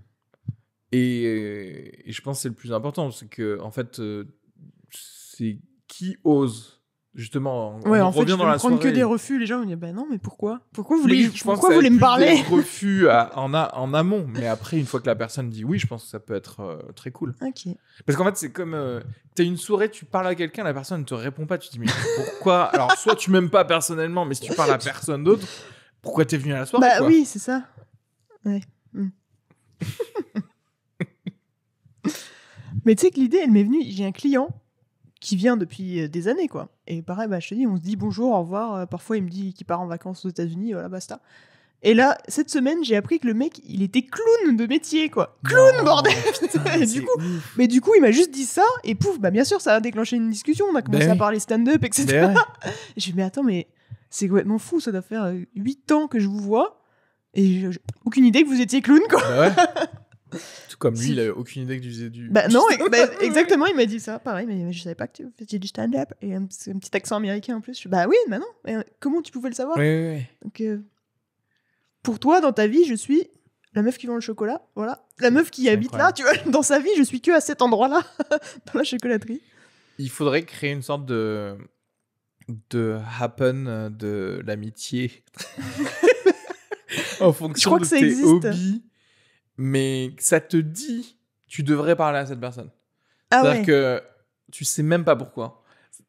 Euh, et, je pense que c'est le plus important, c'est que, en fait, euh, c'est qui ose justement on, ouais, en fait, je dans la prendre que des refus les gens me disent Ben non mais pourquoi pourquoi vous voulez je pourquoi vous voulez me parler des refus en, a, en amont mais après une fois que la personne dit oui je pense que ça peut être euh, très cool parce qu'en fait c'est comme t'as une soirée tu parles à quelqu'un la personne ne te répond pas tu te dis mais pourquoi alors soit tu m'aimes pas personnellement mais si tu parles à personne d'autre pourquoi t'es venu à la soirée bah oui c'est ça ouais hmm. Mais tu sais que l'idée, elle m'est venue, j'ai un client qui vient depuis euh, des années, quoi. Et pareil, bah, je te dis, on se dit bonjour, au revoir. Euh, parfois, il me dit qu'il part en vacances aux États-Unis, voilà, basta. Et là, cette semaine, j'ai appris que le mec, il était clown de métier, quoi. Clown, bordel du coup, Mais du coup, il m'a juste dit ça, et pouf, bah bien sûr, ça a déclenché une discussion. On a commencé ben à parler stand-up, etc. Ben je lui mais attends, mais c'est complètement fou, ça doit faire 8 euh, ans que je vous vois, et aucune idée que vous étiez clown, quoi. Ben Tout comme lui, il avait aucune idée que tu faisais du. Bah non, bah, exactement, il m'a dit ça. Pareil, mais je savais pas que tu faisais du stand-up. Et un, petit accent américain en plus. bah oui, bah non. Euh, comment tu pouvais le savoir oui, oui, euh, pour toi, dans ta vie, je suis la meuf qui vend le chocolat. Voilà. La meuf qui habite là, tu Dans sa vie, je suis que à cet endroit-là, dans la chocolaterie. Il faudrait créer une sorte de. de happen de l'amitié. en fonction je crois de que ça tes existe. hobbies mais ça te dit, tu devrais parler à cette personne. Ah C'est-à-dire que tu sais même pas pourquoi.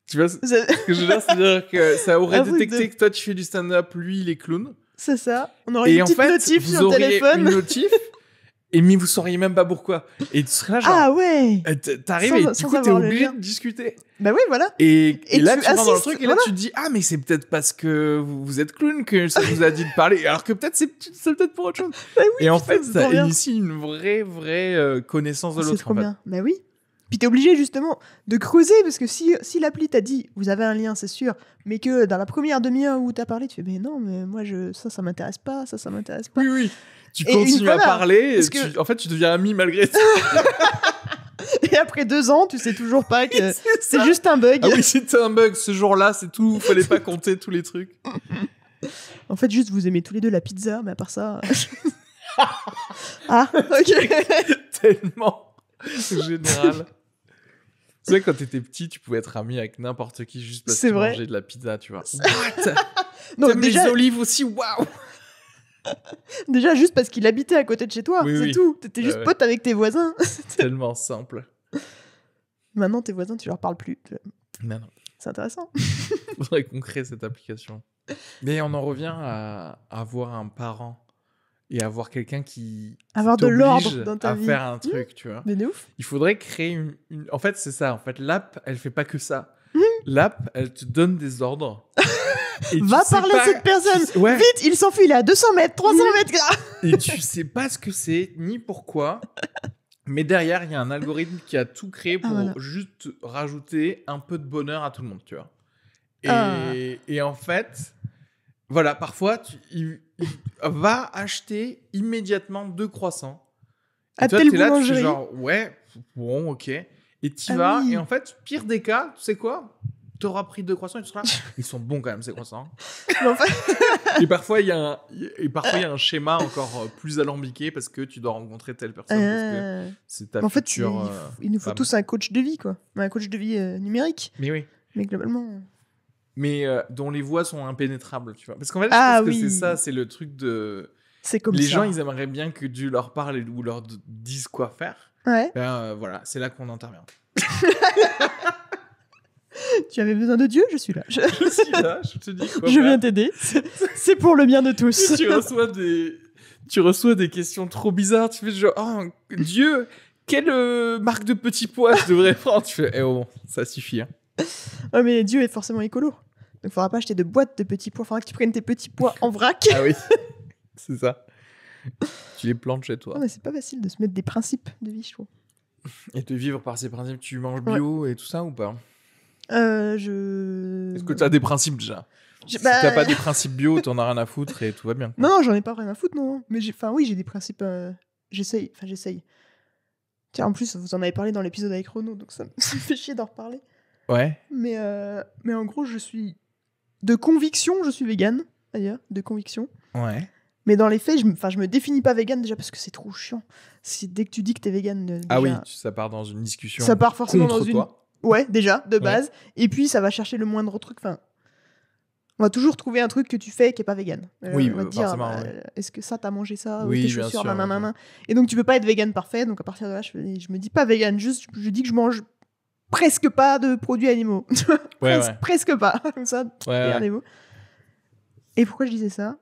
Tu vois ce que je veux dire C'est-à-dire que ça aurait détecté que toi tu fais du stand-up, lui il est clown. C'est ça. On aurait Et une petite en fait, notif vous sur le téléphone. Et mais vous sauriez même pas pourquoi. Et tu serais là genre. Ah ouais! Euh, t'arrives et du coup t'es obligé de discuter. Bah oui, voilà. Et, là tu, rentres dans le truc et là tu te dis ah mais c'est peut-être parce que vous, êtes clown que ça vous a dit de parler alors que peut-être c'est peut-être pour autre chose. Bah oui, et en fait ça ici une vraie vraie euh, connaissance de ah, l'autre. C'est trop bien. Bah oui. Puis t'es obligé justement de creuser parce que si, si l'appli t'a dit vous avez un lien, c'est sûr, mais que dans la première demi-heure où t'as parlé, tu fais mais non, mais moi je, ça, ça m'intéresse pas, ça, ça m'intéresse pas. Oui, oui. Tu continues à parler, en fait, tu deviens ami malgré tout. et après deux ans, tu sais toujours pas que c'est juste un bug. Ah oui, c'était un bug ce jour-là, c'est tout. Fallait pas compter tous les trucs. En fait, juste vous aimez tous les deux la pizza, mais à part ça. ah, ok. Tellement général sais, quand t'étais petit, tu pouvais être ami avec n'importe qui juste parce que tu mangeais de la pizza, tu vois. non, déjà... les olives aussi, waouh Déjà, juste parce qu'il habitait à côté de chez toi, c'est tout. tout. T'étais juste pote avec tes voisins. Tellement simple. Maintenant, tes voisins, tu leur parles plus. Non, C'est intéressant. Faudrait qu'on crée cette application. Mais on en revient à avoir un parent et avoir quelqu'un qui avoir de l'ordre dans ta à faire un mmh. truc, tu vois. Mais de Il faudrait créer une, en fait, c'est ça, en fait, l'app, elle fait pas que ça. Mmh. L'app, elle te donne des ordres. et Va parler à cette personne. Vite, il s'enfuit, il est à 200 mètres, 300 mmh. mètres! mètres. et tu sais pas ce que c'est, ni pourquoi. Mais derrière, il y a un algorithme qui a tout créé ah, pour juste rajouter un peu de bonheur à tout le monde, tu vois. Et, ah. en fait, voilà, parfois, va acheter immédiatement deux croissants. à toi, là, tu genre, ouais, bon, ok. Et tu ah vas, et en fait, pire des cas, tu sais quoi auras pris deux croissants et tu Ils sont bons quand même, ces croissants. et parfois, il y, a un, un schéma encore euh, plus alambiqué parce que tu dois rencontrer telle personne. Parce euh, ta en fait, il, nous faut euh, tous un coach de vie, quoi. Un coach de vie numérique. Mais oui. Mais globalement mais euh, dont les voix sont impénétrables, tu vois. Parce qu'en fait, je ah pense que c'est ça, c'est le truc de. C'est comme Les gens, ils aimeraient bien que Dieu leur parle ou leur dise quoi faire. Ouais. Ben, euh, voilà, c'est là qu'on intervient. tu avais besoin de Dieu, je suis là. Je, suis là, je te dis quoi. Je viens t'aider. C'est pour le bien de tous. tu reçois des. Tu reçois des questions trop bizarres. Tu fais genre, oh, Dieu, quelle euh, marque de petit pois je devrais prendre Tu fais, eh oh, ça suffit. Hein ouais, oh, mais Dieu est forcément écolo. Donc, il faudra pas acheter de boîtes de petits pois. Faudra que tu prennes tes petits pois en vrac. Ah oui, c'est ça. tu les plantes chez toi. mais c'est pas facile de se mettre des principes de vie, je trouve. Et de vivre par ces principes, tu manges bio et tout ça ou pas euh, je... Est-ce que tu as des principes déjà Si t'as bah pas des principes bio, t'en as rien à foutre et tout va bien. Non, j'en ai pas rien à foutre, non. Mais enfin, oui, j'ai des principes. Euh, j'essaye. Enfin, j'essaye. Tiens, en plus, vous en avez parlé dans l'épisode avec Renaud, donc ça, me fait chier d'en reparler. Mais, euh, mais en gros, je suis. De conviction, je suis vegan, d'ailleurs, de conviction. Ouais. Mais dans les faits, je, enfin, me définis pas vegan déjà parce que c'est trop chiant. Si, dès que tu dis que tu es vegan. Euh, ah oui, ça part dans une discussion. Ça part forcément dans une. Ouais, déjà, de base. Et puis, ça va chercher le moindre truc. Enfin, on va toujours trouver un truc que tu fais qui est pas vegan. Euh, oui, on va dire, est-ce que ça, t'as mangé ça Oui, bien sûr. Et donc, tu peux pas être vegan parfait. Donc, à partir de là, je, me dis pas vegan, juste je dis que je mange presque pas de produits animaux. Presque pas. ça, regardez-vous. Et pourquoi je disais ça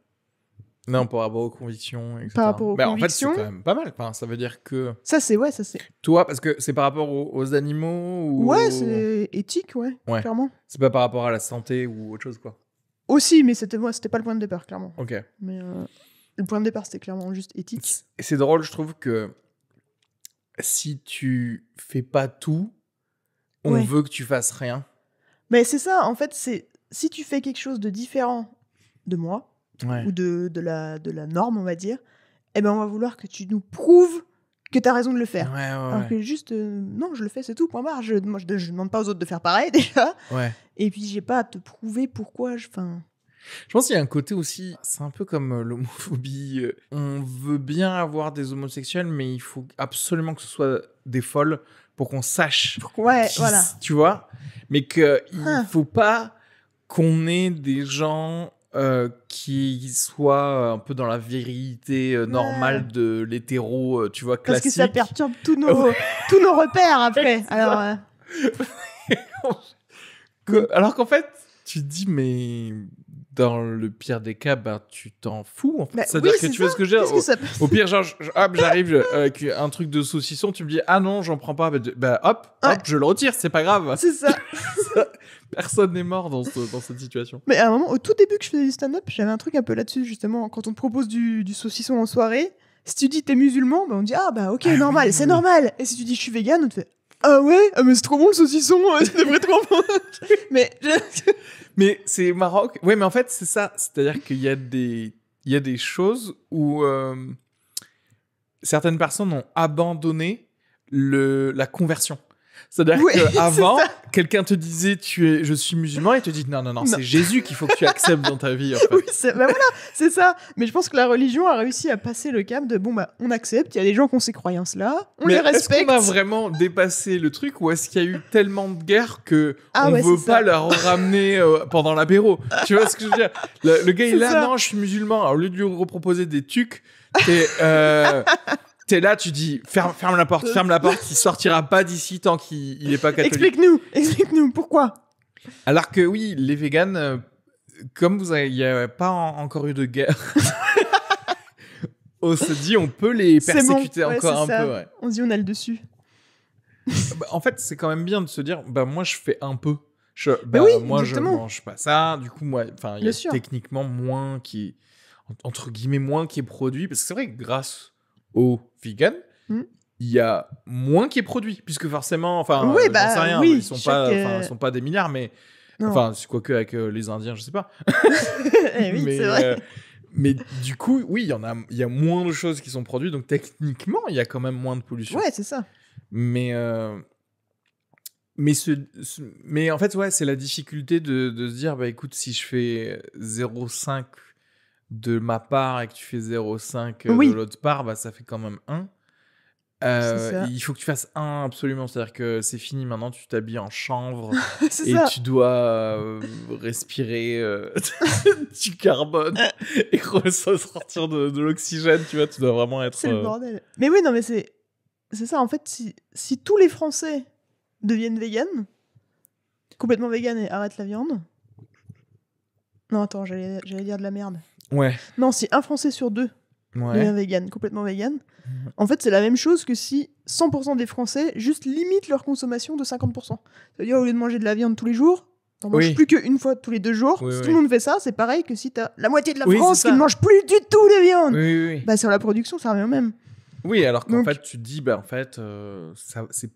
non, par rapport aux convictions, Par rapport aux convictions. Bah, en fait, c'est quand même pas mal. ça veut dire que. Ça, c'est, ouais, ça, c'est. Toi, parce que c'est par rapport aux, animaux ou. Ouais, c'est éthique, ouais, clairement. C'est pas par rapport à la santé ou autre chose, quoi. Aussi, mais c'était, moi, c'était pas le point de départ, clairement. Ok. Mais euh, le point de départ, c'était clairement juste éthique. Et c'est drôle, je trouve que si tu fais pas tout, on veut que tu fasses rien. Mais c'est ça, en fait, c'est si tu fais quelque chose de différent de moi, ou de, de, la, de la norme, on va dire, eh ben on va vouloir que tu nous prouves que tu as raison de le faire. que juste, euh, non, je le fais, c'est tout, point barre. Je ne demande pas aux autres de faire pareil déjà. Et puis, j'ai pas à te prouver pourquoi. Je, je pense qu'il y a un côté aussi, c'est un peu comme euh, l'homophobie. Euh, on veut bien avoir des homosexuels, mais il faut absolument que ce soit des folles pour qu'on sache. Ouais, voilà. Tu vois Mais qu'il il hein. faut pas qu'on ait des gens euh, qui soient euh, un peu dans la vérité euh, normale de l'hétéro, tu vois, classique. Parce que ça perturbe tous nos, tous nos repères après. Alors, alors qu'en fait, tu dis, mais dans le pire des cas, bah, tu t'en fous. En fait. Bah C'est-à-dire que tu fais ce que j'ai. Au, pire, genre, hop, j'arrive euh, avec un truc de saucisson, tu me dis, ah non, j'en prends pas. Bah, hop, je le retire, c'est pas grave. C'est ça. Personne n'est mort dans, dans, cette situation. Mais à un moment, au tout début que je faisais du stand-up, j'avais un truc un peu là-dessus, justement. Quand on te propose du, saucisson en soirée, si tu dis t'es musulman, on on dit, ah bah ok, ah normal, c'est normal. Et si tu dis je suis vegan, on te fait, ah ouais, ah, mais c'est trop bon le saucisson, hein, c'est vraiment bon. mais mais c'est Maroc. Oui, mais en fait, c'est ça. C'est-à-dire qu'il y a des, y des choses où euh, certaines personnes ont abandonné le, la conversion. C'est-à-dire qu'avant, quelqu'un te disait tu es, je suis musulman et te dit non, non, non, c'est Jésus qu'il faut que tu acceptes dans ta vie. En fait. oui, c'est bah voilà, c'est ça. Mais je pense que la religion a réussi à passer le cap de bon, bah, on accepte, il y a des gens qui ont ces croyances-là, on les respecte. Est-ce qu'on a vraiment dépassé le truc ou est-ce qu'il y a eu tellement de guerres que ah on ne veut pas leur ramener euh, pendant l'apéro Tu vois ce que je veux dire le, gars, il est non, je suis musulman. Alors, au lieu de lui reproposer des trucs et t'es là, tu dis ferme, ferme la porte, ferme la porte, il sortira pas d'ici tant qu'il n'est pas catholique. Explique-nous, explique-nous pourquoi. Alors que oui, les véganes, euh, comme vous il n'y a pas encore eu de guerre, on se dit on peut les persécuter encore un peu. On se dit on a le dessus. Ah bah, en fait, c'est quand même bien de se dire bah moi je fais un peu. Je, bah, moi je mange pas ça. Du coup moi, enfin il y a techniquement moins qui est- entre guillemets moins qui est produit parce que c'est vrai que grâce au vegan, hmm. il y a moins qui est produit, puisque forcément, enfin, oui, euh, bah, rien, ils sont pas, euh, sont pas des milliards, mais c'est quoi que avec euh, les Indiens, je sais pas. Eh oui, mais, mais du coup, oui, il y en a, il y a moins de choses qui sont produites, donc techniquement, il y a quand même moins de pollution. Ouais, c'est ça. Mais mais, ce, mais en fait, ouais, c'est la difficulté de, de, se dire, bah écoute, si je fais 0,5 de ma part et que tu fais 0,5 euh, oui. de l'autre part, bah, ça fait quand même 1. Euh, il faut que tu fasses 1 absolument, c'est-à-dire que c'est fini maintenant, tu t'habilles en chanvre et tu dois euh, respirer du carbone et ressortir de, l'oxygène, tu vois, tu dois vraiment être... C'est le bordel. Mais oui, non, mais c'est ça, en fait, si, si tous les Français deviennent véganes, complètement vegan et arrêtent la viande... Non, attends, j'allais dire de la merde. Ouais. Non, si un Français sur deux ouais. devient vegan, complètement vegan, mm. en fait, c'est la même chose que si 100% des Français juste limitent leur consommation de 50%. C'est-à-dire, au lieu de manger de la viande tous les jours, T'en oui. manges plus qu'une fois tous les deux jours. si tout le monde fait ça, c'est pareil que si t'as la moitié de la France qui ne mange plus du tout de viande. Bah, sur la production, ça revient au même. Oui, alors qu'en fait, tu te dis, bah, en fait, euh, c'est,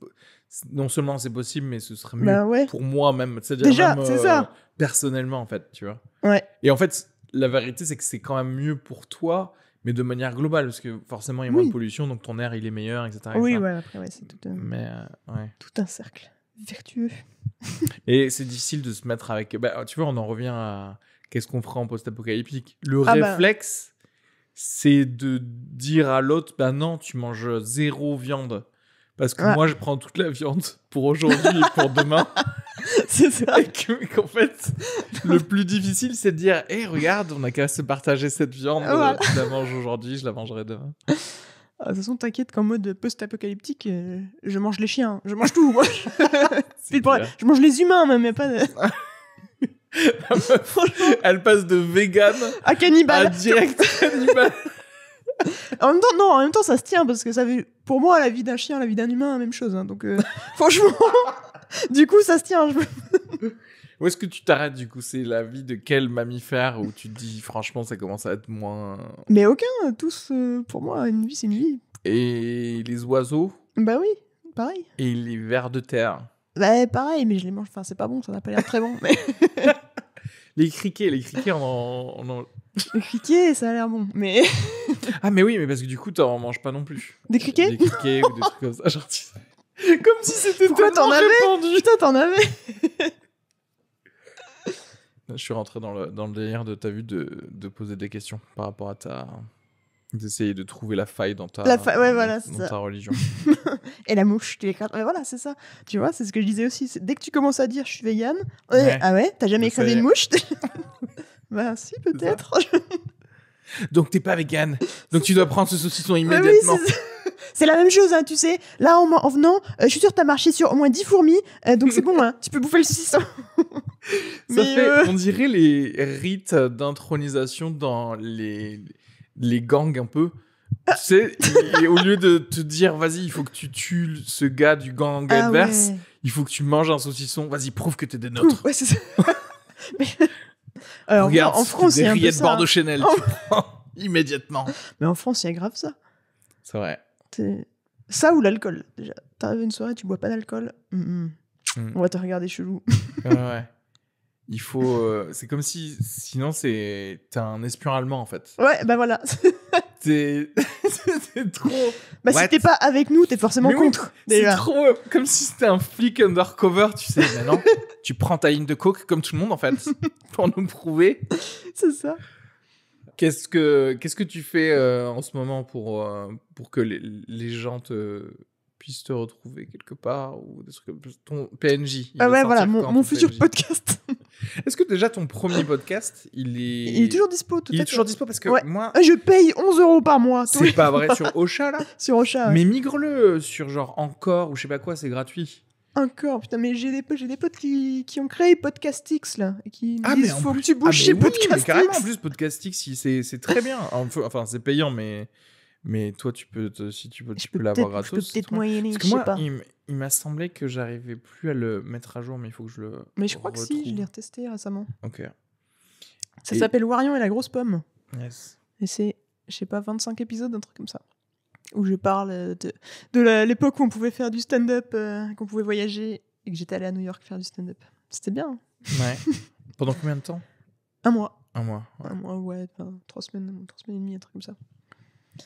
non seulement c'est possible, mais ce serait mieux bah, pour moi même. cest Déjà, euh, c'est ça. personnellement, en fait, tu vois. Ouais. Et en fait, la vérité, c'est que c'est quand même mieux pour toi, mais de manière globale, parce que forcément, il y a moins de pollution, donc ton air, il est meilleur, etc. Oui, après, c'est tout, un... Euh, euh, tout un cercle vertueux. Et c'est difficile de se mettre avec. Bah, tu vois, on en revient à qu'est-ce qu'on fera en post-apocalyptique. Le ah bah. réflexe, c'est de dire à l'autre bah non, tu manges zéro viande. Parce que ah. moi, je prends toute la viande pour aujourd'hui et pour demain. c'est vrai Qu'en fait, le plus difficile, c'est de dire Hé, eh, regarde, on a qu'à se partager cette viande. Euh, je la mange aujourd'hui, je la mangerai demain. Ah, de toute façon, t'inquiète qu'en mode post-apocalyptique, euh, je mange les chiens, je mange tout. je... mange les humains, même, mais pas. De... Elle passe de vegan à cannibale. direct cannibale. en même temps, non, en même temps, ça se tient parce que ça veut pour moi, la vie d'un chien, la vie d'un humain, la même chose. Hein, donc, euh, franchement, du coup, ça se tient. Je... Où est-ce que tu t'arrêtes du coup C'est la vie de quel mammifère où tu te dis franchement ça commence à être moins. Mais aucun, euh, tous euh, pour moi une vie c'est une vie. Et les oiseaux Bah oui, pareil. Et les vers de terre Bah pareil, mais je les mange. Enfin c'est pas bon, ça n'a pas l'air très bon. les criquets, les criquets on en. Les criquets, ça a l'air bon, mais. ah mais oui, mais parce que du coup t'en manges pas non plus. Des criquets Des criquets ou des trucs comme ça. Comme si c'était toi t'en avais Putain, t'en avais Je suis rentré dans le, dans le délire de ta vue de, de poser des questions par rapport à ta. d'essayer de trouver la faille dans ta, dans ta religion. Et la mouche, tu l'écrases. mais voilà, c'est ça. Tu vois, c'est ce que je disais aussi. Dès que tu commences à dire je suis végane, ah ouais, t'as jamais écrasé une mouche Bah si, peut-être. Donc t'es pas vegan. Donc tu dois prendre ce saucisson immédiatement. C'est la même chose, hein, tu sais. Là, en, venant, euh, je suis sûre que as marché sur au moins 10 fourmis, euh, donc c'est bon, hein. tu peux bouffer le saucisson. Ça fait, euh, on dirait les rites d'intronisation dans les, les gangs un peu. Ah. Tu sais, au lieu de te dire, vas-y, il faut que tu tues ce gars du gang ah adverse, il faut que tu manges un saucisson, vas-y, prouve que t'es des nôtres. ouais, c'est ça. Mais... Alors, Regarde, en France, c'est un de hein. Bordeaux Chanel, immédiatement. Mais en France, il y a grave ça. C'est vrai. Ça ou l'alcool, déjà. T'arrives une soirée, tu bois pas d'alcool, mm. on va te regarder chelou. ouais, Il faut. Euh, c'est comme si. Sinon, c'est. T'es un espion allemand, en fait. Ouais, bah voilà. t'es. trop. Bah si t'es pas avec nous, t'es forcément contre. c'est trop. Euh, comme si c'était un flic undercover, tu sais. non, tu prends ta ligne de coke comme tout le monde, en fait. pour nous prouver. C'est ça. Qu'est-ce que qu'est-ce que tu fais euh, en ce moment pour euh, pour que les, gens te puissent te retrouver quelque part ou des trucs comme ton PNJ Ah ouais, voilà, mon, futur podcast. Est-ce que déjà ton premier podcast, il est Il est toujours dispo tout Il est toujours dispo parce que moi ah, je paye 11 euros par mois. C'est pas vrai sur Ocha là Sur Ocha. Mais migre-le euh, sur genre encore ou je sais pas quoi, c'est gratuit encore Putain, mais j'ai des potes, j'ai des potes qui, qui ont créé Podcastix là, et qui ah, mais faut que tu ah, bouges Podcastix. en plus Podcastix, c'est très bien. Enfin, c'est payant, mais mais toi, tu peux si tu peux, tu peux, l'avoir à tous Il, m'a semblé que j'arrivais plus à le mettre à jour, mais il faut que je le. Mais je crois que si, je l'ai retesté récemment. Ok. Ça s'appelle Warion et la grosse pomme. Yes. Et c'est, je sais pas, 25 épisodes, un truc comme ça où je parle euh, de, de l'époque où on pouvait faire du stand-up, euh, qu'on pouvait voyager et que j'étais allé à New York faire du stand-up. C'était bien. Hein. Ouais. Pendant combien de temps Un mois. Un mois. Un mois, ouais. trois, semaines, trois semaines et demie, un truc comme ça.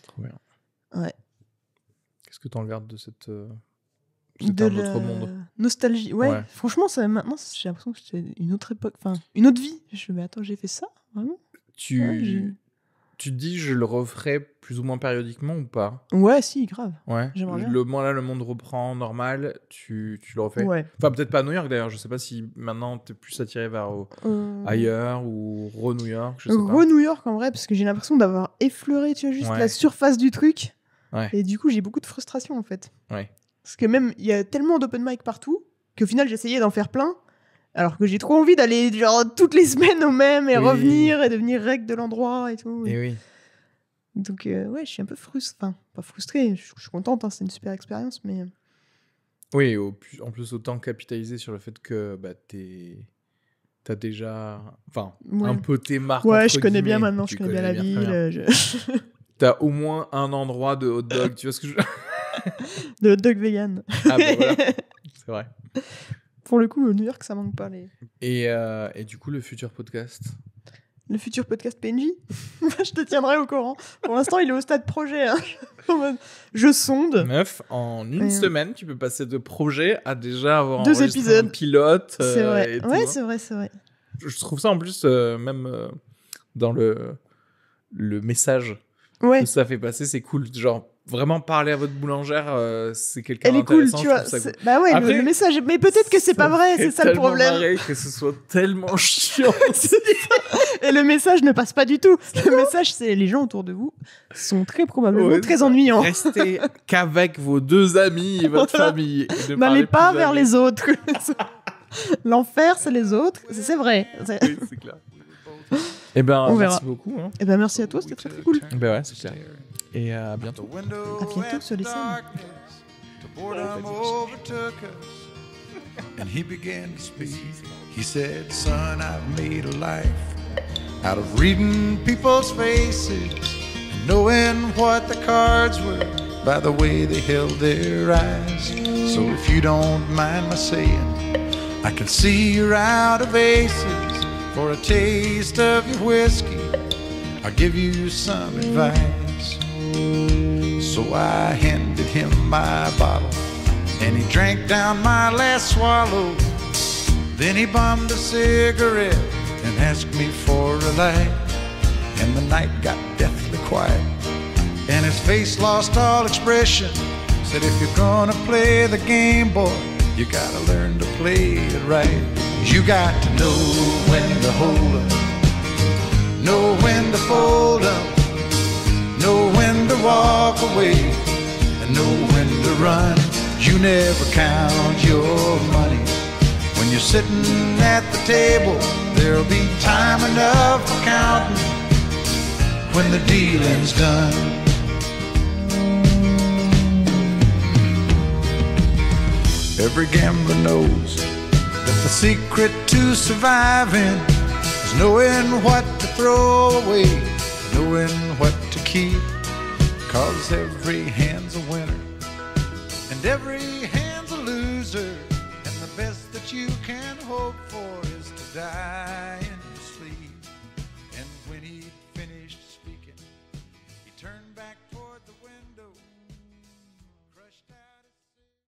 Trop bien. Ouais. Qu'est-ce que tu en gardes de cette. Euh, de un monde. nostalgie. Ouais, franchement, ça, maintenant, j'ai l'impression que c'était une autre époque, enfin, une autre vie. Je me dis, attends, j'ai fait ça Vraiment Tu tu te dis, je le referai plus ou moins périodiquement ou pas Ouais, si, grave. Ouais. moment bien. là, le monde reprend normal, tu, tu le refais. Enfin, peut-être pas à New York d'ailleurs, je sais pas si maintenant t'es plus attiré vers euh, ailleurs ou re-New York. re New York en vrai, parce que j'ai l'impression d'avoir effleuré, tu juste la surface du truc. Et du coup, j'ai beaucoup de frustration en fait. Ouais. Parce que même, il y a tellement d'open mic partout qu'au final, j'essayais d'en faire plein. Alors que j'ai trop envie d'aller genre toutes les semaines au même et revenir et devenir règle de l'endroit et tout. Et eh oui. Donc euh, ouais, je suis un peu frustrée. Enfin, pas frustrée, je, suis contente, hein, c'est une super expérience, mais... Euh. Oui, en plus autant capitaliser sur le fait que bah, t'es... T'as déjà, enfin, un peu tes marques. Ouais, je connais bien maintenant, je connais, bien la ville. Euh, t'as au moins un endroit de hot dog, tu vois ce que je. de hot dog vegan. Ah ben c'est vrai. Pour le coup, New York, ça manque pas. Les... Et, euh, et du coup, le futur podcast Le futur podcast PNJ Je te tiendrai au courant. Pour l'instant, il est au stade projet. Hein. Je sonde. Meuf, en une semaine, tu peux passer de projet à déjà avoir deux épisodes pilote. Euh, c'est vrai. Ouais, hein. c'est vrai, c'est vrai. Je trouve ça en plus, euh, même dans le, le message ouais. que ça fait passer, c'est cool. Genre, vraiment parler à votre boulangère, euh, c'est quelqu'un Elle est cool, tu vois. Bah ouais, le, message. Mais peut-être que c'est pas vrai, c'est ça le problème. Marré que ce soit tellement chiant. et le message ne passe pas du tout. Le message, c'est les gens autour de vous sont très probablement très ennuyants. Restez qu'avec vos deux amis et votre famille. N'allez pas vers les autres. L'enfer, c'est les autres. C'est vrai. Oui, c'est clair. Eh ben, On merci verra. beaucoup. Hein. Eh ben, merci à toi, c'était très, cool. Eh ben ouais, c'est clair. et euh, à bientôt. À bientôt sur les scènes. and he began to speak. He said, Son, I've made a life out of reading people's faces and knowing what the cards were by the way they held their eyes. So if you don't mind my saying, I can see you're out of aces for a taste of your whiskey. I'll give you some advice. So I handed him my bottle, and he drank down my last swallow. Then he bummed a cigarette and asked me for a light. And the night got deathly quiet, and his face lost all expression. Said, if you're gonna play the game, boy, you gotta learn to play it right. You got to know when to hold up, know when to fold up know when to walk away and know when to run. You never count your money. When you're sitting at the table, there'll be time enough for counting when the dealing's done. Every gambler knows that the secret to surviving is knowing what to throw away, knowing what keep. Cause every hand's a winner, and every hand's a loser. And the best that you can hope for is to die.